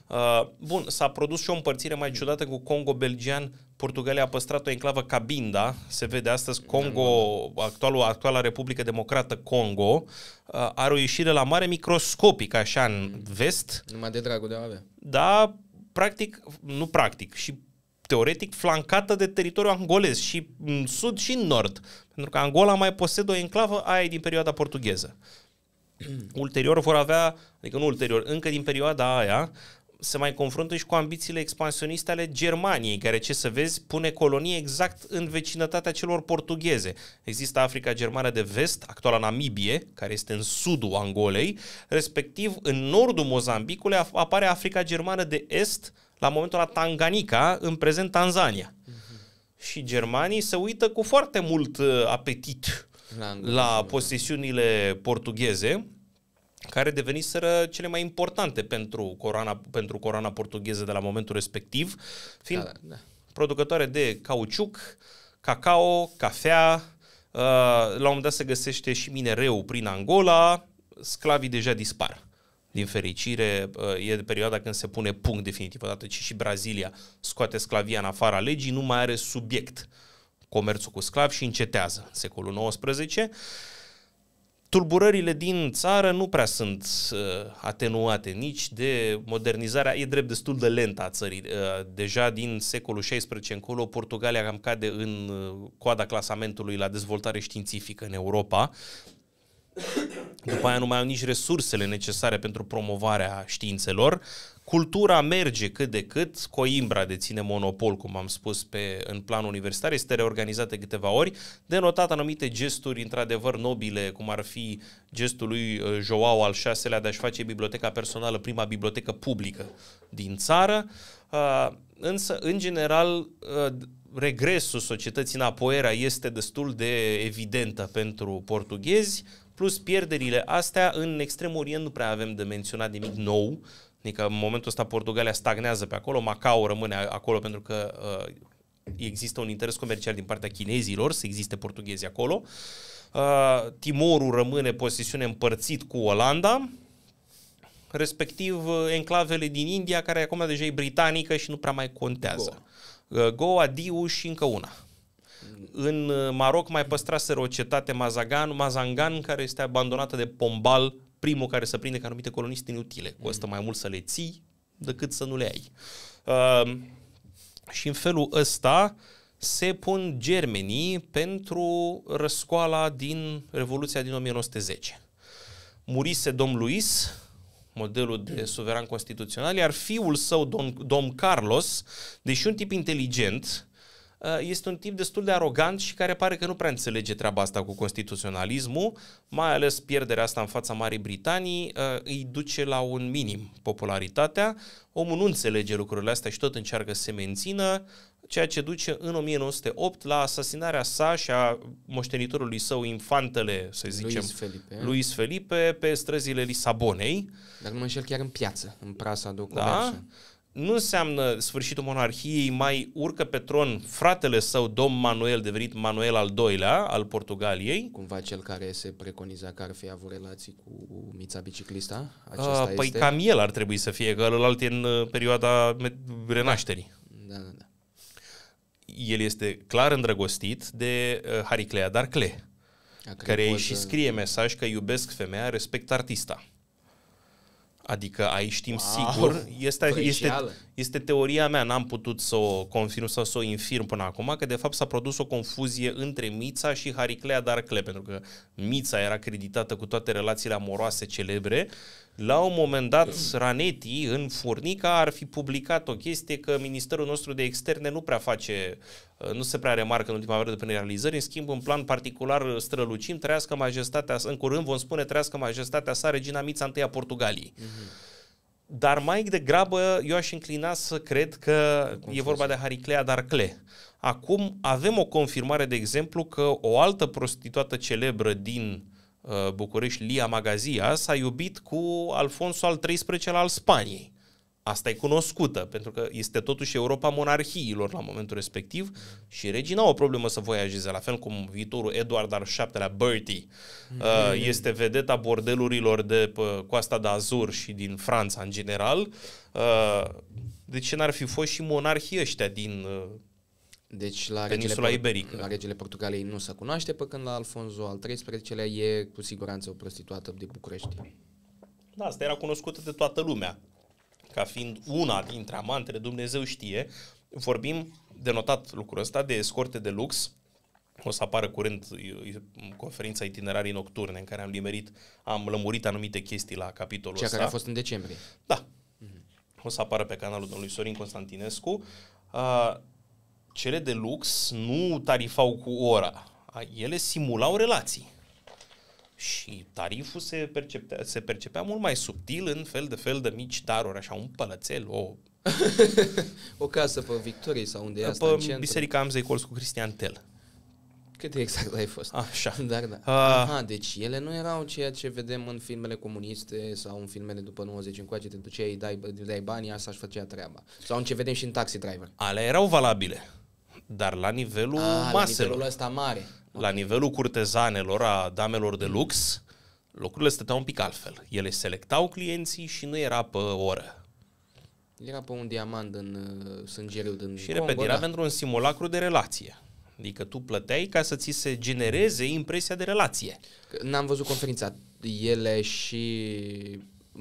Da. Uh, bun, s-a produs și o împărțire mai ciudată cu Congo belgian. Portugalia a păstrat o enclavă Cabinda, se vede astăzi da, Congo, da, da. actualul, actuala Republică Democrată Congo, uh, are o ieșire la mare microscopic, așa, în mm. vest. Numai de dragul de a avea. Da, practic, nu practic, și teoretic, flancată de teritoriul angolez și în sud și în nord, pentru că Angola mai posedă o enclavă, aia din perioada portugheză. ulterior vor avea, adică nu ulterior, încă din perioada aia, se mai confruntă și cu ambițiile expansioniste ale Germaniei, care, ce să vezi, pune colonii exact în vecinătatea celor portugheze. Există Africa Germană de Vest, actuala Namibie, care este în sudul Angolei, respectiv în nordul Mozambicului apare Africa Germană de Est, la momentul la Tanganyika, în prezent Tanzania. Uh-huh. Și germanii se uită cu foarte mult uh, apetit la, la posesiunile portugheze care deveniseră cele mai importante pentru corona, pentru corona portugheză de la momentul respectiv, fiind da, da. producătoare de cauciuc, cacao, cafea, uh, la un moment dat se găsește și minereu prin Angola, sclavii deja dispar. Din fericire, uh, e perioada când se pune punct definitiv odată, ci și Brazilia scoate sclavia în afara legii, nu mai are subiect comerțul cu sclavi și încetează în secolul XIX tulburările din țară nu prea sunt uh, atenuate nici de modernizarea, e drept destul de lentă a țării. Uh, deja din secolul XVI încolo, Portugalia cam cade în uh, coada clasamentului la dezvoltare științifică în Europa. După aia nu mai au nici resursele necesare pentru promovarea științelor. Uh, Cultura merge cât de cât, Coimbra deține monopol, cum am spus, pe, în plan universitar, este reorganizată câteva ori, denotat anumite gesturi, într-adevăr, nobile, cum ar fi gestul lui uh, Joao al VI-lea de a-și face biblioteca personală, prima bibliotecă publică din țară, uh, însă, în general, uh, regresul societății în apoera este destul de evidentă pentru portughezi, plus pierderile astea, în Extrem Orient nu prea avem de menționat nimic nou, Adică în momentul ăsta Portugalia stagnează pe acolo, Macau rămâne acolo pentru că uh, există un interes comercial din partea chinezilor, să existe portughezi acolo. Uh, Timorul rămâne posesiune împărțit cu Olanda, respectiv uh, enclavele din India, care acum deja e britanică și nu prea mai contează. Goa, uh, Goa Diu și încă una. În uh, Maroc mai păstraseră o cetate Mazagan, Mazangan, care este abandonată de Pombal primul care să prinde că anumite colonii sunt inutile. Costă mai mult să le ții decât să nu le ai. Uh, și în felul ăsta se pun germenii pentru răscoala din Revoluția din 1910. Murise domn Luis, modelul de suveran constituțional, iar fiul său, domn dom Carlos, deși un tip inteligent, Uh, este un tip destul de arogant și care pare că nu prea înțelege treaba asta cu constituționalismul, mai ales pierderea asta în fața Marii Britanii uh, îi duce la un minim popularitatea. Omul nu înțelege lucrurile astea și tot încearcă să se mențină, ceea ce duce în 1908 la asasinarea sa și a moștenitorului său, infantele, să zicem, Luis Felipe, Luis Felipe pe străzile Lisabonei. Dar nu mă înșel chiar în piață, în prasa de da? nu înseamnă sfârșitul monarhiei, mai urcă pe tron fratele său, domn Manuel, devenit Manuel al doilea al Portugaliei. Cumva cel care se preconiza că ar fi avut relații cu Mița Biciclista? Acesta uh, păi este... cam el ar trebui să fie, că ălălalt e în uh, perioada renașterii. Da, da, da. El este clar îndrăgostit de uh, Hariclea Darcle, care îi și scrie mesaj că iubesc femeia, respect artista adică aici știm wow, sigur, păi este, este, este teoria mea, n-am putut să o confirm sau să o infirm până acum, că de fapt s-a produs o confuzie între Mița și Hariclea Darcle, pentru că Mița era creditată cu toate relațiile amoroase celebre. La un moment dat, Raneti, în Furnica, ar fi publicat o chestie că Ministerul nostru de Externe nu prea face, uh, nu se prea remarcă în ultima vreme de prin realizări, în schimb, în plan particular strălucim, trăiască majestatea, în curând vom spune trăiască majestatea sa, regina Mița întâia Portugaliei. Uh-huh dar mai degrabă eu aș înclina să cred că Confuz. e vorba de Hariclea Darcle. Acum avem o confirmare, de exemplu, că o altă prostituată celebră din uh, București, Lia Magazia, s-a iubit cu Alfonso al XIII-lea al Spaniei. Asta e cunoscută, pentru că este totuși Europa monarhiilor la momentul respectiv și regina o problemă să voiajeze, la fel cum viitorul Eduard al VII-lea, Bertie, mm-hmm. Uh, este vedeta bordelurilor de pe coasta de Azur și din Franța în general. Uh, de ce n-ar fi fost și monarhii ăștia din uh, deci la regele, Iberică. La regele Portugalei nu se cunoaște, pe când la Alfonso al XIII-lea e cu siguranță o prostituată de București. Da, asta era cunoscută de toată lumea ca fiind una dintre amantele, Dumnezeu știe, vorbim de notat lucrul ăsta de escorte de lux, o să apară curând conferința itinerarii nocturne în care am limerit, am lămurit anumite chestii la capitolul Cea ăsta. care a fost în decembrie. Da. Mm-hmm. O să apară pe canalul domnului Sorin Constantinescu. Uh, cele de lux nu tarifau cu ora. Ele simulau relații. Și tariful se percepea, se percepea mult mai subtil în fel de fel de mici daruri, așa un pălățel, o... o casă pe Victoriei sau unde e asta pe în centru. Biserica Amzei Colț cu Cristian Tel. Cât exact ai fost. Așa. Dar da. Uh, Aha, deci ele nu erau ceea ce vedem în filmele comuniste sau în filmele după 90 încoace, te duceai, îi dai, îi dai banii, asta își făcea treaba. Sau în ce vedem și în Taxi Driver. Ale erau valabile, dar la nivelul ah, A, maselor. La nivelul ăsta mare. La nivelul curtezanelor, a damelor de lux, lucrurile stăteau un pic altfel. Ele selectau clienții și nu era pe oră. Era pe un diamant în uh, sângeriu din Și repet, era da. pentru un simulacru de relație. Adică tu plăteai ca să ți se genereze impresia de relație. N-am văzut conferința. Ele și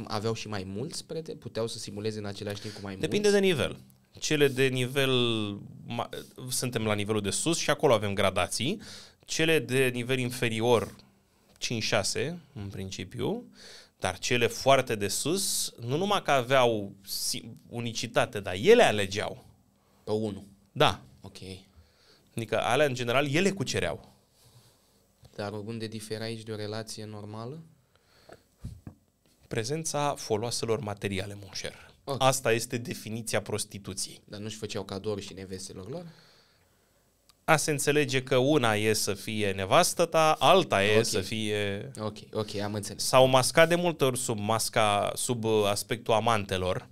aveau și mai mulți prete? Puteau să simuleze în același timp cu mai Depinde mulți? Depinde de nivel. Cele de nivel, ma, suntem la nivelul de sus și acolo avem gradații. Cele de nivel inferior, 5-6 în principiu, dar cele foarte de sus, nu numai că aveau unicitate, dar ele alegeau. Pe unul. Da. Ok. Adică alea, în general, ele cucereau. Dar unde diferă aici de o relație normală? Prezența foloaselor materiale, monșer. Okay. Asta este definiția prostituției. Dar nu-și făceau cadouri și neveselor lor? a se înțelege că una e să fie nevastă ta, alta e okay. să fie... Ok, ok, am înțeles. S-au mascat de multe ori sub masca, sub uh, aspectul amantelor,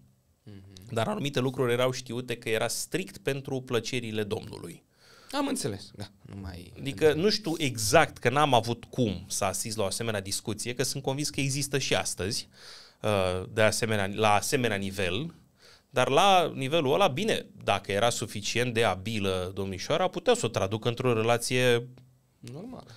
mm-hmm. dar anumite lucruri erau știute că era strict pentru plăcerile Domnului. Am înțeles, da. Nu mai... Adică nu știu exact, că n-am avut cum să asist la o asemenea discuție, că sunt convins că există și astăzi, uh, de asemenea, la asemenea nivel, dar la nivelul ăla, bine, dacă era suficient de abilă domnișoara, putea să o traducă într-o relație normală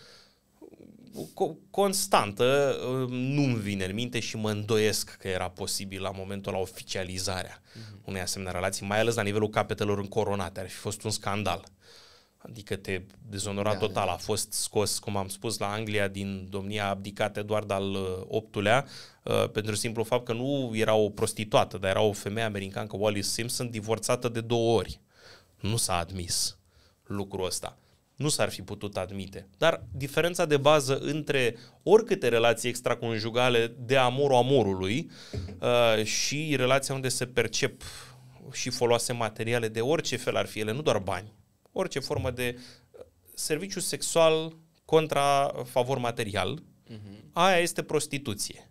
constantă, nu-mi vine în minte și mă îndoiesc că era posibil la momentul la oficializarea uh-huh. unei asemenea relații, mai ales la nivelul capetelor încoronate, ar fi fost un scandal. Adică te dezonora da, total. Da. A fost scos, cum am spus, la Anglia din domnia abdicată doar de al uh, optulea, uh, pentru simplu fapt că nu era o prostituată, dar era o femeie americană, Wallis Simpson, divorțată de două ori. Nu s-a admis lucrul ăsta. Nu s-ar fi putut admite. Dar diferența de bază între oricâte relații extraconjugale de amorul amorului uh, și relația unde se percep și foloase materiale de orice fel ar fi ele, nu doar bani, orice formă de uh, serviciu sexual contra favor material, uh-huh. aia este prostituție.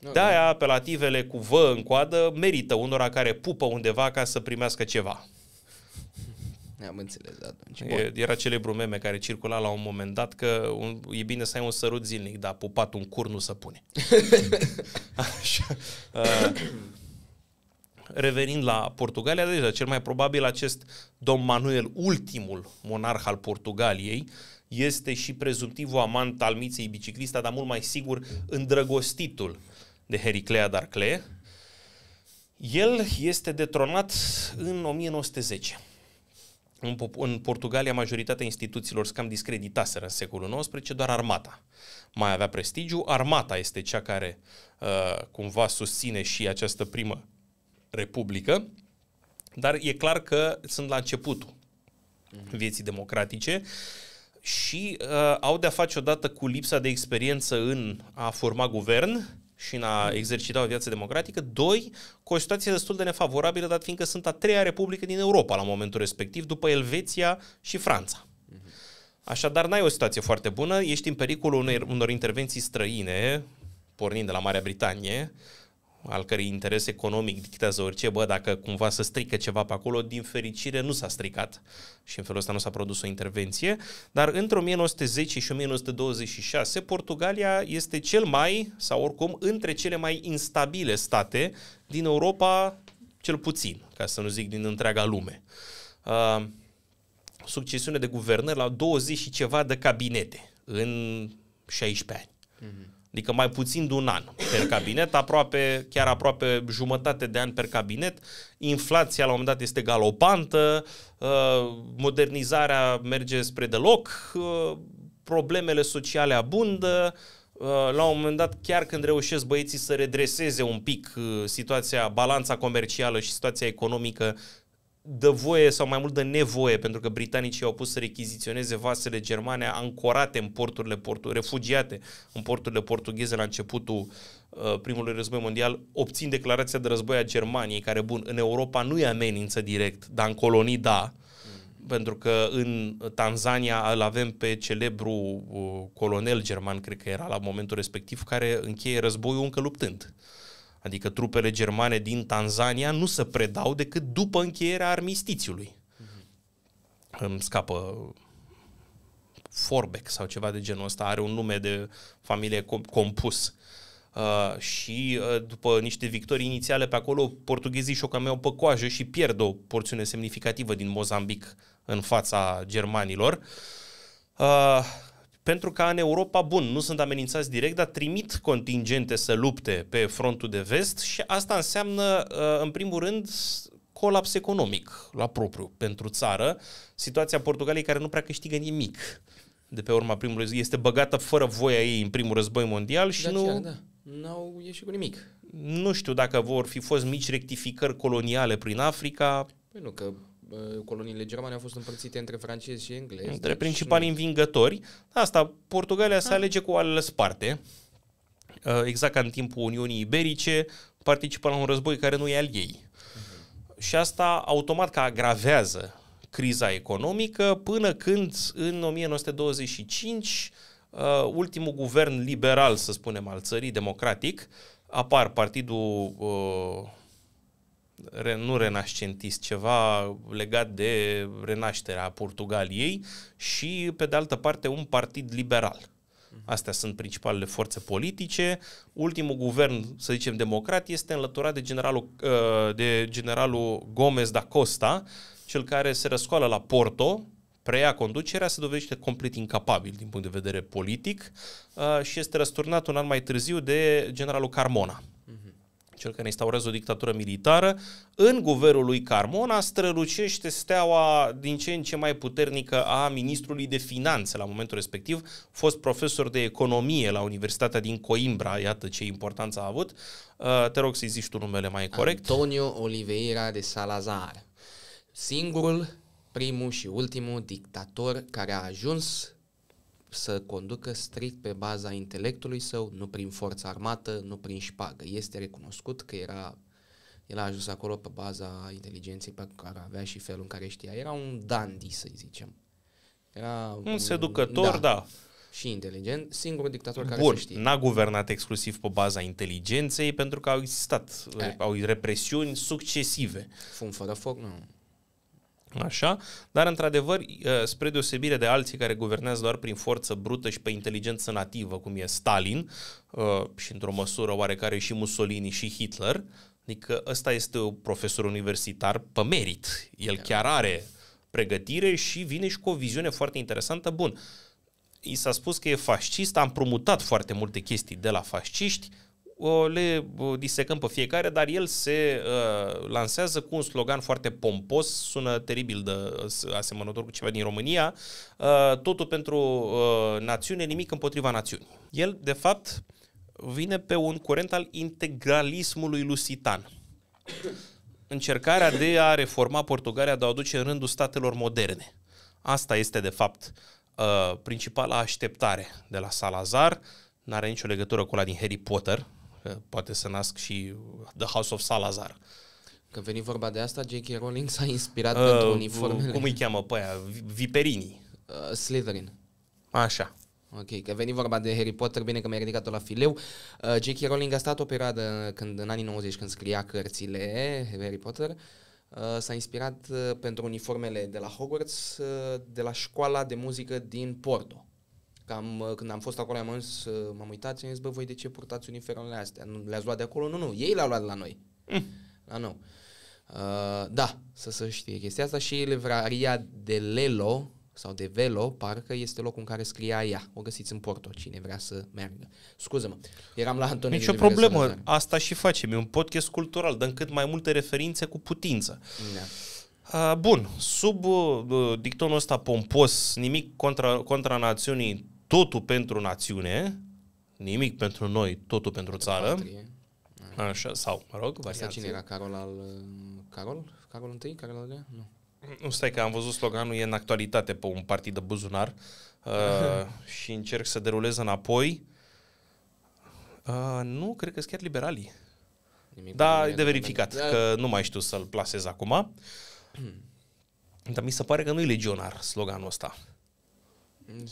Okay. De-aia apelativele cu vă în coadă merită unora care pupă undeva ca să primească ceva. Am înțeles atunci. E, era celebru meme care circula la un moment dat că un, e bine să ai un sărut zilnic, dar pupat un cur nu se pune. Așa. Uh, revenind la Portugalia, deja cel mai probabil acest domn Manuel, ultimul monarh al Portugaliei, este și prezumtivul amant al miței biciclista, dar mult mai sigur îndrăgostitul de Hericlea d'Arcle. El este detronat în 1910. În, în Portugalia, majoritatea instituțiilor scam discreditaseră în secolul XIX, doar armata mai avea prestigiu. Armata este cea care uh, cumva susține și această primă republică, dar e clar că sunt la începutul vieții democratice și uh, au de-a face odată cu lipsa de experiență în a forma guvern și în a exercita o viață democratică, doi, cu o situație destul de nefavorabilă, dat fiindcă sunt a treia republică din Europa la momentul respectiv, după Elveția și Franța. Așadar, n-ai o situație foarte bună, ești în pericolul unor, unor intervenții străine, pornind de la Marea Britanie, uh, al cărei interes economic dictează orice, bă, dacă cumva să strică ceva pe acolo, din fericire nu s-a stricat și în felul ăsta nu s-a produs o intervenție, dar între 1910 și 1926 Portugalia este cel mai, sau oricum, între cele mai instabile state din Europa, cel puțin, ca să nu zic din întreaga lume. Uh, succesiune de guvernări la 20 și ceva de cabinete în 16 ani. Mm-hmm. Adică mai puțin de un an per cabinet, aproape, chiar aproape jumătate de an per cabinet. Inflația la un moment dat este galopantă, uh, modernizarea merge spre deloc, uh, problemele sociale abundă, uh, la un moment dat, chiar când reușesc băieții să redreseze un pic situația, balanța comercială și situația economică dă voie sau mai mult de nevoie, pentru că britanicii au pus să rechiziționeze vasele germane ancorate în porturile portu- refugiate în porturile portugheze la începutul uh, primului război mondial, obțin declarația de război a Germaniei, care, bun, în Europa nu e amenință direct, dar în colonii da, mm. pentru că în Tanzania îl avem pe celebru uh, colonel german, cred că era la momentul respectiv, care încheie războiul încă luptând. Uh, Adică trupele germane din Tanzania nu se predau decât după încheierea armistițiului. Mm-hmm. Îmi scapă Forbeck sau ceva de genul ăsta, are un nume de familie compus. Uh, și uh, după niște victorii inițiale pe acolo, portughezii și-o cam pe coajă și pierd o porțiune semnificativă din Mozambic în fața germanilor. Uh, pentru ca în Europa, bun, nu sunt amenințați direct, dar trimit contingente să lupte pe frontul de vest și asta înseamnă, uh, în primul rând, colaps economic la propriu pentru țară, situația Portugaliei care nu prea câștigă nimic de pe urma primului, este băgată fără voia ei în primul război mondial și da, nu... da. N-au ieșit cu nimic. Nu știu dacă vor fi fost mici rectificări coloniale prin Africa. Păi nu, că coloniile germane au fost împărțite între francezi și englezi. Între deci principalii nu... învingători. Asta, Portugalia se ah. alege cu alele sparte. Uh, exact ca în timpul Uniunii Iberice, participă la un război care nu e al ei. Uh-huh. Și asta automat că agravează criza economică până când în 1925 uh, ultimul guvern liberal, să spunem, al țării, democratic, apar Partidul uh, re, nu renascentist, ceva legat de renașterea Portugaliei și, pe de altă parte, un partid liberal. Mhm. Astea sunt principalele forțe politice. Ultimul guvern, să zicem, democrat este înlăturat de generalul, uh, de generalul Gomez da Costa, cel care se răscoală la Porto, preia conducerea, se dovedește complet incapabil din punct de vedere politic uh, și este răsturnat un an mai târziu de generalul Carmona cel care instaurează o dictatură militară, în guvernul lui Carmona strălucește steaua din ce în ce mai puternică a ministrului de finanțe la momentul respectiv, fost profesor de economie la Universitatea din Coimbra, iată ce importanță a avut. Uh, te rog să-i zici tu numele mai corect. Antonio Oliveira de Salazar, singurul, primul și ultimul dictator care a ajuns să conducă strict pe baza intelectului său, nu prin forță armată, nu prin șpagă. Este recunoscut că era el a ajuns acolo pe baza inteligenței pe care avea și felul în care știa. Era un dandy, să zicem. Era un, un seducător, da. da. Și inteligent, singurul dictator Bun, se știe. n-a guvernat exclusiv pe baza inteligenței pentru că au existat, au represiuni succesive. Fum fără foc, nu. Așa, dar într-adevăr, ă, spre deosebire de alții care guvernează doar prin forță brută și pe inteligență nativă, cum e Stalin ă, și într-o măsură oarecare și Mussolini și Hitler, adică ăsta este un profesor universitar pe merit. El da. chiar are pregătire și vine și cu o viziune foarte interesantă. Bun, i s-a spus că e fascist, am promutat foarte multe chestii de la fasciști, le disecăm pe fiecare, dar el se uh, lansează cu un slogan foarte pompos, sună teribil de uh, asemănător cu ceva din România, uh, totul pentru uh, națiune, nimic împotriva națiunii. El, de fapt, vine pe un curent al integralismului lusitan. Încercarea de a reforma Portugalia, de a aduce în rândul statelor moderne. Asta este, de fapt, uh, principala așteptare de la Salazar, n-are nicio legătură cu la din Harry Potter, că poate să nasc și The House of Salazar. Că veni vorba de asta, J.K. Rowling s-a inspirat uh, pentru uniformele... Cum îi cheamă pe aia? Viperini. Uh, Slytherin. Așa. Ok, că veni vorba de Harry Potter, bine că mi-ai ridicat-o la fileu. Uh, J.K. Rowling a stat o perioadă când, în anii 90 când scria cărțile Harry Potter, uh, s-a inspirat uh, pentru uniformele de la Hogwarts uh, de la școala de muzică din Porto. Că am, uh, când am fost acolo, am zis, uh, m-am uitat și am zis, bă, voi de ce purtați uniformele astea? Nu le-ați luat de acolo? Nu, nu, ei le-au luat de la noi. Mm. La nou. Uh, da, să se știe chestia asta și livraria de Lelo sau de Velo, parcă este locul în care scria ea. O găsiți în Porto, cine vrea să meargă. Scuză-mă, eram la Antonio. Nici o problemă, asta și facem. E un podcast cultural, dăm cât mai multe referințe cu putință. Da. Uh, bun, sub uh, dictonul ăsta pompos, nimic contra, contra națiunii totul pentru națiune, nimic pentru noi, totul pentru țară. Așa, sau, mă rog, variații. Asta cine era? Carol al... Um, Carol? Carol I? Carol al doilea? Nu. Nu stai că am văzut sloganul, e în actualitate pe un partid de buzunar uh, și încerc să derulez înapoi. Uh, nu, cred că sunt chiar liberalii. Nimic da, e de verificat, de... Da. că nu mai știu să-l placez acum. Dar mi se pare că nu e legionar sloganul ăsta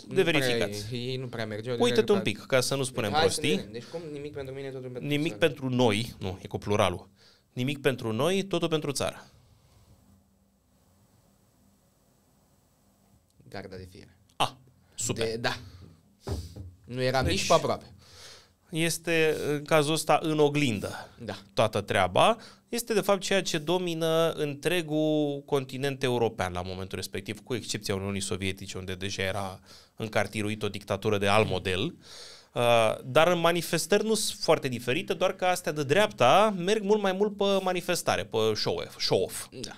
de verificat. ei nu prea merge. uite te un pic, ca să nu spunem Hai prostii. Să deci cum nimic pentru mine, totul pentru Nimic țară. pentru noi, nu, e cu pluralul. Nimic pentru noi, totul pentru țară. Garda de fier. A, super. De, da. Nu era deci, nici pe aproape. Este, în cazul ăsta, în oglindă da. toată treaba este de fapt ceea ce domină întregul continent european la momentul respectiv, cu excepția Uniunii Sovietice, unde deja era încartiruit o dictatură de alt model. Uh, dar în manifestări nu sunt foarte diferite, doar că astea de dreapta merg mult mai mult pe manifestare, pe show-off. Show da.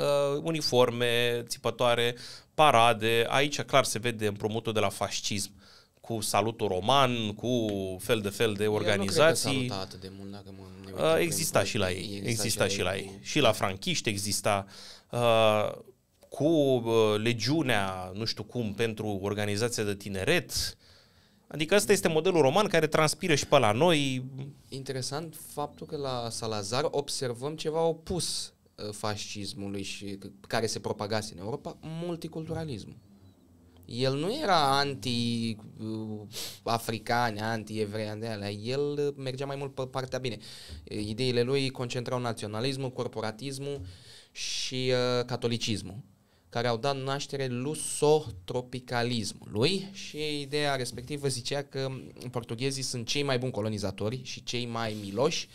Uh, uniforme, țipătoare, parade, aici clar se vede împrumutul de la fascism cu salutul roman, cu fel de fel de organizații. Eu atât de mult, dacă mă, uh, exista și la ei, exista, exista și la ei. Cu... Și la franchiști exista uh, cu uh, legiunea, nu știu cum, pentru organizația de tineret. Adică ăsta este modelul roman care transpiră și pe la noi. Interesant faptul că la Salazar observăm ceva opus uh, fascismului și care se propagase în Europa, multiculturalismul el nu era anti-african, anti uh, evrei de alea, el mergea mai mult pe partea bine. Ideile lui concentrau naționalismul, corporatismul și uh, catolicismul, care au dat naștere lusotropicalismului și ideea respectivă zicea că portughezii sunt cei mai buni colonizatori și cei mai miloși,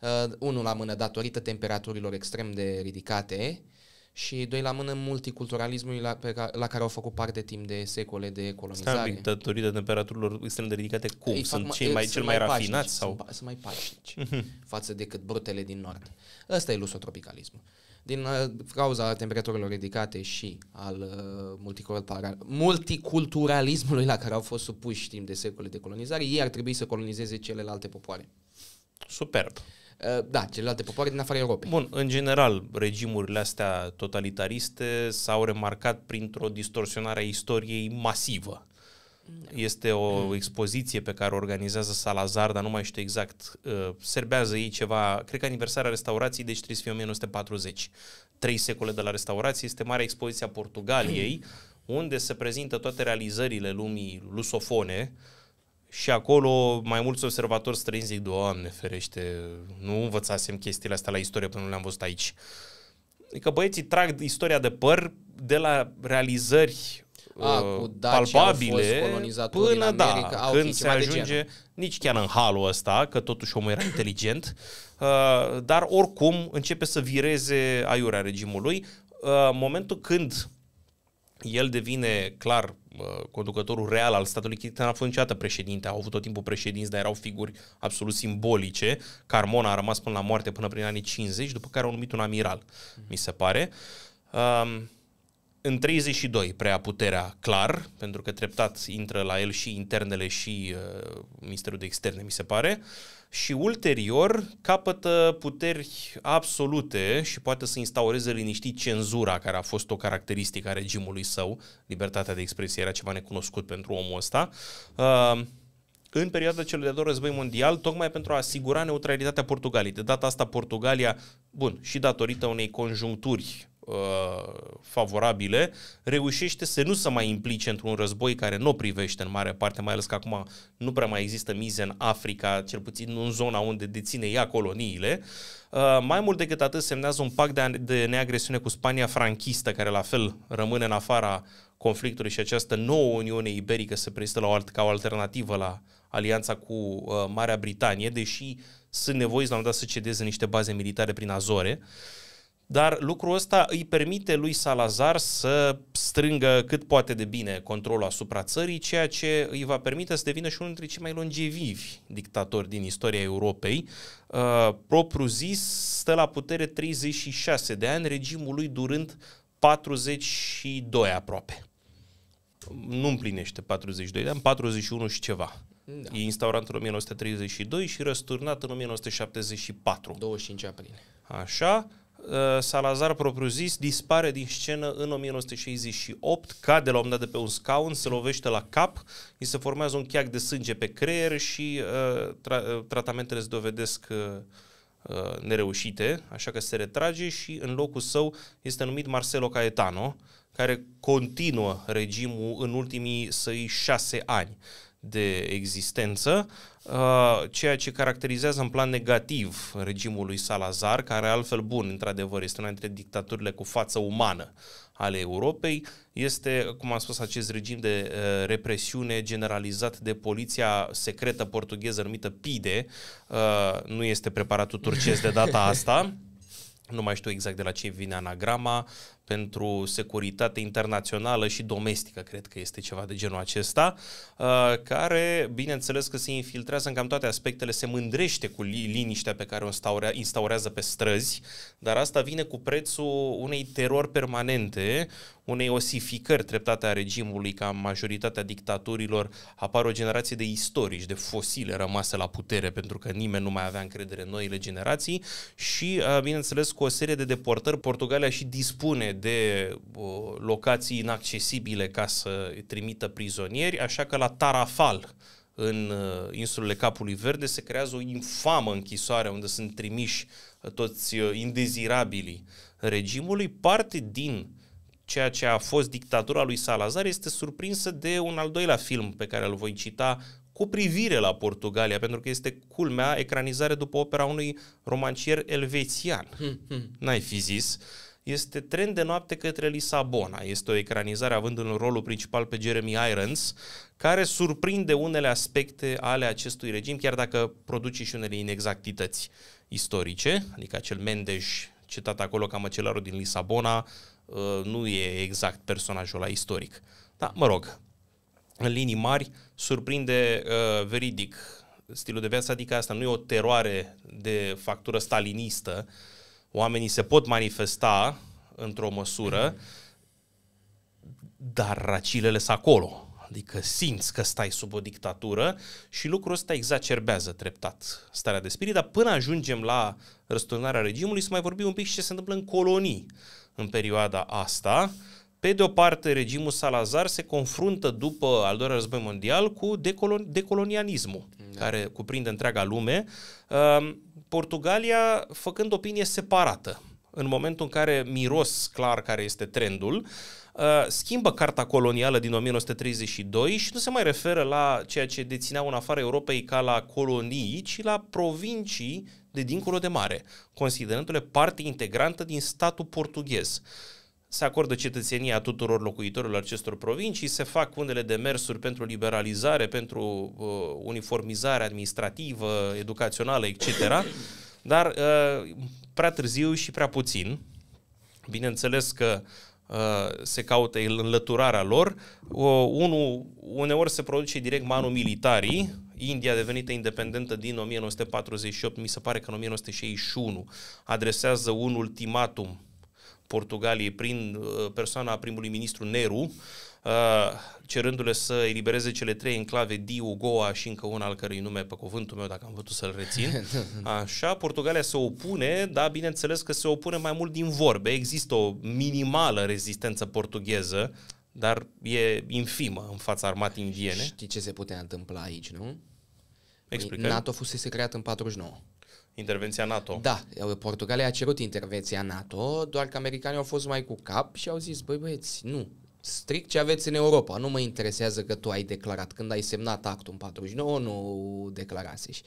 uh, unul la mână datorită temperaturilor extrem de ridicate, uh, și, doi la mână, multiculturalismul la, pe care, la care au făcut parte timp de secole de colonizare. Stai, datorită temperaturilor extrem de ridicate, cum? Ei, sunt cei mai, cel mai, mai rafinați? Sau? Sunt, sunt mai pașnici mhm. față decât brutele din nord. Ăsta e lusotropicalismul. Din uh, cauza temperaturilor ridicate și al uh, multiculturalismului la care au fost supuși timp de secole de colonizare, ei ar trebui să colonizeze celelalte popoare. Superb. Uh, Uh, da, celelalte popoare din afara Europei. Bun, în general, regimurile astea totalitariste s-au remarcat printr-o distorsionare a istoriei masivă. Da. Este o expoziție pe care o organizează Salazar, dar nu mai știu exact. Uh, serbează ei ceva, cred că aniversarea restaurației, deci trebuie să fie 1940. Trei secole de la restaurație este marea expoziție a Portugaliei, unde se prezintă toate realizările lumii lusofone, uh, și acolo mai mulți observatori străini zic, Doamne ferește, nu învățasem chestiile astea la istorie până nu le-am văzut aici. Adică băieții trag istoria de păr de la realizări a, uh, cu Dacia palpabile până da, America, au când se ajunge nici chiar în halul ăsta, că totuși omul era inteligent, uh, dar oricum începe să vireze aiurea regimului. Uh, momentul când el devine clar conducătorul real al statului Chiritan n-a fost niciodată președinte, au avut tot timpul președinți, dar erau figuri absolut simbolice. Carmona a rămas până la moarte până prin anii 50, după care au numit un amiral, mm-hmm. mi se pare. Um, în 32 prea puterea clar, pentru că treptat intră la el și internele și uh, Ministerul de Externe, mi se pare. Uh, și ulterior capătă puteri absolute și poate să instaureze liniștit cenzura, care a fost o caracteristică a regimului său. Libertatea de expresie era ceva necunoscut pentru omul ăsta. Uh, în perioada celui de-al război mondial, tocmai pentru a asigura neutralitatea Portugaliei. De data asta, Portugalia, bun, și datorită unei conjuncturi Uh, favorabile, reușește să nu se mai implice într-un război care nu o privește în mare parte, mai ales că acum nu prea mai există mize în Africa, cel puțin în zona unde deține ea coloniile. Uh, mai mult decât atât, semnează un pact de, de neagresiune cu Spania franchistă, care la fel rămâne în afara conflictului și această nouă Uniune Iberică se prezintă la o alt, ca o alternativă la alianța cu uh, Marea Britanie, deși sunt nevoiți la un dat să cedeze niște baze militare prin Azore. Uh, dar lucrul ăsta îi permite lui Salazar să strângă cât poate de bine controlul asupra țării, ceea ce îi va permite să devină și unul dintre cei mai longevivi dictatori din istoria Europei. Uh, propriu zis, stă la putere 36 de ani, regimul lui durând 42 aproape. Nu împlinește 42 de ani, 41 și ceva. Da. E instaurat în 1932 și răsturnat în 1974. 25 aprilie. Așa, Uh, Salazar propriu-zis dispare din scenă în 1968, cade la un dat de pe un scaun, se lovește la cap, îi se formează un cheac de sânge pe creier și uh, tra- uh, tratamentele se dovedesc uh, uh, nereușite, așa că se retrage și în locul său este numit Marcelo Caetano, care continuă regimul în ultimii săi șase ani de existență, uh, ceea ce caracterizează în plan negativ regimul lui Salazar, care altfel bun, într-adevăr, este una dintre dictaturile cu față umană ale Europei, este, cum am spus, acest regim de uh, represiune generalizat de poliția secretă portugheză numită PIDE, uh, nu este preparatul turcesc de data asta, nu mai știu exact de la ce vine anagrama, pentru securitate internațională și domestică, cred că este ceva de genul acesta, uh, care, bineînțeles că se infiltrează în cam toate aspectele, se mândrește cu liniștea pe care o instaurează pe străzi, dar asta vine cu prețul unei terori permanente, unei osificări treptate a regimului, ca majoritatea dictaturilor, apar o generație de istorici, de fosile rămase la putere, pentru că nimeni nu mai avea încredere în noile generații și, uh, bineînțeles, cu o serie de deportări, Portugalia și dispune de locații inaccesibile ca să trimită prizonieri, așa că la Tarafal, în uh, insulele Capului Verde, se creează o infamă închisoare unde sunt trimiși uh, toți uh, indezirabilii regimului. Parte din ceea ce a fost dictatura lui Salazar este surprinsă de un al doilea film pe care îl voi cita cu privire la Portugalia, pentru că este culmea ecranizare după opera unui romancier elvețian. Hmm, hmm. N-ai fi zis. Uh, este Tren de noapte către Lisabona. Este o ecranizare având în rolul principal pe Jeremy Irons, care surprinde unele aspecte ale acestui regim, chiar dacă produce și unele inexactități istorice, adică acel Mendes citat acolo ca măcelarul din Lisabona, uh, nu e exact personajul la istoric. Da, mă rog, în linii mari, surprinde uh, veridic stilul de viață, adică asta nu e o teroare de factură stalinistă, uh, oamenii se pot manifesta într-o măsură, dar racilele sunt acolo. Adică simți că stai sub o dictatură și lucrul ăsta exacerbează treptat starea de spirit, dar până ajungem la răsturnarea regimului să mai vorbim un pic și ce se întâmplă în colonii în perioada asta. Pe de o parte, regimul Salazar se confruntă după al doilea război mondial cu decolon- decolonianismul, da. care cuprinde întreaga lume. Um, Portugalia făcând opinie separată. În momentul în care miros clar care este trendul, uh, schimbă carta colonială din 1932 și nu se mai referă la ceea ce deținea în afară Europei ca la colonii, ci la provincii de dincolo de mare, considerându-le parte integrantă din statul portughez se acordă cetățenia tuturor locuitorilor acestor provincii, se fac unele demersuri pentru liberalizare, pentru uh, uniformizare administrativă, educațională, etc., dar uh, prea târziu și prea puțin. Bineînțeles că uh, se caută înlăturarea lor. Uh, unul, uneori se produce direct manul militarii, India devenită independentă din 1948, mi se pare că în 1961, adresează un ultimatum Portugaliei prin uh, persoana primului ministru Neru, uh, cerându-le să elibereze cele trei enclave, Diu, Goa și încă una al cărui nume, pe cuvântul meu, dacă am putut să-l rețin. Așa, Portugalia se opune, dar bineînțeles că se opune mai mult din vorbe. Există o minimală rezistență portugheză, dar e infimă în fața armatei indiene. Știi ce se putea întâmpla aici, nu? Explică. NATO fusese creat în 49 intervenția NATO. Da, Portugalia a cerut intervenția NATO, doar că americanii au fost mai cu cap și au zis, băi băieți, nu, strict ce aveți în Europa, nu mă interesează că tu ai declarat, când ai semnat actul în 49, nu declarasești.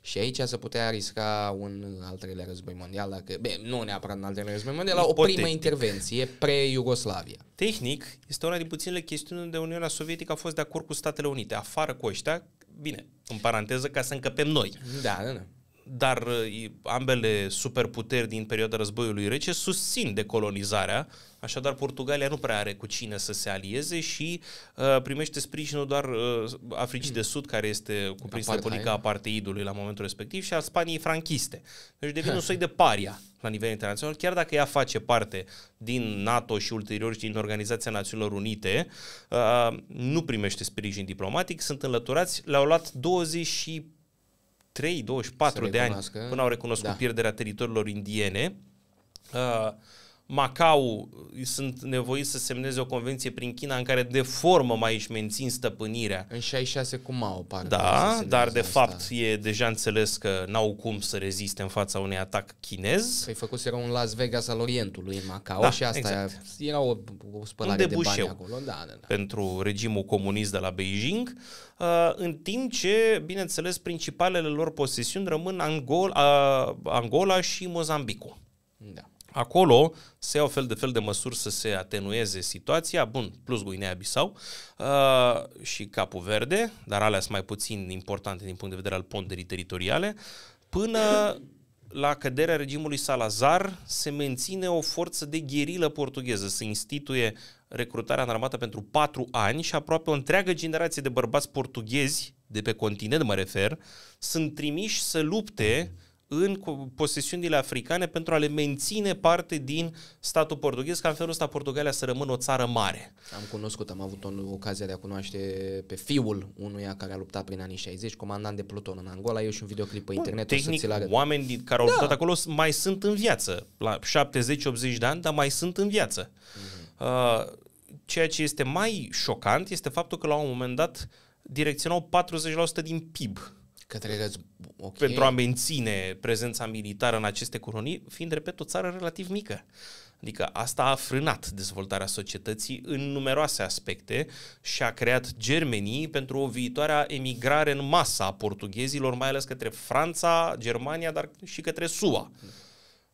Și aici se putea risca un al treilea război mondial, dacă, bine, nu neapărat un al treilea război mondial, la o primă intervenție pre-Iugoslavia. Tehnic, este una din puținele chestiuni unde Uniunea Sovietică a fost de acord cu Statele Unite, afară cu ăștia, bine, în paranteză, ca să încăpem noi. Da, da, da dar uh, ambele superputeri din perioada războiului rece susțin decolonizarea, așadar Portugalia nu prea are cu cine să se alieze și uh, primește sprijinul doar uh, Africii de Sud, care este cuprinsă de politica aparteidului la momentul respectiv, și a Spaniei franchiste. Deci devine un soi de paria la nivel internațional, chiar dacă ea face parte din NATO și ulterior și din Organizația Națiunilor Unite, uh, nu primește sprijin diplomatic, sunt înlăturați, le-au luat 24 23-24 de ani până au recunoscut da. pierderea teritoriilor indiene. Uh, Macau uh, sunt nevoiți să semneze o convenție prin China în care de formă mai își mențin stăpânirea. În 66 cu Mao, pare. Da, dar de asta. fapt e deja înțeles că n-au cum să reziste în fața unui atac chinez. Păi făcut un Las Vegas al Orientului în Macau da, și asta exact. era o, o spălare de bani acolo. Da, da, da. Pentru regimul comunist de la Beijing, uh, în timp ce, bineînțeles, principalele lor posesiuni rămân Angol, uh, Angola și Mozambicul. Da. Acolo se iau fel de fel de măsuri să se atenueze situația, bun, plus Guinea-Bissau uh, și Capul Verde, dar alea sunt mai puțin importante din punct de vedere al ponderii teritoriale, până la căderea regimului Salazar se menține o forță de gherilă portugheză, se instituie recrutarea în armată pentru patru ani și aproape o întreagă generație de bărbați portughezi de pe continent mă refer, sunt trimiși să lupte în posesiunile africane pentru a le menține parte din statul portughez, ca în felul ăsta Portugalia să rămână o țară mare. Am cunoscut, am avut o ocazia de a cunoaște pe fiul unuia care a luptat prin anii 60, comandant de pluton în Angola, eu și un videoclip pe Bun, internet. Tehnic, să ți oameni care au da. acolo mai sunt în viață, la 70-80 de ani, dar mai sunt în viață. Mm-hmm. ceea ce este mai șocant este faptul că la un moment dat direcționau 40% din PIB Către okay. Pentru a menține prezența militară în aceste colonii, fiind, repet, o țară relativ mică. Adică asta a frânat dezvoltarea societății în numeroase aspecte și a creat germenii pentru o viitoare emigrare în masă a portughezilor, mai ales către Franța, Germania, dar și către SUA.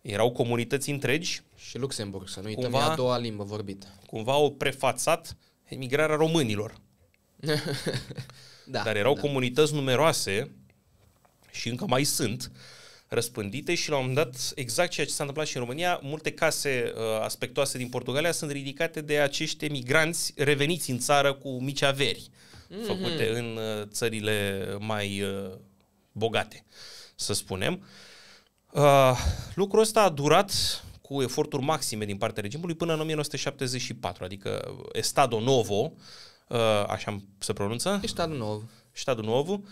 Erau comunități întregi. Și Luxemburg, să nu uităm, cumva, a doua limbă vorbită. Cumva au prefațat emigrarea românilor. da, Dar erau da. comunități numeroase și încă mai sunt răspândite și la un moment dat, exact ceea ce s-a întâmplat și în România, multe case uh, aspectoase din Portugalia sunt ridicate de acești emigranți reveniți în țară cu mici averi mm-hmm. făcute în uh, țările mai uh, bogate, să spunem. Uh, lucrul ăsta a durat cu eforturi maxime din partea regimului până în 1974, adică Estado Novo, uh, așa se pronunță? Estado Novo statul Nou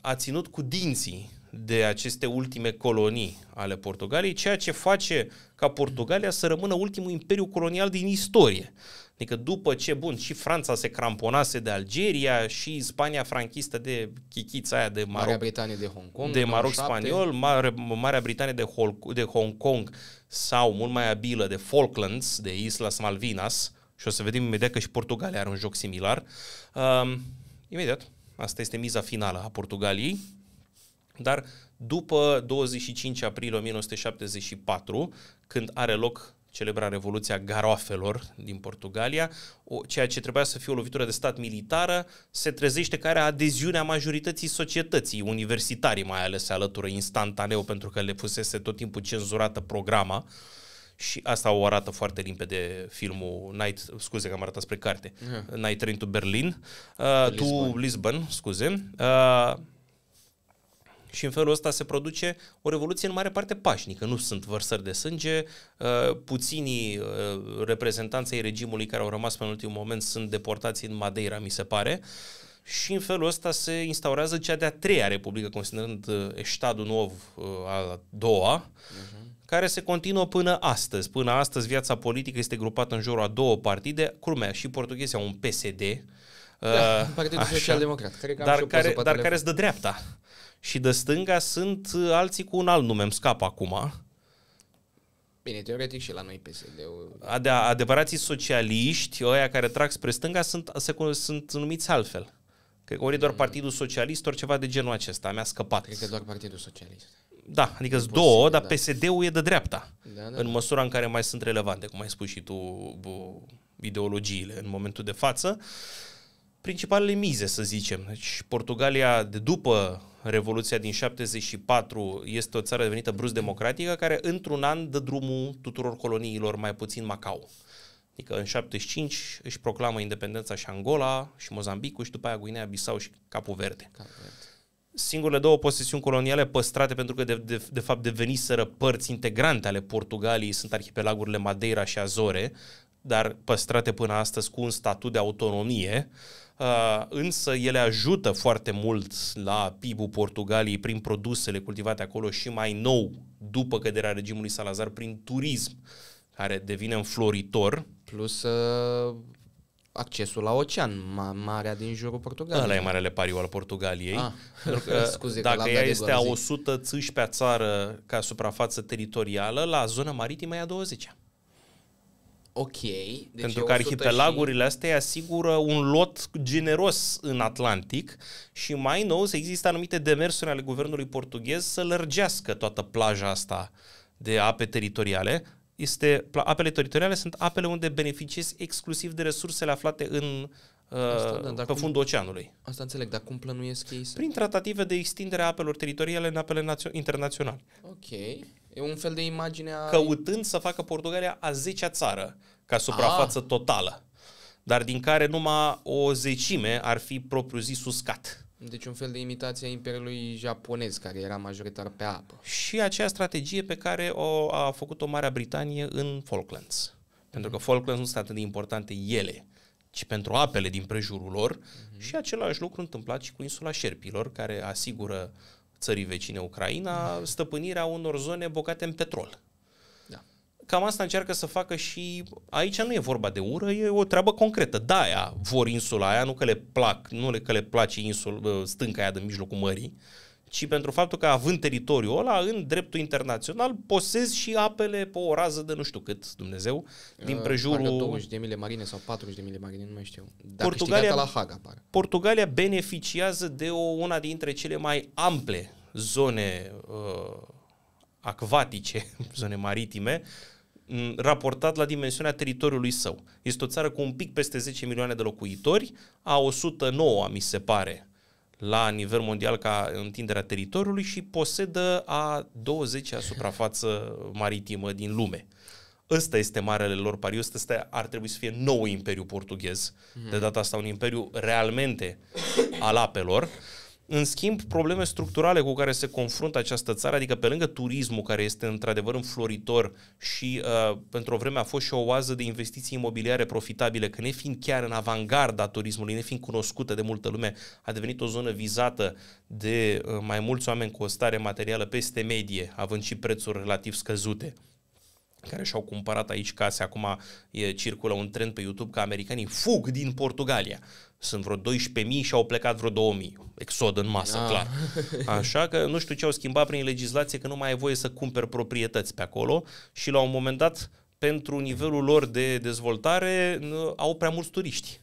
a ținut cu dinții de aceste ultime colonii ale Portugaliei, ceea ce face ca Portugalia să rămână ultimul imperiu colonial din istorie. Adică după ce, bun, și Franța se cramponase de Algeria și Spania franchistă de chichița aia de Maroc. Marea Britanie de Hong Kong. De Maroc spaniol, Mare, Marea Britanie de, Hol- de Hong Kong sau, mult mai abilă, de Falklands, de Islas Malvinas. Și o să vedem imediat că și Portugalia are un joc similar. Um, imediat. Asta este miza finală a Portugaliei. Dar după 25 aprilie 1974, când are loc celebra Revoluția Garoafelor din Portugalia, o, ceea ce trebuia să fie o lovitură de stat militară, se trezește care adeziunea majorității societății, universitarii mai ales, se alătură instantaneu pentru că le fusese tot timpul cenzurată programa. Uh, și asta o arată foarte limpede filmul Night, scuze că am arătat spre carte, uh-huh. Night Train to Berlin, uh, to Lisbon, scuze. Uh, și în felul ăsta se produce o revoluție în mare parte pașnică. Nu sunt vărsări de sânge, uh, puținii uh, reprezentanței regimului care au rămas pe în ultimul moment sunt deportați în Madeira, mi se pare. Și în felul ăsta se instaurează cea de-a treia republică, considerând Estadul uh, Nou a doua, uh-huh care se continuă până astăzi. Până astăzi viața politică este grupată în jurul a două partide, culmea și portughezii au un PSD, da, uh, Partidul Social-Democrat, care dar, care, dar care îți dă dreapta. Și de stânga sunt uh, alții cu un alt nume, îmi scap acum. Bine, teoretic și la noi PSD-ul. Ade- adevărații socialiști, ăia care trag spre stânga, sunt, se, sunt numiți altfel. Cred că ori e doar mm. Partidul Socialist, ori ceva de genul acesta. Mi-a scăpat. Cred că doar Partidul Socialist da, adică sunt două, dar da. PSD-ul e de dreapta. Da, da. În da. măsura în care mai sunt relevante, cum ai spus și tu, bu, ideologiile în momentul de față. Principalele mize, să zicem. Deci Portugalia de după Revoluția din 74 este o țară devenită brusc democratică care într-un an dă drumul tuturor coloniilor, mai puțin Macau. Adică în 75 își proclamă independența și Angola și Mozambicul și după aia Guinea Bissau și Capul Verde. Cap Verde singurele două posesiuni coloniale păstrate pentru că de, de, de fapt deveniseră părți integrante ale Portugaliei sunt arhipelagurile Madeira și Azore, dar păstrate până astăzi cu un statut de autonomie, uh, însă ele ajută foarte mult la PIB-ul Portugaliei prin produsele cultivate acolo și mai nou, după căderea regimului Salazar, prin turism, care devine înfloritor. Plus uh accesul la ocean, ma- marea din jurul Portugaliei. Ăla e marele pariu al Portugaliei. Ah, pentru că, scuze, dacă ea este a 111-a țară ca suprafață teritorială, la zona maritimă e a 20 Ok. Deci pentru că arhipelagurile și... astea asigură un lot generos în Atlantic și mai nou se există anumite demersuri ale guvernului portughez să lărgească toată plaja asta de ape teritoriale, este, apele teritoriale sunt apele unde beneficiezi exclusiv de resursele aflate în uh, Asta, da, pe cum, fundul oceanului. Asta înțeleg, dar cum plănuiesc ei să... Prin tratative de extindere a apelor teritoriale în apele internaționale. Ok. E un fel de imagine a... Căutând să facă Portugalia a 10-a țară ca suprafață ah. totală, dar din care numai o zecime ar fi propriu zis uscat. Deci un fel de imitație a Imperiului japonez, care era majoritar pe apă. Și acea strategie pe care o a făcut-o Marea Britanie în Falklands. Mm-hmm. Pentru că Falklands nu sunt atât de importante ele, ci pentru apele din prejurul lor. Mm-hmm. Și același lucru întâmplat și cu insula Șerpilor, care asigură țării vecine Ucraina mhm. stăpânirea unor zone bogate în petrol cam asta încearcă să facă și aici nu e vorba de ură, e o treabă concretă. Da, aia vor insula aia, nu că le plac, nu că le place insul, uh, stânca aia din mijlocul mării, ci pentru faptul că având teritoriul ăla, în dreptul internațional, posezi și apele pe o rază de nu știu cât, Dumnezeu, din uh, prejurul... Parcă 20 de mile marine sau 40 de mile marine, nu mai știu. Dar Portugalia, la Haga, parcă. Portugalia beneficiază de o, una dintre cele mai ample zone uh, acvatice, zone maritime, raportat la dimensiunea teritoriului său. Este o țară cu un pic peste 10 milioane de locuitori, a 109, mi se pare, la nivel mondial ca întinderea teritoriului și posedă a 20-a suprafață maritimă din lume. Ăsta este marele lor pariu, ăsta ar trebui să fie nou imperiu portughez, mhm. de data asta un imperiu realmente al apelor. În schimb, probleme structurale cu care se confruntă această țară, adică pe lângă turismul care este într-adevăr înfloritor și uh, pentru o vreme a fost și o oază de investiții imobiliare profitabile, că nefiind chiar în avangarda turismului, nefiind cunoscută de multă lume, a devenit o zonă vizată de uh, mai mulți oameni cu o stare materială peste medie, având și prețuri relativ scăzute care și-au cumpărat aici case. Acum e, circulă un trend pe YouTube că americanii fug din Portugalia. Sunt vreo 12.000 și au plecat vreo 2.000. Exod în masă, ah. clar. Așa că nu știu ce au schimbat prin legislație, că nu mai ai voie să cumperi proprietăți pe acolo și la un moment dat pentru nivelul lor de dezvoltare au prea mulți turiști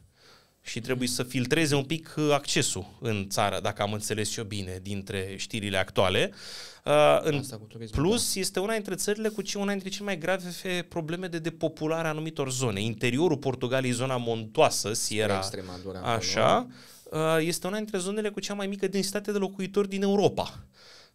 și trebuie să filtreze un pic uh, accesul în țară, dacă am înțeles eu bine, dintre știrile actuale. Uh, în plus, da. este una dintre țările cu ce una dintre cele mai grave probleme de depopulare a anumitor zone. Interiorul Portugaliei, zona montoasă, Sierra, așa, uh, este una dintre zonele cu cea mai mică densitate de locuitori din Europa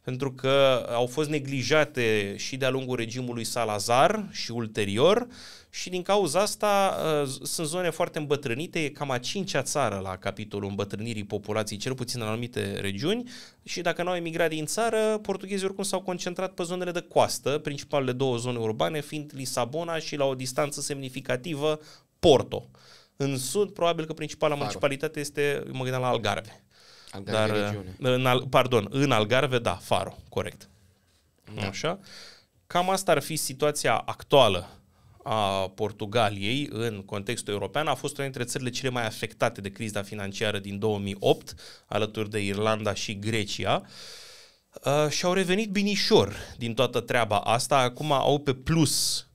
pentru că au fost neglijate și de-a lungul regimului Salazar și ulterior și din cauza asta uh, sunt zone foarte îmbătrânite, e cam a cincea țară la capitolul îmbătrânirii populației, cel puțin în anumite regiuni și dacă nu au emigrat din țară, portughezii oricum s-au concentrat pe zonele de coastă, principalele două zone urbane fiind Lisabona și la o distanță semnificativă Porto. În sud, probabil că principala Faro. municipalitate este, mă gândeam la Algarve. Algarve dar, regiune. În al, pardon, în Algarve, da, Faro, corect. Da. Așa. Cam asta ar fi situația actuală a Portugaliei în contextul european a fost una dintre țările cele mai afectate de criza financiară din 2008, alături de Irlanda și Grecia. Uh, și au revenit binișor din toată treaba asta. Acum au pe plus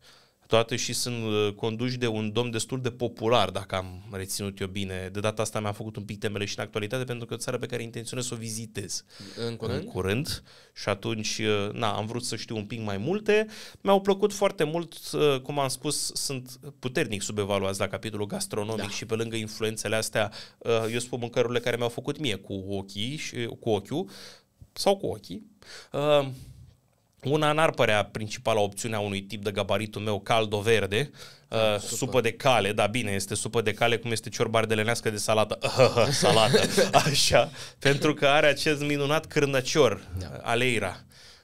toate și sunt uh, conduși de un domn destul de popular, dacă am reținut eu bine. De data asta mi-am făcut un pic temele și în actualitate, pentru că o țară pe care intenționez să o vizitez în curând. în curând. Și atunci, uh, na, am vrut să știu un pic mai multe. Mi-au plăcut foarte mult, uh, cum am spus, sunt puternic subevaluați la da, capitolul gastronomic da. și pe lângă influențele astea, eu spun mâncărurile care mi-au făcut mie cu ochii și cu ochiul sau cu ochii. Una n-ar părea principala opțiune a unui tip de gabaritul meu caldo-verde, da, uh, supă. supă de cale, da bine, este supă de cale cum este ciorba ardelenească de salată, uh, salată, așa, pentru că are acest minunat cârnăcior, da. aleira,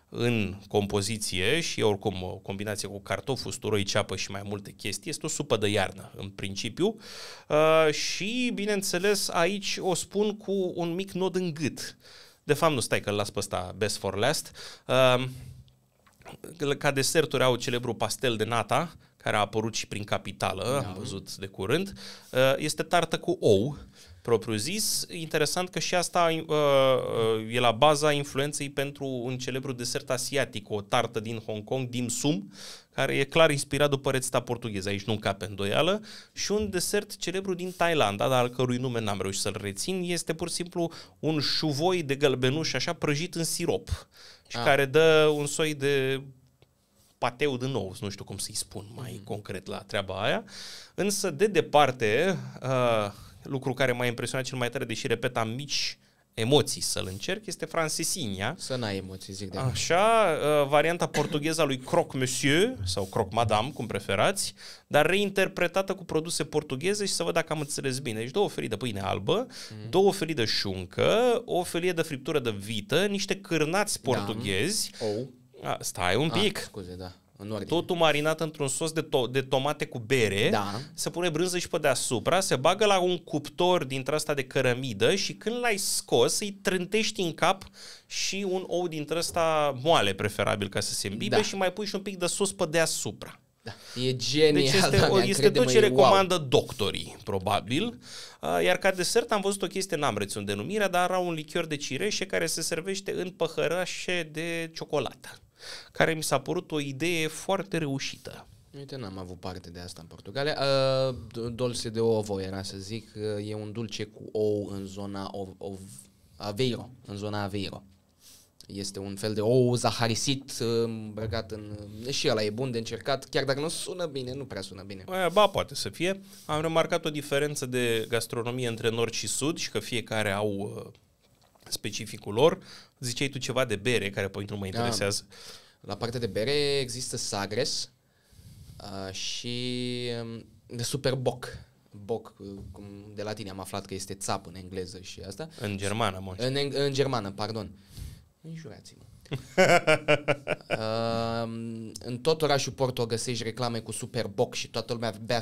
în compoziție și oricum o combinație cu cartof, usturoi, ceapă și mai multe chestii, este o supă de iarnă în principiu uh, și bineînțeles aici o spun cu un mic nod în gât. De fapt, nu stai că las pe ăsta best for last. Uh, ca deserturi au celebru pastel de nata, care a apărut și prin capitală, da. am văzut de curând. Uh, este tartă cu ou propriu-zis. Interesant că și asta uh, uh, e la baza influenței pentru un celebru desert asiatic, o tartă din Hong Kong, dim sum, care e clar inspirat după rețeta portugheză, aici nu încape îndoială, și un desert celebru din Thailanda, dar al cărui nume n-am reușit să-l rețin, este pur și simplu un șuvoi de gălbenuș așa prăjit în sirop și ah. care dă un soi de pateu din nou, nu știu cum să-i spun mai mm. concret la treaba aia, însă de departe uh, lucru care m-a impresionat cel mai tare, deși repet, am mici emoții să-l încerc, este Francesinia. Să n-ai emoții, zic de Așa, uh, varianta portugheză a lui Croc Monsieur sau Croc Madame, cum preferați, dar reinterpretată cu produse portugheze și să văd dacă am înțeles bine. Deci două felii de pâine albă, mm. două felii de șuncă, o felie de friptură de vită, niște cârnați da. portughezi. Da. Ou. Oh. stai un ah, pic. Ah, scuze, da în ordine. Totul marinat într-un sos de, to- de tomate cu bere, da. se pune brânză și pe deasupra, se bagă la un cuptor dintre asta de cărămidă și când l-ai scos, îi trântești în cap și un ou dintre ăsta moale, preferabil, ca să se îmbibe da. și mai pui și un pic de sos pe deasupra. Da. E genial. Deci este, da, este tot ce recomandă wow. doctorii, probabil. Iar ca desert am văzut o chestie, n-am reținut denumirea, dar era un lichior de cireșe care se servește în păhărașe de ciocolată care mi s-a părut o idee foarte reușită. Uite, n-am avut parte de asta în Portugalia. Uh, dolce de ovo era să zic, uh, e un dulce cu ou în zona ov, ov, Aveiro, în zona Aveiro. Este un fel de ou zaharisit îmbrăcat în... Și ăla e bun de încercat, chiar dacă nu sună bine, nu prea sună bine. Ba, poate să fie. Am remarcat o diferență de gastronomie între nord și sud și că fiecare au specificul lor. Ziceai tu ceva de bere, care poate nu mă da. interesează. La partea de bere există Sagres uh, și um, de Super Boc. Boc, cum de la tine am aflat că este țap în engleză și asta. În germană, mă. În, în, în germană, pardon. Înjurați-mă. uh, în tot orașul Porto găsești reclame cu Boc și toată lumea bea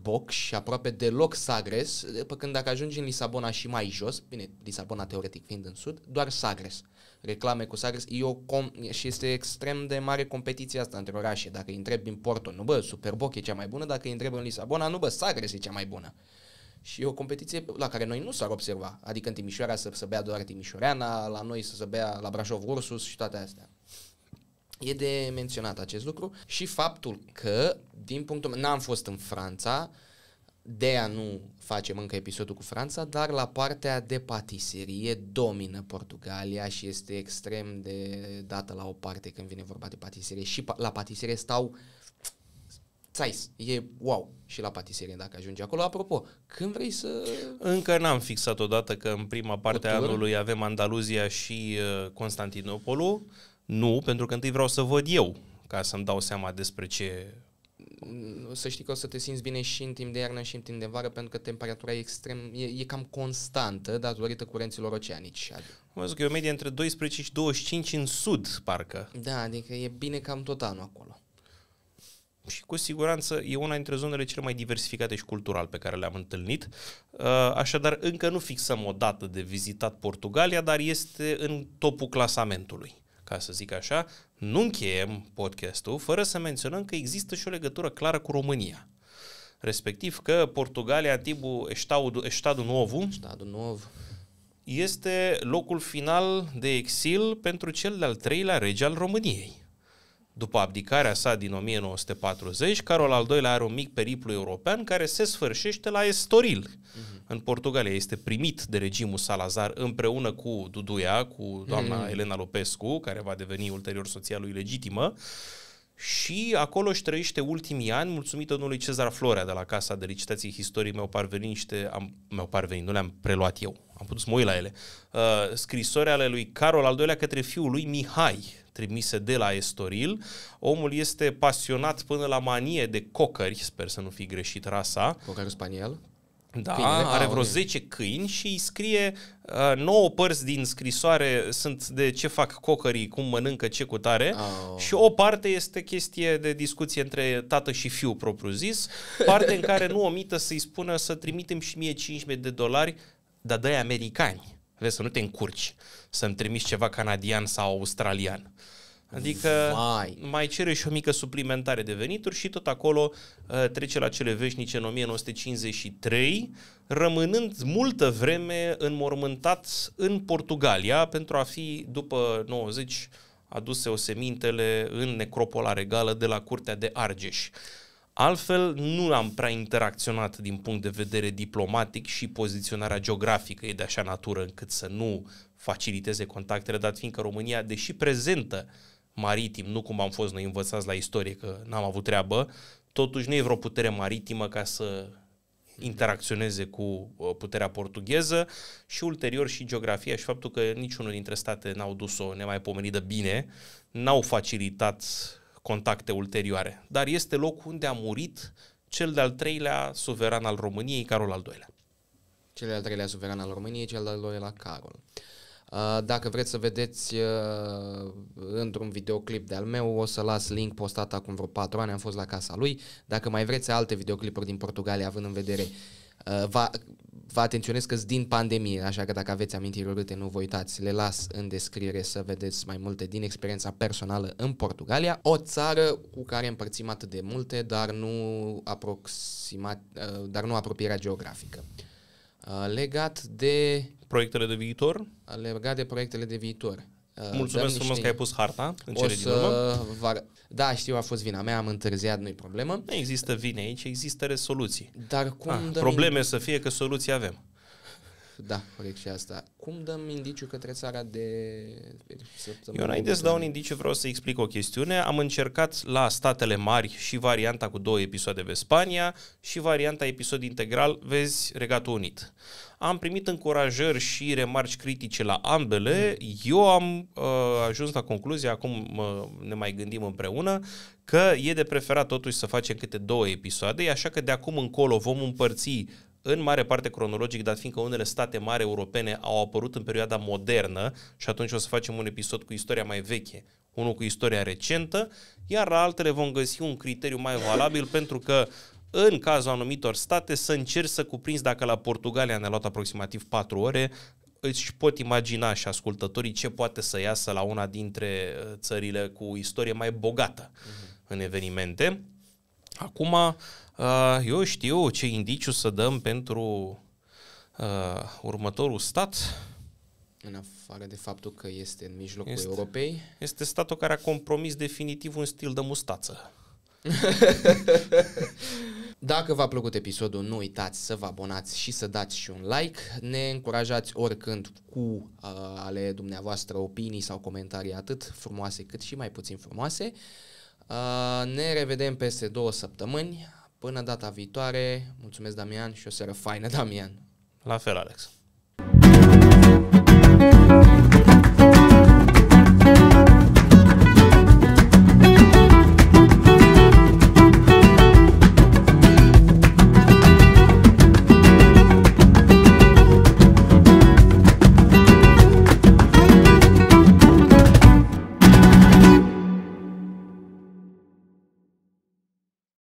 Boc și aproape deloc Sagres, pe când dacă ajungi în Lisabona și mai jos, bine, Lisabona teoretic fiind în sud, doar Sagres reclame cu Sagres, eu com- și este extrem de mare competiția asta între orașe. Dacă îi întreb din Porto, nu bă, Superboc e cea mai bună, dacă îi întreb în Lisabona, nu bă, Sagres e cea mai bună. Și e o competiție la care noi nu s-ar observa. Adică în Timișoara să, să bea doar Timișoreana, la noi să se bea la Brașov Ursus și toate astea. E de menționat acest lucru și faptul că, din punctul meu, n-am fost în Franța, de a nu facem încă episodul cu Franța, dar la partea de patiserie domină Portugalia și este extrem de dată la o parte când vine vorba de patiserie și pa- la patiserie stau Țais, e wow și la patiserie dacă ajungi acolo. Apropo, când vrei să... Încă n-am fixat odată că în prima parte a anului avem Andaluzia și uh, Constantinopolul. Nu, pentru că întâi vreau să văd eu ca să-mi dau seama despre ce Mm, să știi că o să te simți bine și în timp de iarnă și în timp de vară, pentru că temperatura e extrem, e, e cam constantă datorită curenților oceanici. Adică- mă zic, e o medie între 12 și 25 în sud, parcă. Da, adică e bine cam tot anul acolo. Și cu siguranță e una dintre zonele cele mai diversificate și cultural pe care le-am întâlnit. Uh, așadar, încă nu fixăm o dată de vizitat Portugalia, dar este în topul clasamentului ca să zic așa, nu încheiem podcastul fără să menționăm că există și o legătură clară cu România. Respectiv că Portugalia, în timpul Estado Novo, Novo este locul final de exil pentru cel de-al treilea rege al României după abdicarea sa din 1940, Carol al II-lea are un mic periplu european care se sfârșește la Estoril. Uh-huh. În Portugalia este primit de regimul Salazar împreună cu Duduia, cu doamna uh-huh. Elena Lopescu, care va deveni ulterior soția lui legitimă. Și acolo își trăiește ultimii ani, mulțumită domnului Cezar Florea de la Casa de Licitații Historii, mi-au parvenit niște, am, mi-au parvenit, nu le-am preluat eu, am putut să mă uit la ele, uh, scrisori ale lui Carol al II-lea către fiul lui Mihai, trimise de la Estoril. Omul este pasionat până la manie de cocări, sper să nu fi greșit rasa. Cocărul spaniel? Da, Câinele? Da? are ah, vreo 10 câini și îi scrie uh, 9 părți din scrisoare sunt de ce fac cocării, cum mănâncă, ce cutare? oh. și o parte este chestie de discuție între tată și fiu propriu zis, parte în care nu omită să-i spună să trimitem și mie 15 de dolari, dar dă americani. Vezi, să nu te încurci, să-mi trimiți ceva canadian sau australian. Adică Vai. mai cere și o mică suplimentare de venituri și tot acolo uh, trece la cele veșnice în 1953, rămânând multă vreme înmormântat în Portugalia pentru a fi, după 90, aduse osemintele în necropola regală de la Curtea de Argeș. Altfel, nu am prea interacționat din punct de vedere diplomatic și poziționarea geografică e de așa natură încât să nu faciliteze contactele, dat fiindcă România, deși prezentă maritim, nu cum am fost noi învățați la istorie că n-am avut treabă, totuși nu e vreo putere maritimă ca să interacționeze cu uh, puterea portugheză și ulterior și geografia și faptul că niciunul dintre state n-au dus o nemaipomenită bine, n-au facilitat contacte ulterioare. Dar este locul unde a murit cel de-al treilea suveran al României, Carol al II-lea. Cel de-al treilea suveran al României, cel de-al doilea Carol. Uh, dacă vreți să vedeți uh, într-un videoclip de-al meu, o să las link postat acum vreo 4 ani, am fost la casa lui. Dacă mai vreți alte videoclipuri din Portugalia, având în vedere uh, Vă atenționez că din pandemie, așa că dacă aveți amintiri urâte, nu vă uitați, le las în descriere să vedeți mai multe din experiența personală în Portugalia, o țară cu care împărțim atât de multe, dar nu, aproximat, uh, dar nu apropierea geografică. Uh, legat de... Proiectele de viitor? Uh, legat de proiectele de viitor. Uh, Mulțumesc niște... frumos că ai pus harta în cele să... din urmă. Da, știu, a fost vina mea, am întârziat, nu-i problemă. Nu există vine aici, există resoluții. Dar cum ah, dăm Probleme in... să fie că soluții avem. Da, corect și asta. Cum dăm indiciu către țara de Eu înainte să dau un indiciu, vreau să explic o chestiune. Am încercat la statele mari și varianta cu două episoade pe Spania și varianta episod integral, vezi, Regatul Unit. Am primit încurajări și remarci critice la ambele. Eu am uh, ajuns la concluzia, acum uh, ne mai gândim împreună, că e de preferat totuși să facem câte două episoade, așa că de acum încolo vom împărți în mare parte cronologic, dar fiindcă unele state mari europene au apărut în perioada modernă și atunci o să facem un episod cu istoria mai veche, unul cu istoria recentă, iar la altele vom găsi un criteriu mai valabil pentru că în cazul anumitor state, să încerci să cuprinzi, dacă la Portugalia ne-a luat aproximativ 4 ore, își pot imagina și ascultătorii ce poate să iasă la una dintre uh, țările cu istorie mai bogată uh-huh. în evenimente. Acum, uh, eu știu ce indiciu să dăm pentru uh, următorul stat. În afară de faptul că este în mijlocul este, Europei. Este statul care a compromis definitiv un stil de mustață. Dacă v-a plăcut episodul, nu uitați să vă abonați și să dați și un like. Ne încurajați oricând cu uh, ale dumneavoastră opinii sau comentarii atât frumoase cât și mai puțin frumoase. Uh, ne revedem peste două săptămâni. Până data viitoare, mulțumesc Damian și o seară faină, Damian. La fel, Alex.